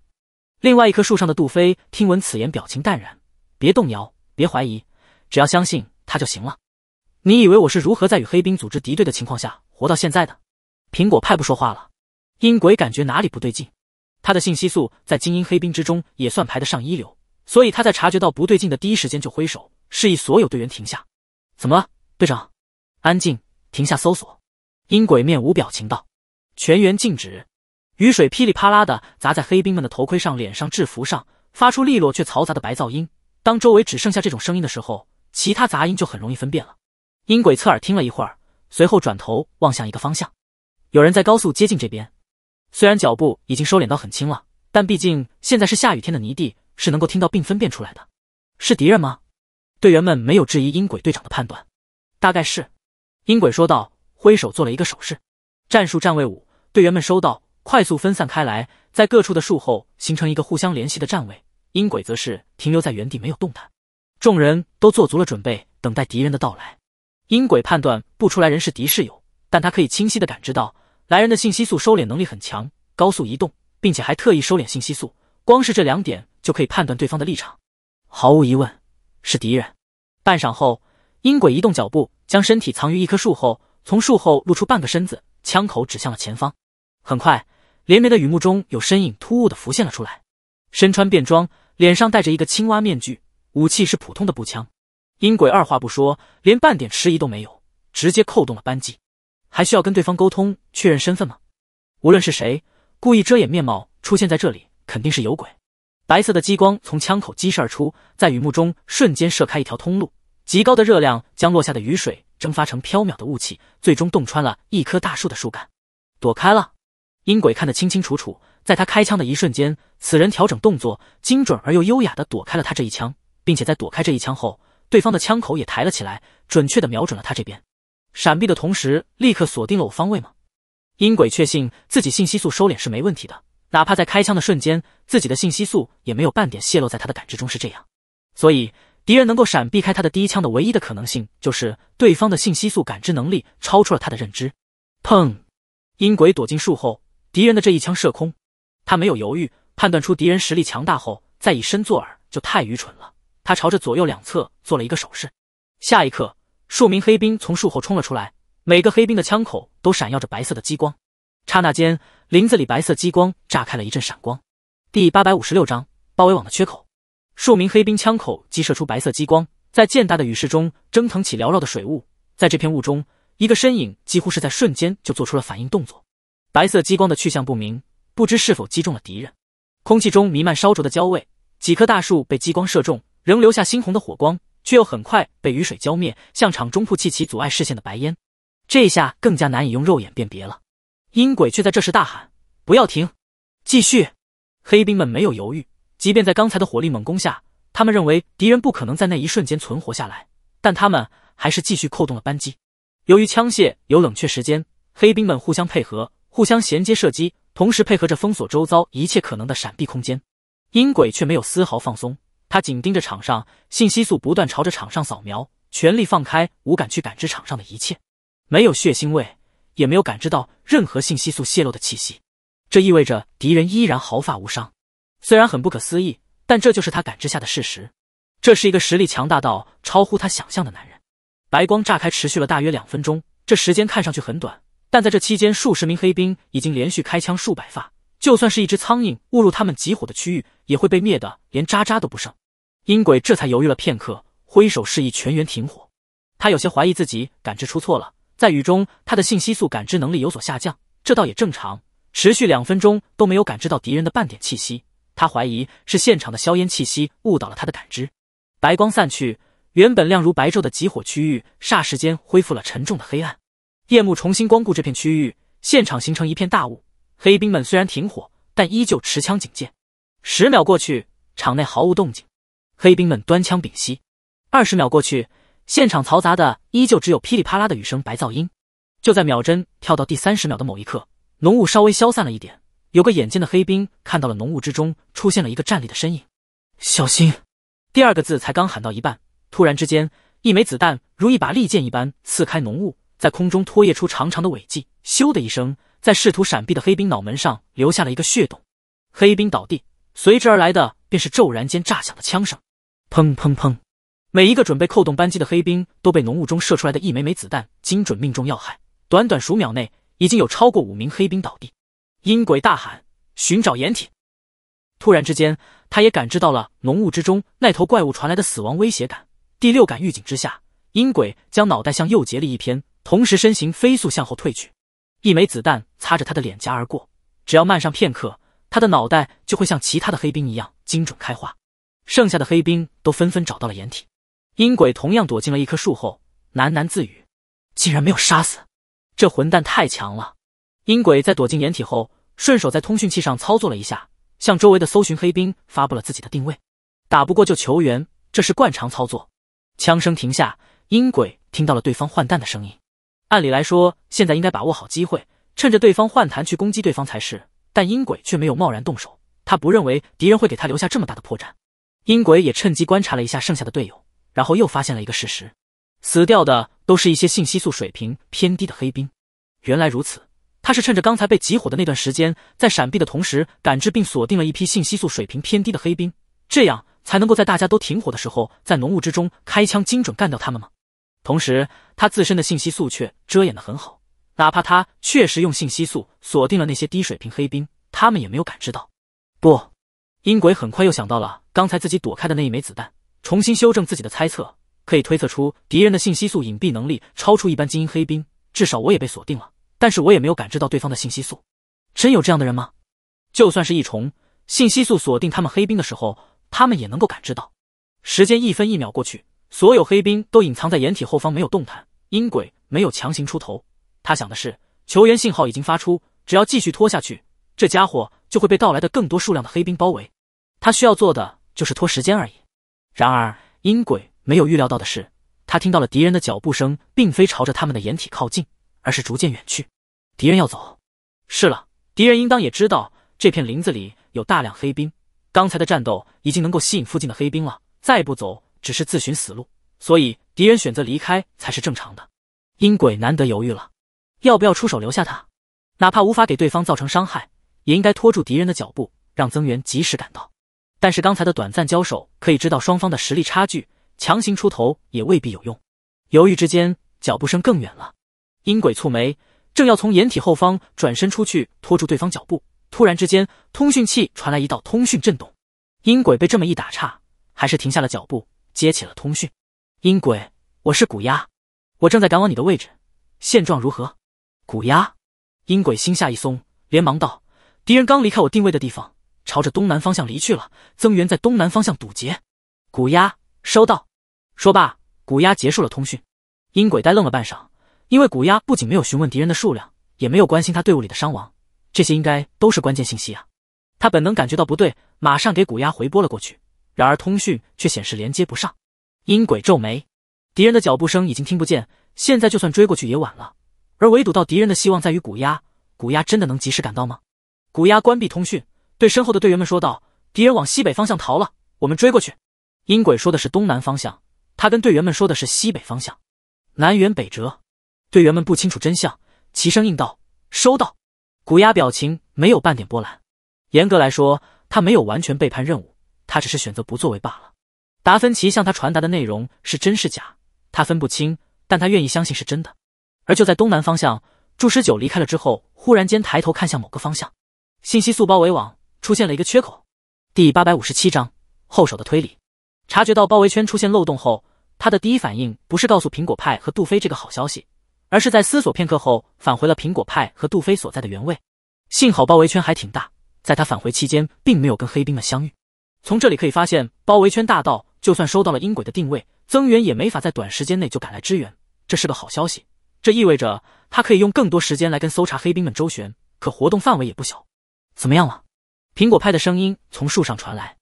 另外一棵树上的杜飞听闻此言，表情淡然。别动摇，别怀疑，只要相信他就行了。你以为我是如何在与黑兵组织敌对的情况下活到现在的？苹果派不说话了。阴鬼感觉哪里不对劲，他的信息素在精英黑兵之中也算排得上一流，所以他在察觉到不对劲的第一时间就挥手示意所有队员停下。怎么，了，队长？安静，停下搜索。阴鬼面无表情道：“全员静止。”雨水噼里啪啦的砸在黑兵们的头盔上、脸上、制服上，发出利落却嘈杂的白噪音。当周围只剩下这种声音的时候，其他杂音就很容易分辨了。阴鬼侧耳听了一会儿，随后转头望向一个方向，有人在高速接近这边。虽然脚步已经收敛到很轻了，但毕竟现在是下雨天的泥地，是能够听到并分辨出来的。是敌人吗？队员们没有质疑阴鬼队长的判断。大概是，阴鬼说道，挥手做了一个手势。战术站位五，队员们收到。快速分散开来，在各处的树后形成一个互相联系的站位。阴鬼则是停留在原地没有动弹，众人都做足了准备，等待敌人的到来。阴鬼判断不出来人是敌是友，但他可以清晰的感知到来人的信息素收敛能力很强，高速移动，并且还特意收敛信息素。光是这两点就可以判断对方的立场，毫无疑问是敌人。半晌后，阴鬼移动脚步，将身体藏于一棵树后，从树后露出半个身子，枪口指向了前方。很快。连绵的雨幕中有身影突兀的浮现了出来，身穿便装，脸上戴着一个青蛙面具，武器是普通的步枪。阴鬼二话不说，连半点迟疑都没有，直接扣动了扳机。还需要跟对方沟通确认身份吗？无论是谁，故意遮掩面貌出现在这里，肯定是有鬼。白色的激光从枪口激射而出，在雨幕中瞬间射开一条通路，极高的热量将落下的雨水蒸发成飘渺的雾气，最终洞穿了一棵大树的树干，躲开了。阴鬼看得清清楚楚，在他开枪的一瞬间，此人调整动作，精准而又优雅地躲开了他这一枪，并且在躲开这一枪后，对方的枪口也抬了起来，准确地瞄准了他这边。闪避的同时，立刻锁定了我方位吗？阴鬼确信自己信息素收敛是没问题的，哪怕在开枪的瞬间，自己的信息素也没有半点泄露在他的感知中。是这样，所以敌人能够闪避开他的第一枪的唯一的可能性，就是对方的信息素感知能力超出了他的认知。砰！阴鬼躲进树后。敌人的这一枪射空，他没有犹豫，判断出敌人实力强大后，再以身作饵就太愚蠢了。他朝着左右两侧做了一个手势，下一刻，数名黑兵从树后冲了出来，每个黑兵的枪口都闪耀着白色的激光。刹那间，林子里白色激光炸开了一阵闪光。第八百五十六章包围网的缺口。数名黑兵枪口击射出白色激光，在渐大的雨势中蒸腾起缭绕的水雾。在这片雾中，一个身影几乎是在瞬间就做出了反应动作。白色激光的去向不明，不知是否击中了敌人。空气中弥漫烧灼的焦味，几棵大树被激光射中，仍留下猩红的火光，却又很快被雨水浇灭，向场中铺起起阻碍视线的白烟。这下更加难以用肉眼辨别了。阴鬼却在这时大喊：“不要停，继续！”黑兵们没有犹豫，即便在刚才的火力猛攻下，他们认为敌人不可能在那一瞬间存活下来，但他们还是继续扣动了扳机。由于枪械有冷却时间，黑兵们互相配合。互相衔接射击，同时配合着封锁周遭一切可能的闪避空间。阴鬼却没有丝毫放松，他紧盯着场上，信息素不断朝着场上扫描，全力放开无感去感知场上的一切。没有血腥味，也没有感知到任何信息素泄露的气息，这意味着敌人依然毫发无伤。虽然很不可思议，但这就是他感知下的事实。这是一个实力强大到超乎他想象的男人。白光炸开，持续了大约两分钟，这时间看上去很短。但在这期间，数十名黑兵已经连续开枪数百发，就算是一只苍蝇误入他们集火的区域，也会被灭得连渣渣都不剩。阴鬼这才犹豫了片刻，挥手示意全员停火。他有些怀疑自己感知出错了，在雨中，他的信息素感知能力有所下降，这倒也正常。持续两分钟都没有感知到敌人的半点气息，他怀疑是现场的硝烟气息误导了他的感知。白光散去，原本亮如白昼的集火区域，霎时间恢复了沉重的黑暗。夜幕重新光顾这片区域，现场形成一片大雾。黑兵们虽然停火，但依旧持枪警戒。十秒过去，场内毫无动静。黑兵们端枪屏息。二十秒过去，现场嘈杂的依旧只有噼里啪啦的雨声白噪音。就在秒针跳到第三十秒的某一刻，浓雾稍微消散了一点，有个眼尖的黑兵看到了浓雾之中出现了一个站立的身影。小心！第二个字才刚喊到一半，突然之间，一枚子弹如一把利剑一般刺开浓雾。在空中拖曳出长长的尾迹，咻的一声，在试图闪避的黑兵脑门上留下了一个血洞，黑兵倒地，随之而来的便是骤然间炸响的枪声，砰砰砰！每一个准备扣动扳机的黑兵都被浓雾中射出来的一枚枚子弹精准命中要害，短短数秒内，已经有超过五名黑兵倒地。阴鬼大喊：“寻找掩体！”突然之间，他也感知到了浓雾之中那头怪物传来的死亡威胁感，第六感预警之下，阴鬼将脑袋向右竭了一偏。同时，身形飞速向后退去，一枚子弹擦着他的脸颊而过。只要慢上片刻，他的脑袋就会像其他的黑兵一样精准开花。剩下的黑兵都纷纷找到了掩体，阴鬼同样躲进了一棵树后，喃喃自语：“竟然没有杀死，这混蛋太强了。”阴鬼在躲进掩体后，顺手在通讯器上操作了一下，向周围的搜寻黑兵发布了自己的定位。打不过就求援，这是惯常操作。枪声停下，阴鬼听到了对方换弹的声音。按理来说，现在应该把握好机会，趁着对方换弹去攻击对方才是。但阴鬼却没有贸然动手，他不认为敌人会给他留下这么大的破绽。阴鬼也趁机观察了一下剩下的队友，然后又发现了一个事实：死掉的都是一些信息素水平偏低的黑兵。原来如此，他是趁着刚才被集火的那段时间，在闪避的同时感知并锁定了一批信息素水平偏低的黑兵，这样才能够在大家都停火的时候，在浓雾之中开枪精准干掉他们吗？同时，他自身的信息素却遮掩的很好，哪怕他确实用信息素锁定了那些低水平黑兵，他们也没有感知到。不，阴鬼很快又想到了刚才自己躲开的那一枚子弹，重新修正自己的猜测，可以推测出敌人的信息素隐蔽能力超出一般精英黑兵，至少我也被锁定了，但是我也没有感知到对方的信息素。真有这样的人吗？就算是一重信息素锁定他们黑兵的时候，他们也能够感知到。时间一分一秒过去。所有黑兵都隐藏在掩体后方，没有动弹。阴鬼没有强行出头，他想的是，求援信号已经发出，只要继续拖下去，这家伙就会被到来的更多数量的黑兵包围。他需要做的就是拖时间而已。然而，阴鬼没有预料到的是，他听到了敌人的脚步声，并非朝着他们的掩体靠近，而是逐渐远去。敌人要走，是了，敌人应当也知道这片林子里有大量黑兵。刚才的战斗已经能够吸引附近的黑兵了，再不走。只是自寻死路，所以敌人选择离开才是正常的。阴鬼难得犹豫了，要不要出手留下他？哪怕无法给对方造成伤害，也应该拖住敌人的脚步，让增援及时赶到。但是刚才的短暂交手可以知道双方的实力差距，强行出头也未必有用。犹豫之间，脚步声更远了。阴鬼蹙眉，正要从掩体后方转身出去拖住对方脚步，突然之间，通讯器传来一道通讯震动。阴鬼被这么一打岔，还是停下了脚步。接起了通讯，阴鬼，我是古鸦，我正在赶往你的位置，现状如何？古鸦，阴鬼心下一松，连忙道：敌人刚离开我定位的地方，朝着东南方向离去了，增援在东南方向堵截。古鸦，收到。说罢，古鸦结束了通讯。阴鬼呆愣了半晌，因为古鸦不仅没有询问敌人的数量，也没有关心他队伍里的伤亡，这些应该都是关键信息啊。他本能感觉到不对，马上给古鸦回拨了过去。然而通讯却显示连接不上。阴鬼皱眉，敌人的脚步声已经听不见，现在就算追过去也晚了。而围堵到敌人的希望在于古鸦，古鸦真的能及时赶到吗？古鸦关闭通讯，对身后的队员们说道：“敌人往西北方向逃了，我们追过去。”阴鬼说的是东南方向，他跟队员们说的是西北方向，南辕北辙。队员们不清楚真相，齐声应道：“收到。”古鸦表情没有半点波澜，严格来说，他没有完全背叛任务。他只是选择不作为罢了。达芬奇向他传达的内容是真是假，他分不清，但他愿意相信是真的。而就在东南方向，祝十九离开了之后，忽然间抬头看向某个方向，信息素包围网出现了一个缺口。第八百五十七章后手的推理。察觉到包围圈出现漏洞后，他的第一反应不是告诉苹果派和杜飞这个好消息，而是在思索片刻后返回了苹果派和杜飞所在的原位。幸好包围圈还挺大，在他返回期间并没有跟黑兵们相遇。从这里可以发现，包围圈大道就算收到了阴鬼的定位增援，也没法在短时间内就赶来支援。这是个好消息，这意味着他可以用更多时间来跟搜查黑兵们周旋。可活动范围也不小。怎么样了？苹果派的声音从树上传来。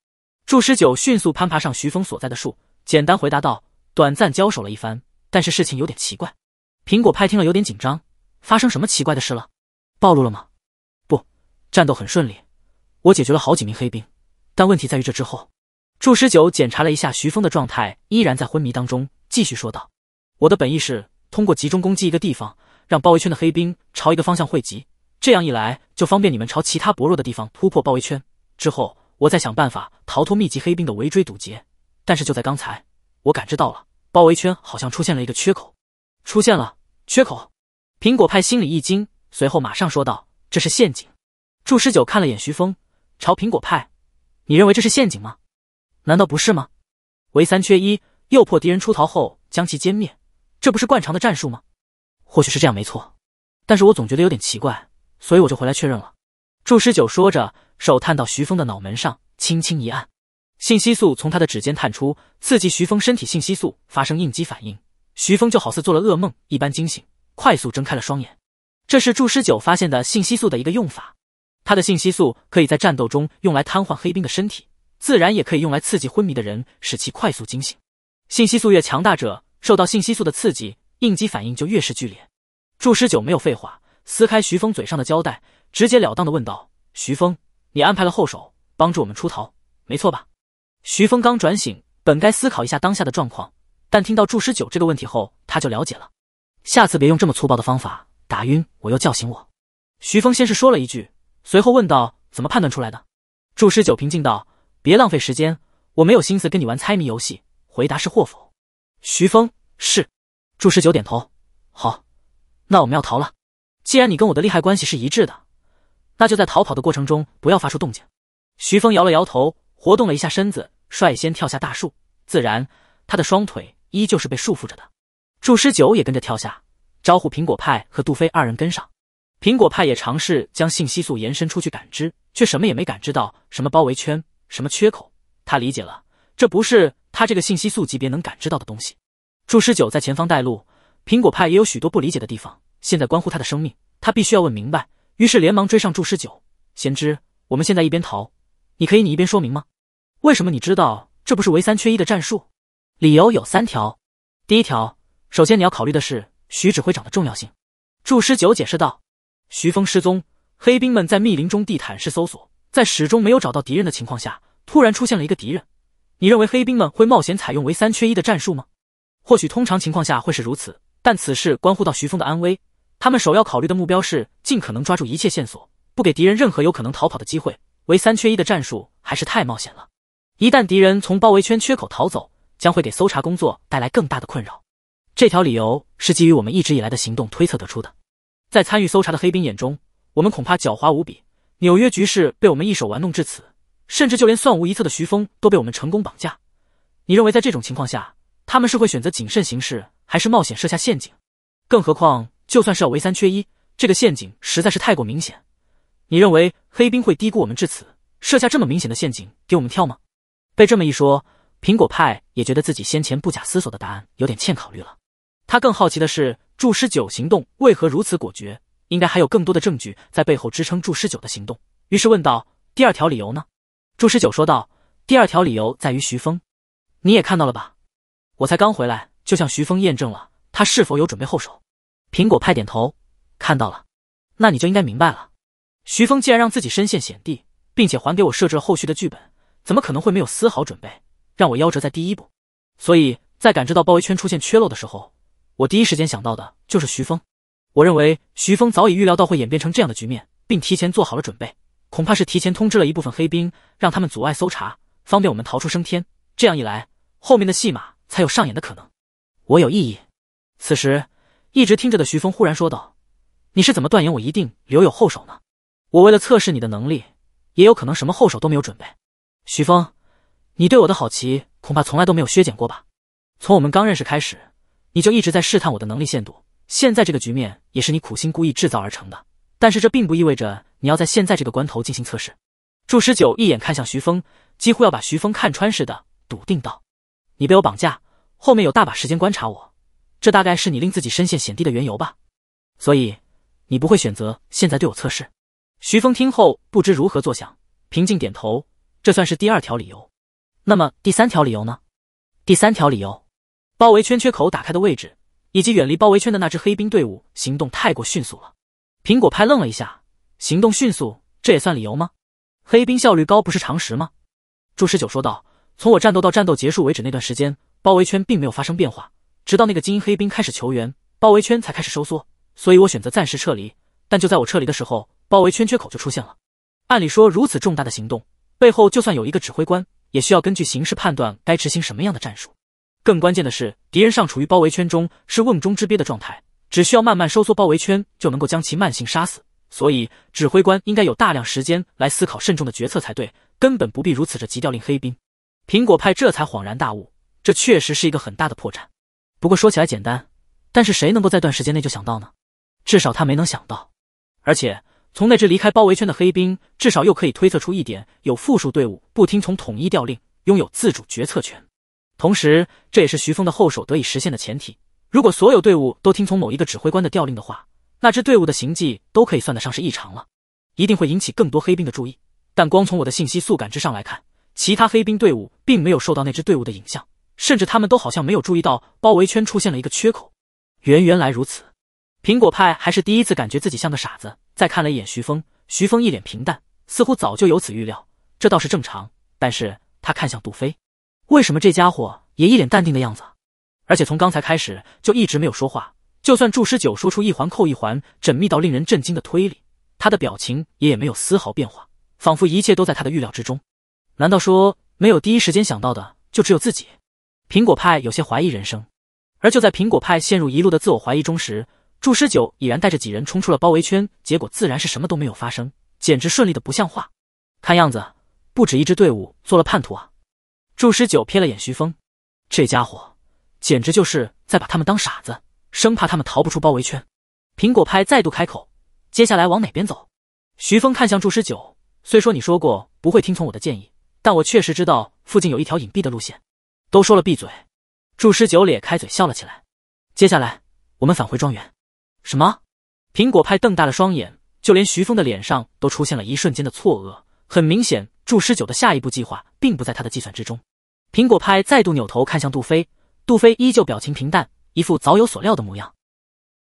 祝十九迅速攀爬上徐峰所在的树，简单回答道：“短暂交手了一番，但是事情有点奇怪。”苹果派听了有点紧张：“发生什么奇怪的事了？暴露了吗？不，战斗很顺利，我解决了好几名黑兵。”但问题在于这之后，祝十九检查了一下徐峰的状态，依然在昏迷当中。继续说道：“我的本意是通过集中攻击一个地方，让包围圈的黑兵朝一个方向汇集，这样一来就方便你们朝其他薄弱的地方突破包围圈。之后，我再想办法逃脱密集黑兵的围追堵截。但是就在刚才，我感知到了包围圈好像出现了一个缺口，出现了缺口。”苹果派心里一惊，随后马上说道：“这是陷阱。”祝十九看了眼徐峰，朝苹果派。你认为这是陷阱吗？难道不是吗？围三缺一，诱迫敌人出逃后将其歼灭，这不是惯常的战术吗？或许是这样没错，但是我总觉得有点奇怪，所以我就回来确认了。祝十九说着，手探到徐峰的脑门上，轻轻一按，信息素从他的指尖探出，刺激徐峰身体信息素发生应激反应，徐峰就好似做了噩梦一般惊醒，快速睁开了双眼。这是祝十九发现的信息素的一个用法。他的信息素可以在战斗中用来瘫痪黑兵的身体，自然也可以用来刺激昏迷的人，使其快速惊醒。信息素越强大者，受到信息素的刺激，应激反应就越是剧烈。祝十九没有废话，撕开徐峰嘴上的胶带，直截了当的问道：“徐峰，你安排了后手帮助我们出逃，没错吧？”徐峰刚转醒，本该思考一下当下的状况，但听到祝十九这个问题后，他就了解了。下次别用这么粗暴的方法打晕我又叫醒我。”徐峰先是说了一句。随后问道：“怎么判断出来的？”祝师九平静道：“别浪费时间，我没有心思跟你玩猜谜游戏。回答是或否。”徐峰是，祝师九点头。好，那我们要逃了。既然你跟我的利害关系是一致的，那就在逃跑的过程中不要发出动静。徐峰摇了摇头，活动了一下身子，率先跳下大树。自然，他的双腿依旧是被束缚着的。祝师九也跟着跳下，招呼苹果派和杜飞二人跟上。苹果派也尝试将信息素延伸出去感知，却什么也没感知到。什么包围圈，什么缺口，他理解了，这不是他这个信息素级别能感知到的东西。祝师九在前方带路，苹果派也有许多不理解的地方。现在关乎他的生命，他必须要问明白。于是连忙追上祝师九，贤之，我们现在一边逃，你可以你一边说明吗？为什么你知道这不是唯三缺一的战术？理由有三条。第一条，首先你要考虑的是徐指挥长的重要性。祝师九解释道。徐峰失踪，黑兵们在密林中地毯式搜索，在始终没有找到敌人的情况下，突然出现了一个敌人。你认为黑兵们会冒险采用“为三缺一”的战术吗？或许通常情况下会是如此，但此事关乎到徐峰的安危，他们首要考虑的目标是尽可能抓住一切线索，不给敌人任何有可能逃跑的机会。“为三缺一”的战术还是太冒险了，一旦敌人从包围圈缺口逃走，将会给搜查工作带来更大的困扰。这条理由是基于我们一直以来的行动推测得出的。在参与搜查的黑兵眼中，我们恐怕狡猾无比。纽约局势被我们一手玩弄至此，甚至就连算无一策的徐峰都被我们成功绑架。你认为在这种情况下，他们是会选择谨慎行事，还是冒险设下陷阱？更何况，就算是要围三缺一，这个陷阱实在是太过明显。你认为黑兵会低估我们至此，设下这么明显的陷阱给我们跳吗？被这么一说，苹果派也觉得自己先前不假思索的答案有点欠考虑了。他更好奇的是。祝师九行动为何如此果决？应该还有更多的证据在背后支撑祝师九的行动。于是问道：“第二条理由呢？”祝师九说道：“第二条理由在于徐峰，你也看到了吧？我才刚回来，就向徐峰验证了他是否有准备后手。”苹果派点头：“看到了，那你就应该明白了。徐峰既然让自己身陷险地，并且还给我设置了后续的剧本，怎么可能会没有丝毫准备，让我夭折在第一步？所以在感知到包围圈出现缺漏的时候。”我第一时间想到的就是徐峰。我认为徐峰早已预料到会演变成这样的局面，并提前做好了准备，恐怕是提前通知了一部分黑兵，让他们阻碍搜查，方便我们逃出升天。这样一来，后面的戏码才有上演的可能。我有异议。此时，一直听着的徐峰忽然说道：“你是怎么断言我一定留有后手呢？我为了测试你的能力，也有可能什么后手都没有准备。”徐峰，你对我的好奇恐怕从来都没有削减过吧？从我们刚认识开始。你就一直在试探我的能力限度，现在这个局面也是你苦心故意制造而成的。但是这并不意味着你要在现在这个关头进行测试。祝十九一眼看向徐峰，几乎要把徐峰看穿似的，笃定道：“你被我绑架，后面有大把时间观察我，这大概是你令自己深陷险地的缘由吧？所以你不会选择现在对我测试。”徐峰听后不知如何作想，平静点头。这算是第二条理由。那么第三条理由呢？第三条理由。包围圈缺口打开的位置，以及远离包围圈的那支黑兵队伍行动太过迅速了。苹果派愣了一下，行动迅速，这也算理由吗？黑兵效率高不是常识吗？朱十九说道：“从我战斗到战斗结束为止那段时间，包围圈并没有发生变化，直到那个精英黑兵开始求援，包围圈才开始收缩。所以我选择暂时撤离。但就在我撤离的时候，包围圈缺口就出现了。按理说，如此重大的行动，背后就算有一个指挥官，也需要根据形势判断该执行什么样的战术。”更关键的是，敌人尚处于包围圈中，是瓮中之鳖的状态，只需要慢慢收缩包围圈，就能够将其慢性杀死。所以，指挥官应该有大量时间来思考慎重的决策才对，根本不必如此着急调令黑兵。苹果派这才恍然大悟，这确实是一个很大的破绽。不过说起来简单，但是谁能够在短时间内就想到呢？至少他没能想到。而且，从那只离开包围圈的黑兵，至少又可以推测出一点：有复数队伍不听从统一调令，拥有自主决策权。同时，这也是徐峰的后手得以实现的前提。如果所有队伍都听从某一个指挥官的调令的话，那支队伍的行迹都可以算得上是异常了，一定会引起更多黑兵的注意。但光从我的信息素感知上来看，其他黑兵队伍并没有受到那支队伍的影响，甚至他们都好像没有注意到包围圈出现了一个缺口。原原来如此，苹果派还是第一次感觉自己像个傻子。再看了一眼徐峰，徐峰一脸平淡，似乎早就有此预料，这倒是正常。但是他看向杜飞。为什么这家伙也一脸淡定的样子？而且从刚才开始就一直没有说话。就算祝师九说出一环扣一环、缜密到令人震惊的推理，他的表情也也没有丝毫变化，仿佛一切都在他的预料之中。难道说没有第一时间想到的就只有自己？苹果派有些怀疑人生。而就在苹果派陷入一路的自我怀疑中时，祝师九已然带着几人冲出了包围圈。结果自然是什么都没有发生，简直顺利的不像话。看样子不止一支队伍做了叛徒啊！祝师九瞥了眼徐峰，这家伙简直就是在把他们当傻子，生怕他们逃不出包围圈。苹果派再度开口：“接下来往哪边走？”徐峰看向祝师九，虽说你说过不会听从我的建议，但我确实知道附近有一条隐蔽的路线。都说了闭嘴！祝师九咧开嘴笑了起来：“接下来我们返回庄园。”什么？苹果派瞪大了双眼，就连徐峰的脸上都出现了一瞬间的错愕。很明显，祝师九的下一步计划。并不在他的计算之中。苹果派再度扭头看向杜飞，杜飞依旧表情平淡，一副早有所料的模样。